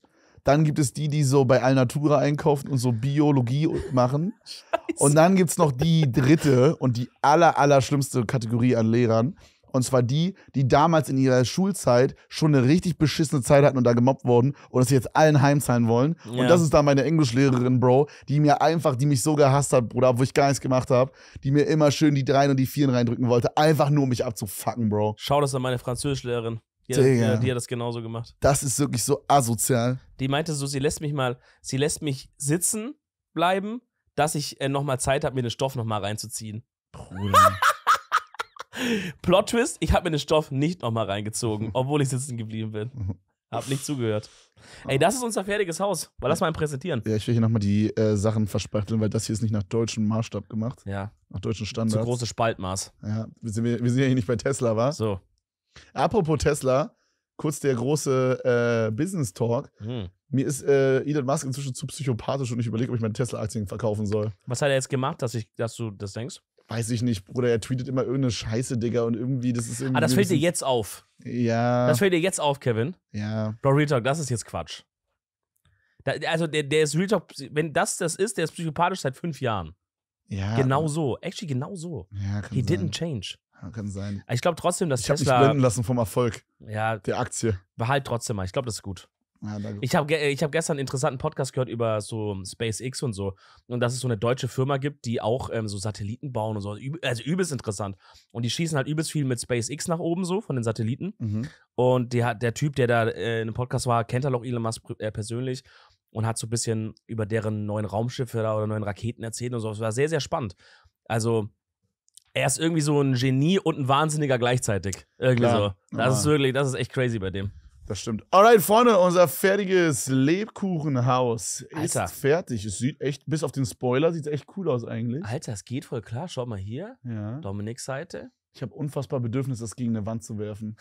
Dann gibt es die, die so bei Alnatura einkaufen und so Biologie machen. Scheiße. Und dann gibt es noch die dritte und die aller, aller schlimmste Kategorie an Lehrern. Und zwar die, die damals in ihrer Schulzeit schon eine richtig beschissene Zeit hatten und da gemobbt wurden und es jetzt allen heimzahlen wollen. Ja. Und das ist da meine Englischlehrerin, Bro, die mir einfach, die mich so gehasst hat, Bruder, wo ich gar nichts gemacht habe, die mir immer schön die Dreien und die Vieren reindrücken wollte, einfach nur um mich abzufucken, Bro. Schau das an meine Französischlehrerin. Die hat, ja, die hat das genauso gemacht. Das ist wirklich so asozial. Die meinte so, sie lässt mich mal, sie lässt mich sitzen bleiben, dass ich äh, nochmal Zeit habe, mir den Stoff nochmal reinzuziehen. Bruder. Plot Twist, ich habe mir den Stoff nicht nochmal reingezogen, obwohl ich sitzen geblieben bin. Hab nicht zugehört. Ey, das ist unser fertiges Haus. Mal lass mal ihn präsentieren. Ja, ich will hier nochmal die äh, Sachen verspachteln, weil das hier ist nicht nach deutschem Maßstab gemacht. Ja. Nach deutschem Standard. Zu großes Spaltmaß. Ja, wir sind, wir sind ja hier nicht bei Tesla, war? So. Apropos Tesla, kurz der große äh, Business Talk. Hm. Mir ist äh, Elon Musk inzwischen zu psychopathisch und ich überlege, ob ich meine Tesla-Aktien verkaufen soll. Was hat er jetzt gemacht, dass, ich, dass du das denkst? Weiß ich nicht, Bruder. Er tweetet immer irgendeine Scheiße, Digga. Und irgendwie, das ist irgendwie. Ah, das fällt dir jetzt auf. Ja. Das fällt dir jetzt auf, Kevin. Ja. Bro, Real Talk, das ist jetzt Quatsch. Da, also, der, der ist Real Talk, wenn das das ist, der ist psychopathisch seit fünf Jahren. Ja. Genau so. Actually, genau so. Ja, kann He sein. didn't change. Kann sein. Ich glaube trotzdem, dass ich Tesla. Ich habe mich blenden lassen vom Erfolg ja, der Aktie. Behalt trotzdem mal. Ich glaube, das ist gut. Ja, ich habe ich hab gestern einen interessanten Podcast gehört über so SpaceX und so. Und dass es so eine deutsche Firma gibt, die auch ähm, so Satelliten bauen und so. Also übelst interessant. Und die schießen halt übelst viel mit SpaceX nach oben so von den Satelliten. Mhm. Und der, der Typ, der da äh, in dem Podcast war, kennt halt auch Elon Musk äh, persönlich und hat so ein bisschen über deren neuen Raumschiffe oder neuen Raketen erzählt und so. Es war sehr, sehr spannend. Also er ist irgendwie so ein Genie und ein Wahnsinniger gleichzeitig. Irgendwie Klar. so. Das ja. ist wirklich, das ist echt crazy bei dem. Das stimmt. Alright, Freunde, unser fertiges Lebkuchenhaus Alter. ist fertig. Es sieht echt, bis auf den Spoiler, sieht es echt cool aus eigentlich. Alter, es geht voll klar. Schaut mal hier. Ja. Dominik's Seite. Ich habe unfassbar Bedürfnis, das gegen eine Wand zu werfen.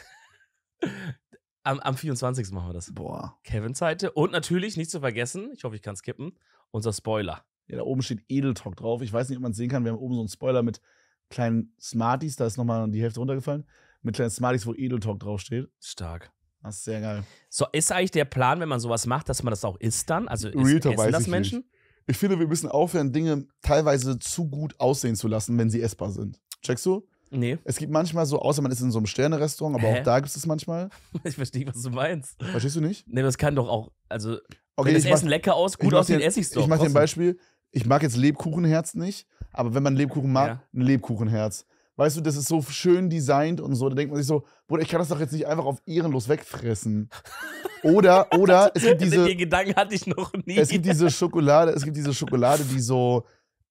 am, am 24. machen wir das. Boah. Kevin's Seite. Und natürlich, nicht zu vergessen, ich hoffe, ich kann skippen, unser Spoiler. Ja, da oben steht Edeltalk drauf. Ich weiß nicht, ob man es sehen kann. Wir haben oben so einen Spoiler mit kleinen Smarties, da ist nochmal die Hälfte runtergefallen, mit kleinen Smarties, wo Edeltalk draufsteht. Stark. Das ist sehr geil. So, ist eigentlich der Plan, wenn man sowas macht, dass man das auch isst dann? Also ist, Realtor essen weiß das ich Menschen? Nicht. Ich finde, wir müssen aufhören, Dinge teilweise zu gut aussehen zu lassen, wenn sie essbar sind. Checkst du? Nee. Es gibt manchmal so, außer man ist in so einem Sterne-Restaurant, aber Hä? auch da gibt es das manchmal. Ich verstehe, was du meinst. Verstehst du nicht? Nee, das kann doch auch, also, okay, wenn das Essen lecker aus, gut aussieht, esse ich es doch. Ich mache dir ein Beispiel ich mag jetzt Lebkuchenherz nicht, aber wenn man Lebkuchen mag, ja. ein Lebkuchenherz. Weißt du, das ist so schön designt und so. Da denkt man sich so, Bruder, ich kann das doch jetzt nicht einfach auf ehrenlos wegfressen. Oder, oder es gibt diese. Den Gedanken hatte ich noch nie. Es gibt diese Schokolade, es gibt diese Schokolade, die so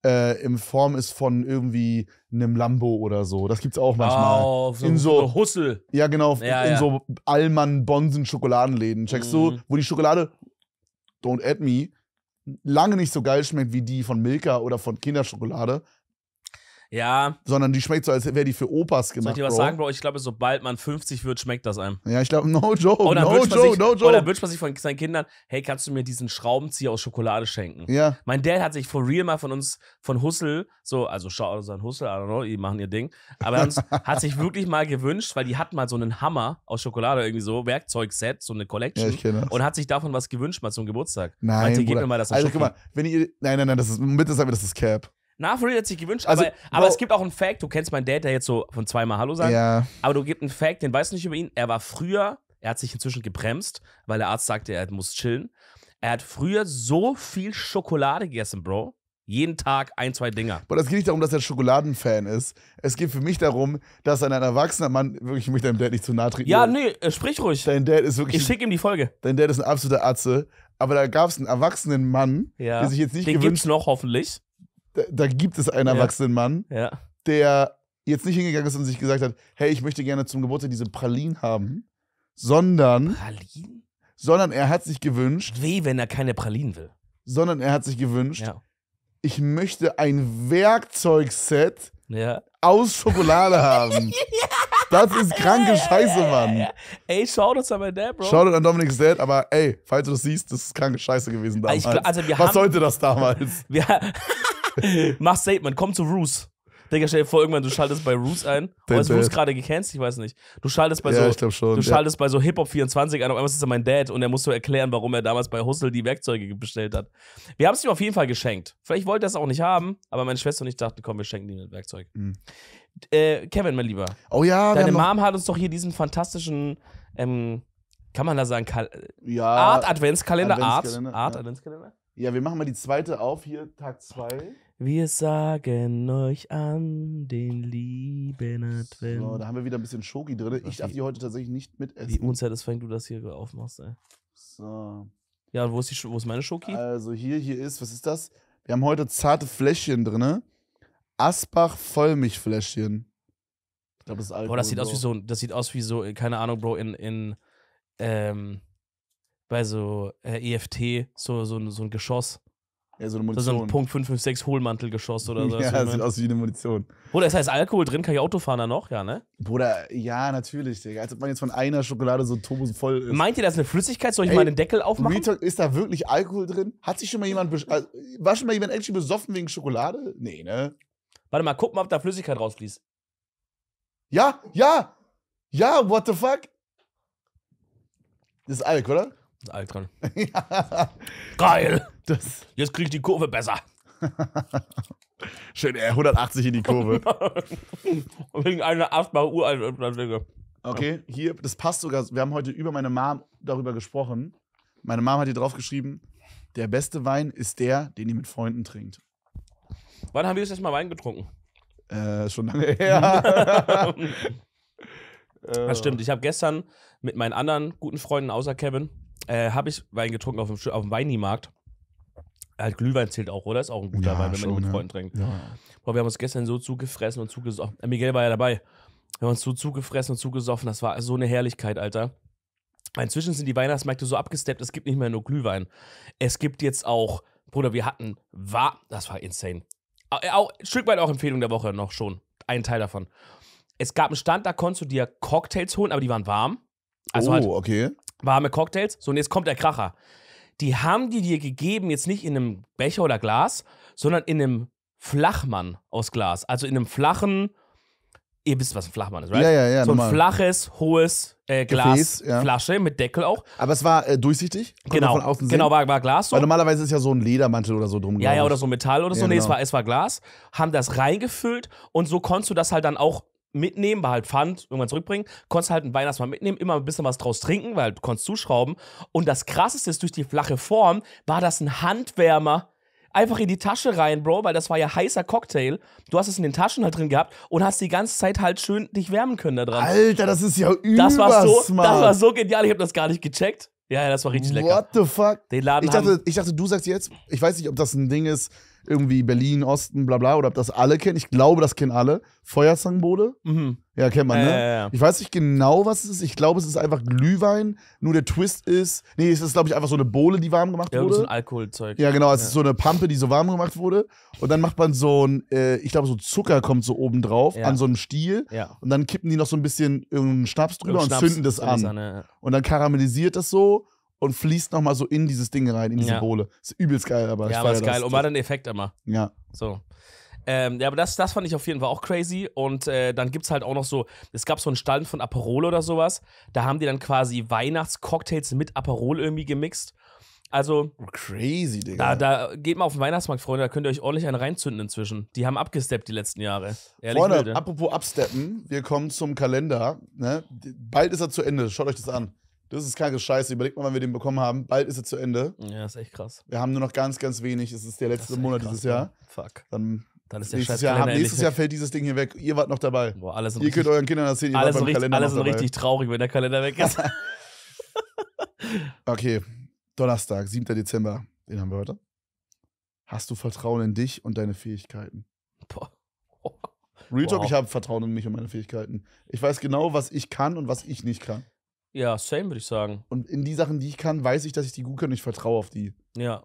äh, in Form ist von irgendwie einem Lambo oder so. Das gibt's auch manchmal. Oh, so, in so, Hussel. Ja, genau. Ja, in ja. so Allmann-Bonsen-Schokoladenläden. Checkst mm. du, mhm. wo die Schokolade Don't Add Me lange nicht so geil schmeckt wie die von Milka oder von Kinderschokolade. Ja. Sondern die schmeckt so, als wäre die für Opas gemacht. Soll ich dir was Bro? sagen, Bro? Ich glaube, sobald man 50 wird, schmeckt das einem. Ja, ich glaube, no joke, oh, no joke, sich, no oh, joke. Oder wünscht man sich von seinen Kindern, hey, kannst du mir diesen Schraubenzieher aus Schokolade schenken? Ja. Mein Dad hat sich for real mal von uns, von Hussel, so, also schau an Hussel, I don't know, die machen ihr Ding, aber uns, hat sich wirklich mal gewünscht, weil die hatten mal so einen Hammer aus Schokolade, irgendwie so, Werkzeugset, so eine Collection. Ja, ich kenne das. Und hat sich davon was gewünscht, mal zum Geburtstag. Nein, Meinte, gib mir mal das Also, guck mal, wenn ihr, nein, nein, nein, das ist, mit das, das ist Cap. Na, Nafri hat sich gewünscht, also, aber, aber es gibt auch einen Fact, du kennst meinen Dad, der jetzt so von zweimal Hallo sagt, ja. aber du gibst einen Fact, den weißt du nicht über ihn, er war früher, er hat sich inzwischen gebremst, weil der Arzt sagte, er muss chillen, er hat früher so viel Schokolade gegessen, Bro, jeden Tag ein, zwei Dinger. Aber das geht nicht darum, dass er Schokoladenfan ist. Es geht für mich darum, dass ein erwachsener Mann, wirklich, ich möchte deinem Dad nicht zu nahe treten. Ja, nee, äh, sprich ruhig. Dein Dad ist wirklich. Ich schicke ihm die Folge. Dein Dad ist ein absoluter Atze. Aber da gab es einen erwachsenen Mann, ja. der sich jetzt nicht Den gewünscht. Den gibt's noch hoffentlich da, da gibt es einen ja. erwachsenen Mann, ja. der jetzt nicht hingegangen ist und sich gesagt hat, hey, ich möchte gerne zum Geburtstag diese Pralinen haben, sondern. Pralinen? Sondern er hat sich gewünscht. Weh, wenn er keine Pralinen will. Sondern er hat sich gewünscht, ja. ich möchte ein Werkzeugset ja. aus Schokolade haben. ja. Das ist kranke Scheiße, Mann. Ey, Shoutouts an meinen Dad, Bro. Shoutout an Dominik's Dad, aber ey, falls du das siehst, das ist kranke Scheiße gewesen damals. Ich, also, Was haben, sollte das damals? Wir, Mach Statement, komm zu Roos. Digga, stell dir vor, irgendwann du schaltest bei Roos ein. Oder oh, ist Roos gerade gecancelt? Ich weiß nicht. Du schaltest bei ja, so, schon, du schaltest ja. bei so Hip-Hop24 ein, auf einmal ist er mein Dad und er muss so erklären, warum er damals bei Hustle die Werkzeuge bestellt hat. Wir haben es ihm auf jeden Fall geschenkt. Vielleicht wollte er es auch nicht haben, aber meine Schwester und ich dachten, komm, wir schenken ihm ein Werkzeug. Mhm. Äh, Kevin, mein Lieber. Oh ja, Deine Mom hat uns doch hier diesen fantastischen, ähm, kann man da sagen, Kal ja, Art Adventskalender, Adventskalender, Art, Art ja. Adventskalender. Ja, wir machen mal die zweite auf hier, Tag zwei. Wir sagen euch an den lieben Advent. So, da haben wir wieder ein bisschen Schoki drin. Ich darf die heute tatsächlich nicht mitessen. Wie unsatisfying du das hier aufmachst, ey. So. Ja, und wo ist, die, wo ist meine Schoki? Also hier, hier ist, was ist das? Wir haben heute zarte Fläschchen drin. Asbach Vollmilchfläschchen. Ich glaube, das ist Alkohol. Boah, das sieht, aus wie so, das sieht aus wie so, keine Ahnung, Bro, in, in ähm, bei so äh, EFT, so, so, so ein Geschoss ja, so eine Munition. So ein Punkt 556 Hohlmantel oder so. Ja, das also sieht aus wie eine Munition. Bruder, ist heißt Alkohol drin? Kann ich Auto fahren da noch? Ja, ne? Bruder, ja, natürlich, Digga. Als ob man jetzt von einer Schokolade so turbo voll ist. Meint ihr, das ist eine Flüssigkeit? Soll ich Ey, mal den Deckel aufmachen? Retalk, ist da wirklich Alkohol drin? Hat sich schon mal jemand, also, war schon mal jemand actually besoffen wegen Schokolade? Nee, ne? Warte mal, guck mal, ob da Flüssigkeit rausfließt. Ja, ja, ja, what the fuck? Das ist Alk, oder? Das ist Alk drin. ja. Geil! Das Jetzt kriege ich die Kurve besser. Schön, 180 äh, in die Kurve. Wegen einer 8 mal Uhr Okay, hier, das passt sogar. Wir haben heute über meine Mom darüber gesprochen. Meine Mom hat hier drauf geschrieben: Der beste Wein ist der, den ihr mit Freunden trinkt. Wann haben wir das letzte Mal Wein getrunken? Äh, schon lange her. das stimmt. Ich habe gestern mit meinen anderen guten Freunden außer Kevin äh, habe ich Wein getrunken auf dem, auf dem Weinimarkt. Halt Glühwein zählt auch, oder? Ist auch ein guter ja, Wein, wenn schon, man ihn mit ne? Freunden trinkt. Ja. Boah, wir haben uns gestern so zugefressen und zugesoffen. Miguel war ja dabei. Wir haben uns so zugefressen und zugesoffen. Das war so eine Herrlichkeit, Alter. Inzwischen sind die Weihnachtsmärkte so abgesteppt, es gibt nicht mehr nur Glühwein. Es gibt jetzt auch, Bruder, wir hatten, war, das war insane. Äh, auch, ein Stück weit auch Empfehlung der Woche noch schon. Ein Teil davon. Es gab einen Stand, da konntest du dir Cocktails holen, aber die waren warm. Also oh, halt okay. Warme Cocktails. So, und jetzt kommt der Kracher die haben die dir gegeben, jetzt nicht in einem Becher oder Glas, sondern in einem Flachmann aus Glas. Also in einem flachen, ihr wisst, was ein Flachmann ist, right? Ja, ja, ja. So ein normal. flaches, hohes äh, Gefäß, Glasflasche ja. Flasche mit Deckel auch. Aber es war äh, durchsichtig? genau, von außen genau, sehen? genau war, war Glas. So. Weil normalerweise ist ja so ein Ledermantel oder so drum. Ja, ja, oder so Metall oder so. Ja, nee, genau. es, war, es war Glas. Haben das reingefüllt und so konntest du das halt dann auch mitnehmen, war halt Pfand, irgendwann zurückbringen, konntest halt ein Weihnachtsmann mitnehmen, immer ein bisschen was draus trinken, weil du konntest zuschrauben. Und das krasseste ist, durch die flache Form war das ein Handwärmer. Einfach in die Tasche rein, Bro, weil das war ja heißer Cocktail. Du hast es in den Taschen halt drin gehabt und hast die ganze Zeit halt schön dich wärmen können da dran. Alter, das ist ja übersmart. Das war so, das war so genial, ich habe das gar nicht gecheckt. Ja, das war richtig lecker. What the fuck? Den Laden ich dachte, ich dachte, du sagst jetzt, ich weiß nicht, ob das ein Ding ist, irgendwie Berlin, Osten, bla bla, oder ob das alle kennen. Ich glaube, das kennen alle. Feuerzangenbode? Mhm. Ja, kennt man, ne? Ja, ja, ja. Ich weiß nicht genau, was es ist. Ich glaube, es ist einfach Glühwein. Nur der Twist ist. Nee, es ist, glaube ich, einfach so eine Bohle, die warm gemacht wurde. Ja, so ein Alkoholzeug. Ja, genau. Es ist so eine Pampe, die so warm gemacht wurde. Und dann macht man so ein, äh, ich glaube, so Zucker kommt so oben drauf an so einem Stiel. Ja. Und dann kippen die noch so ein bisschen irgendeinen Schnaps drüber Irgendein und Schnaps zünden das an. an und dann karamellisiert das so und fließt nochmal so in dieses Ding rein, in diese ja. Bohle. Ist übelst geil, aber Ja, aber ist geil. Das. Und war dann Effekt immer. Ja. So. Ähm, ja, aber das, das fand ich auf jeden Fall auch crazy. Und äh, dann gibt es halt auch noch so, es gab so einen Stall von Aperol oder sowas. Da haben die dann quasi Weihnachtscocktails mit Aperol irgendwie gemixt. Also. Crazy, Digga. Da, da geht mal auf den Weihnachtsmarkt, Freunde, da könnt ihr euch ordentlich einen reinzünden inzwischen. Die haben abgesteppt die letzten Jahre. Ehrlich Freunde, wilde. apropos absteppen, wir kommen zum Kalender. Ne? Bald ist er zu Ende, schaut euch das an. Das ist kranke Scheiße. Überlegt mal, wann wir den bekommen haben. Bald ist er zu Ende. Ja, ist echt krass. Wir haben nur noch ganz, ganz wenig. Es ist der letzte ist Monat krass, dieses Jahr. Man. Fuck. Dann, Dann ist der nächstes Jahr, haben, nächstes Jahr fällt dieses Ding hier weg. Ihr wart noch dabei. Boah, alles ihr richtig, könnt euren Kindern erzählen, ihr alles wart beim richtig, Kalender Alle sind richtig traurig, wenn der Kalender weg ist. okay, Donnerstag, 7. Dezember. Den haben wir heute. Hast du Vertrauen in dich und deine Fähigkeiten? Boah. Real Talk, wow. ich habe Vertrauen in mich und meine Fähigkeiten. Ich weiß genau, was ich kann und was ich nicht kann. Ja, same würde ich sagen. Und in die Sachen, die ich kann, weiß ich, dass ich die gut kann und ich vertraue auf die. Ja.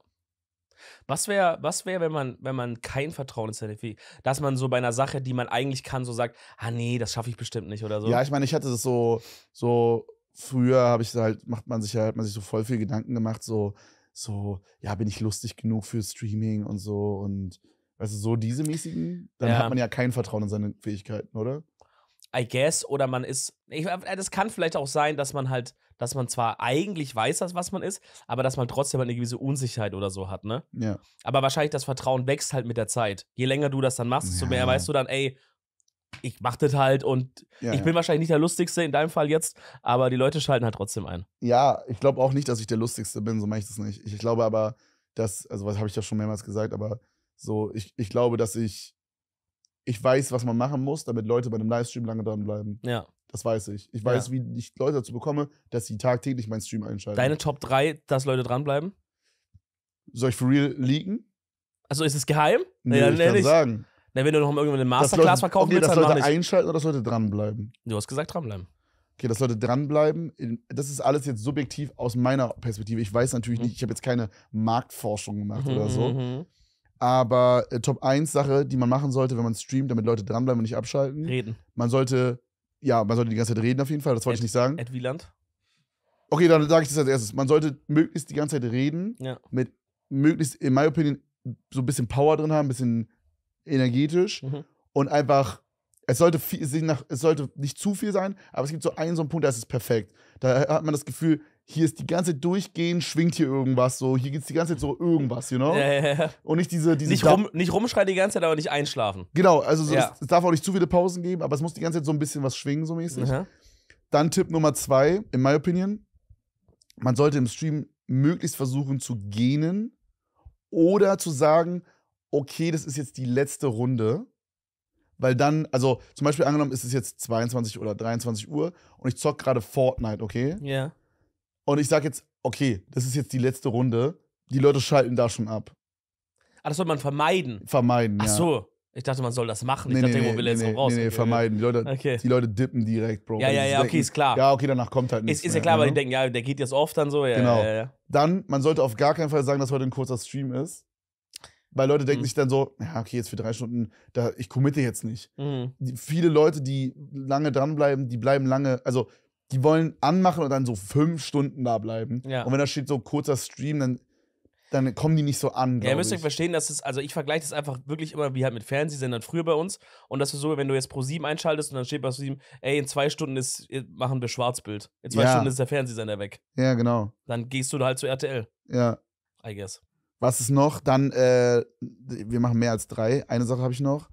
Was wäre, was wär, wenn, man, wenn man kein Vertrauen ins NFI, dass man so bei einer Sache, die man eigentlich kann, so sagt, ah nee, das schaffe ich bestimmt nicht oder so? Ja, ich meine, ich hatte das so, so früher habe ich halt, macht man sich ja, hat man sich so voll viel Gedanken gemacht, so, so, ja, bin ich lustig genug für Streaming und so und weißt du, so diese mäßigen, dann ja. hat man ja kein Vertrauen in seine Fähigkeiten, oder? I guess, oder man ist, ich, äh, das kann vielleicht auch sein, dass man halt, dass man zwar eigentlich weiß, was man ist, aber dass man trotzdem halt eine gewisse Unsicherheit oder so hat, ne? Ja. Aber wahrscheinlich das Vertrauen wächst halt mit der Zeit. Je länger du das dann machst, desto ja. mehr weißt du dann, ey, ich mach das halt und ja, ich bin wahrscheinlich nicht der Lustigste in deinem Fall jetzt, aber die Leute schalten halt trotzdem ein. Ja, ich glaube auch nicht, dass ich der Lustigste bin, so mache ich das nicht. Ich glaube aber, dass, also was habe ich ja schon mehrmals gesagt, aber so, ich, ich glaube, dass ich ich weiß, was man machen muss, damit Leute bei einem Livestream lange dranbleiben. Ja. Das weiß ich. Ich weiß, ja. wie ich Leute dazu bekomme, dass sie tagtäglich meinen Stream einschalten. Deine Top 3, dass Leute dranbleiben? Soll ich für real leaken? Also ist es geheim? Nee, ja, nee, ich kann nicht. sagen. Na, wenn du noch irgendwann eine Masterclass Leute, verkaufen okay, willst, dass dann Leute einschalten oder dass Leute dranbleiben? Du hast gesagt dranbleiben. Okay, dass Leute dranbleiben, das ist alles jetzt subjektiv aus meiner Perspektive. Ich weiß natürlich mhm. nicht, ich habe jetzt keine Marktforschung gemacht mhm, oder so. Mhm. mhm. Aber äh, Top 1 Sache, die man machen sollte, wenn man streamt, damit Leute dranbleiben und nicht abschalten. Reden. Man sollte, ja, man sollte die ganze Zeit reden auf jeden Fall, das wollte ich nicht sagen. Ed Wieland. Okay, dann sage ich das als erstes. Man sollte möglichst die ganze Zeit reden, ja. mit möglichst, in my opinion, so ein bisschen Power drin haben, ein bisschen energetisch mhm. und einfach, es sollte, viel, es sollte nicht zu viel sein, aber es gibt so einen, so einen Punkt, da ist es perfekt. Da hat man das Gefühl, hier ist die ganze Zeit durchgehend, schwingt hier irgendwas so, hier geht es die ganze Zeit so irgendwas, you know? Ja, ja, ja. Und nicht diese. diese nicht, rum, nicht rumschreien die ganze Zeit, aber nicht einschlafen. Genau, also so, ja. es, es, darf auch nicht zu viele Pausen geben, aber es muss die ganze Zeit so ein bisschen was schwingen, so mäßig. Mhm. Dann Tipp Nummer zwei, in my opinion, man sollte im Stream möglichst versuchen zu gähnen oder zu sagen, okay, das ist jetzt die letzte Runde. Weil dann, also zum Beispiel angenommen, ist es jetzt 22 oder 23 Uhr und ich zock gerade Fortnite, okay? Ja. Yeah und ich sage jetzt, okay, das ist jetzt die letzte Runde. Die Leute schalten da schon ab. Ah, das soll man vermeiden. Vermeiden. Ach ja. so. Ich dachte, man soll das machen. Nee, ich dachte, nee, will nee, jetzt nee, raus. Nee, nee, vermeiden. Die Leute, okay. die Leute dippen direkt, Bro. Ja, ja, ja, denken, okay, ist klar. Ja, okay, danach kommt halt nichts. Ist, ist ja klar, mehr, ne? weil die denken, ja, der geht jetzt oft dann so. Ja, genau. Ja, ja, dann, man sollte auf gar keinen Fall sagen, dass heute ein kurzer Stream ist. Weil Leute denken mhm. sich dann so, ja, okay, jetzt für drei Stunden, da, ich committe jetzt nicht. Mhm. Die, viele Leute, die lange dranbleiben, die bleiben lange, also die wollen anmachen und dann so fünf Stunden da bleiben. Ja. Und wenn da steht so kurzer Stream, dann, dann kommen die nicht so an. Ja, ihr müsst euch verstehen, dass es, also ich vergleiche das einfach wirklich immer wie halt mit Fernsehsendern früher bei uns. Und das ist so, wenn du jetzt Pro7 einschaltest und dann steht bei Pro7, ey, in zwei Stunden ist, äh, machen wir Schwarzbild. In zwei ja. Stunden ist der Fernsehsender weg. Ja, genau. Dann gehst du halt zu RTL. Ja. I guess. Was ist noch? Dann, äh, wir machen mehr als drei. Eine Sache habe ich noch.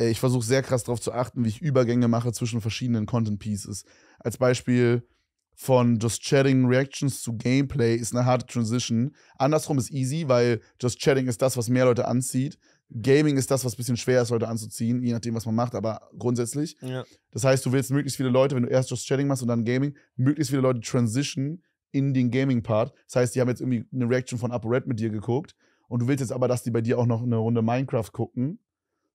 Äh, ich versuche sehr krass darauf zu achten, wie ich Übergänge mache zwischen verschiedenen Content Pieces als Beispiel von Just Chatting Reactions zu Gameplay ist eine harte Transition. Andersrum ist easy, weil Just Chatting ist das, was mehr Leute anzieht. Gaming ist das, was ein bisschen schwer ist, Leute anzuziehen, je nachdem, was man macht, aber grundsätzlich. Ja. Das heißt, du willst möglichst viele Leute, wenn du erst Just Chatting machst und dann Gaming, möglichst viele Leute transition in den Gaming-Part. Das heißt, die haben jetzt irgendwie eine Reaction von Upper Red mit dir geguckt und du willst jetzt aber, dass die bei dir auch noch eine Runde Minecraft gucken,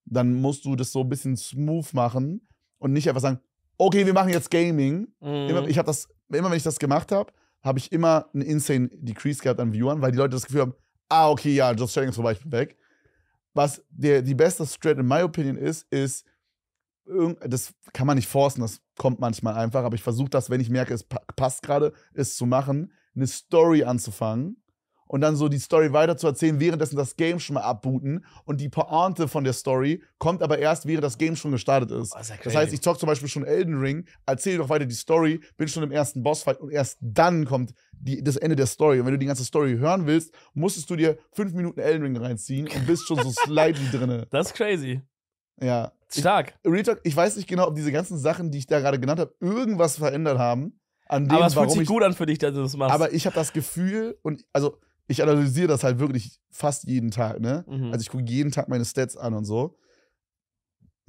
dann musst du das so ein bisschen smooth machen und nicht einfach sagen, okay, wir machen jetzt Gaming. Mhm. Immer, ich hab das, immer wenn ich das gemacht habe, habe ich immer einen insane Decrease gehabt an Viewern, weil die Leute das Gefühl haben, ah, okay, ja, Just Chatting ist vorbei, ich bin weg. Was der, die beste Strat in my opinion ist, ist, das kann man nicht forcen, das kommt manchmal einfach, aber ich versuche das, wenn ich merke, es passt gerade, es zu machen, eine Story anzufangen, und dann so die Story weiter zu erzählen, währenddessen das Game schon mal abbooten. Und die Pointe von der Story kommt aber erst, während das Game schon gestartet ist. Oh, ist ja das heißt, ich zocke zum Beispiel schon Elden Ring, erzähle doch weiter die Story, bin schon im ersten Bossfight und erst dann kommt die, das Ende der Story. Und wenn du die ganze Story hören willst, musstest du dir fünf Minuten Elden Ring reinziehen und bist schon so slightly drinne. Das ist crazy. Ja. Stark. Ich, Real Talk, ich weiß nicht genau, ob diese ganzen Sachen, die ich da gerade genannt habe, irgendwas verändert haben. An dem, aber es fühlt sich gut an für dich, dass du das machst. Aber ich habe das Gefühl und also ich analysiere das halt wirklich fast jeden Tag, ne? Mhm. Also ich gucke jeden Tag meine Stats an und so.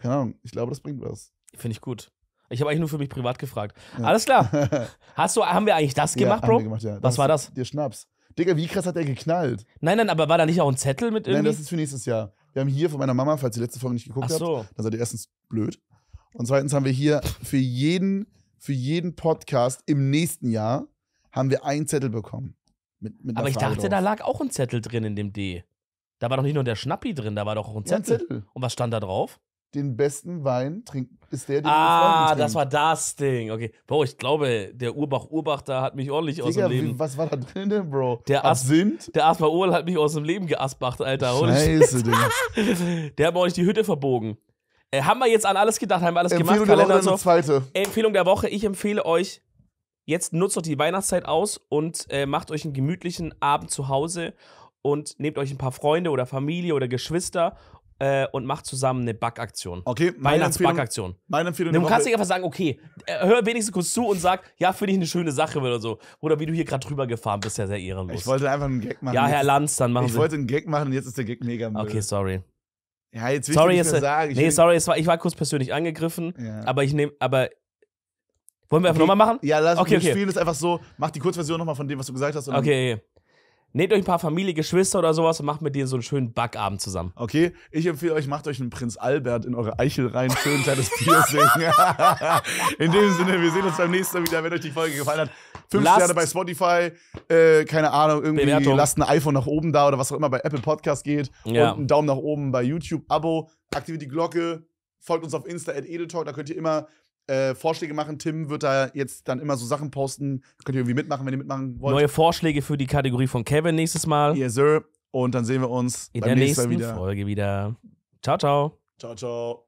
Keine Ahnung, ich glaube, das bringt was. Finde ich gut. Ich habe eigentlich nur für mich privat gefragt. Ja. Alles klar. Hast du, haben wir eigentlich das gemacht, ja, Bro? Gemacht, ja. Was das war das? Der Schnaps. Digga, wie krass hat der geknallt? Nein, nein, aber war da nicht auch ein Zettel mit irgendwie? Nein, das ist für nächstes Jahr. Wir haben hier von meiner Mama, falls ihr die letzte Folge nicht geguckt Ach so. habt, dann seid ihr erstens blöd. Und zweitens haben wir hier für jeden, für jeden Podcast im nächsten Jahr haben wir einen Zettel bekommen. Mit, mit Aber ich Frage dachte, drauf. da lag auch ein Zettel drin in dem D. Da war doch nicht nur der Schnappi drin, da war doch auch ein Zettel. Ja, ein Zettel. Und was stand da drauf? Den besten Wein trinkt, ist der, den Ah, das war das Ding. Okay. Bro, ich glaube, der Urbach-Urbach da hat mich ordentlich Digga, aus dem Leben. Wie, was war da drin denn, Bro? Der Absinth? Der Asper Url hat mich aus dem Leben geaspacht, Alter. Scheiße, Digga. der hat bei euch die Hütte verbogen. Äh, haben wir jetzt an alles gedacht, haben wir alles Empfehlung gemacht. der Woche, so. zweite. Empfehlung der Woche. Ich empfehle euch Jetzt nutzt doch die Weihnachtszeit aus und äh, macht euch einen gemütlichen Abend zu Hause und nehmt euch ein paar Freunde oder Familie oder Geschwister äh, und macht zusammen eine Backaktion. Okay, Weihnachtsbackaktion. Meine Empfehlung. Du kannst nicht einfach sagen, okay, äh, hör wenigstens kurz zu und sag, ja, finde ich eine schöne Sache oder so. Oder wie du hier gerade drüber gefahren bist, ja sehr ehrenlos. Ich wollte einfach einen Gag machen. Ja, Herr Lanz, dann machen ich Sie. Ich wollte einen Gag machen und jetzt ist der Gag mega müll. Okay, sorry. Ja, jetzt will sorry, ich nicht jetzt, sagen. Ich nee, sorry, war, ich war kurz persönlich angegriffen, ja. aber ich nehme, aber wollen wir einfach okay. nochmal machen? Ja, lass okay, okay. spielen ist einfach so, mach die Kurzversion nochmal von dem, was du gesagt hast. okay, okay. Nehmt euch ein paar Familie, Geschwister oder sowas und macht mit denen so einen schönen Backabend zusammen. Okay, ich empfehle euch, macht euch einen Prinz Albert in eure Eichel rein, schön kleines Bier singen. in dem Sinne, wir sehen uns beim nächsten Mal wieder, wenn euch die Folge gefallen hat. Fünf lasst Sterne bei Spotify, äh, keine Ahnung, irgendwie Bewertung. lasst ein iPhone nach oben da oder was auch immer bei Apple Podcast geht. Ja. Und einen Daumen nach oben bei YouTube, Abo, aktiviert die Glocke, folgt uns auf Insta at Edeltalk, da könnt ihr immer äh, Vorschläge machen. Tim wird da jetzt dann immer so Sachen posten. Könnt ihr irgendwie mitmachen, wenn ihr mitmachen wollt. Neue Vorschläge für die Kategorie von Kevin nächstes Mal. Yes, sir. Und dann sehen wir uns in der nächsten wieder. Folge wieder. Ciao, ciao. Ciao, ciao.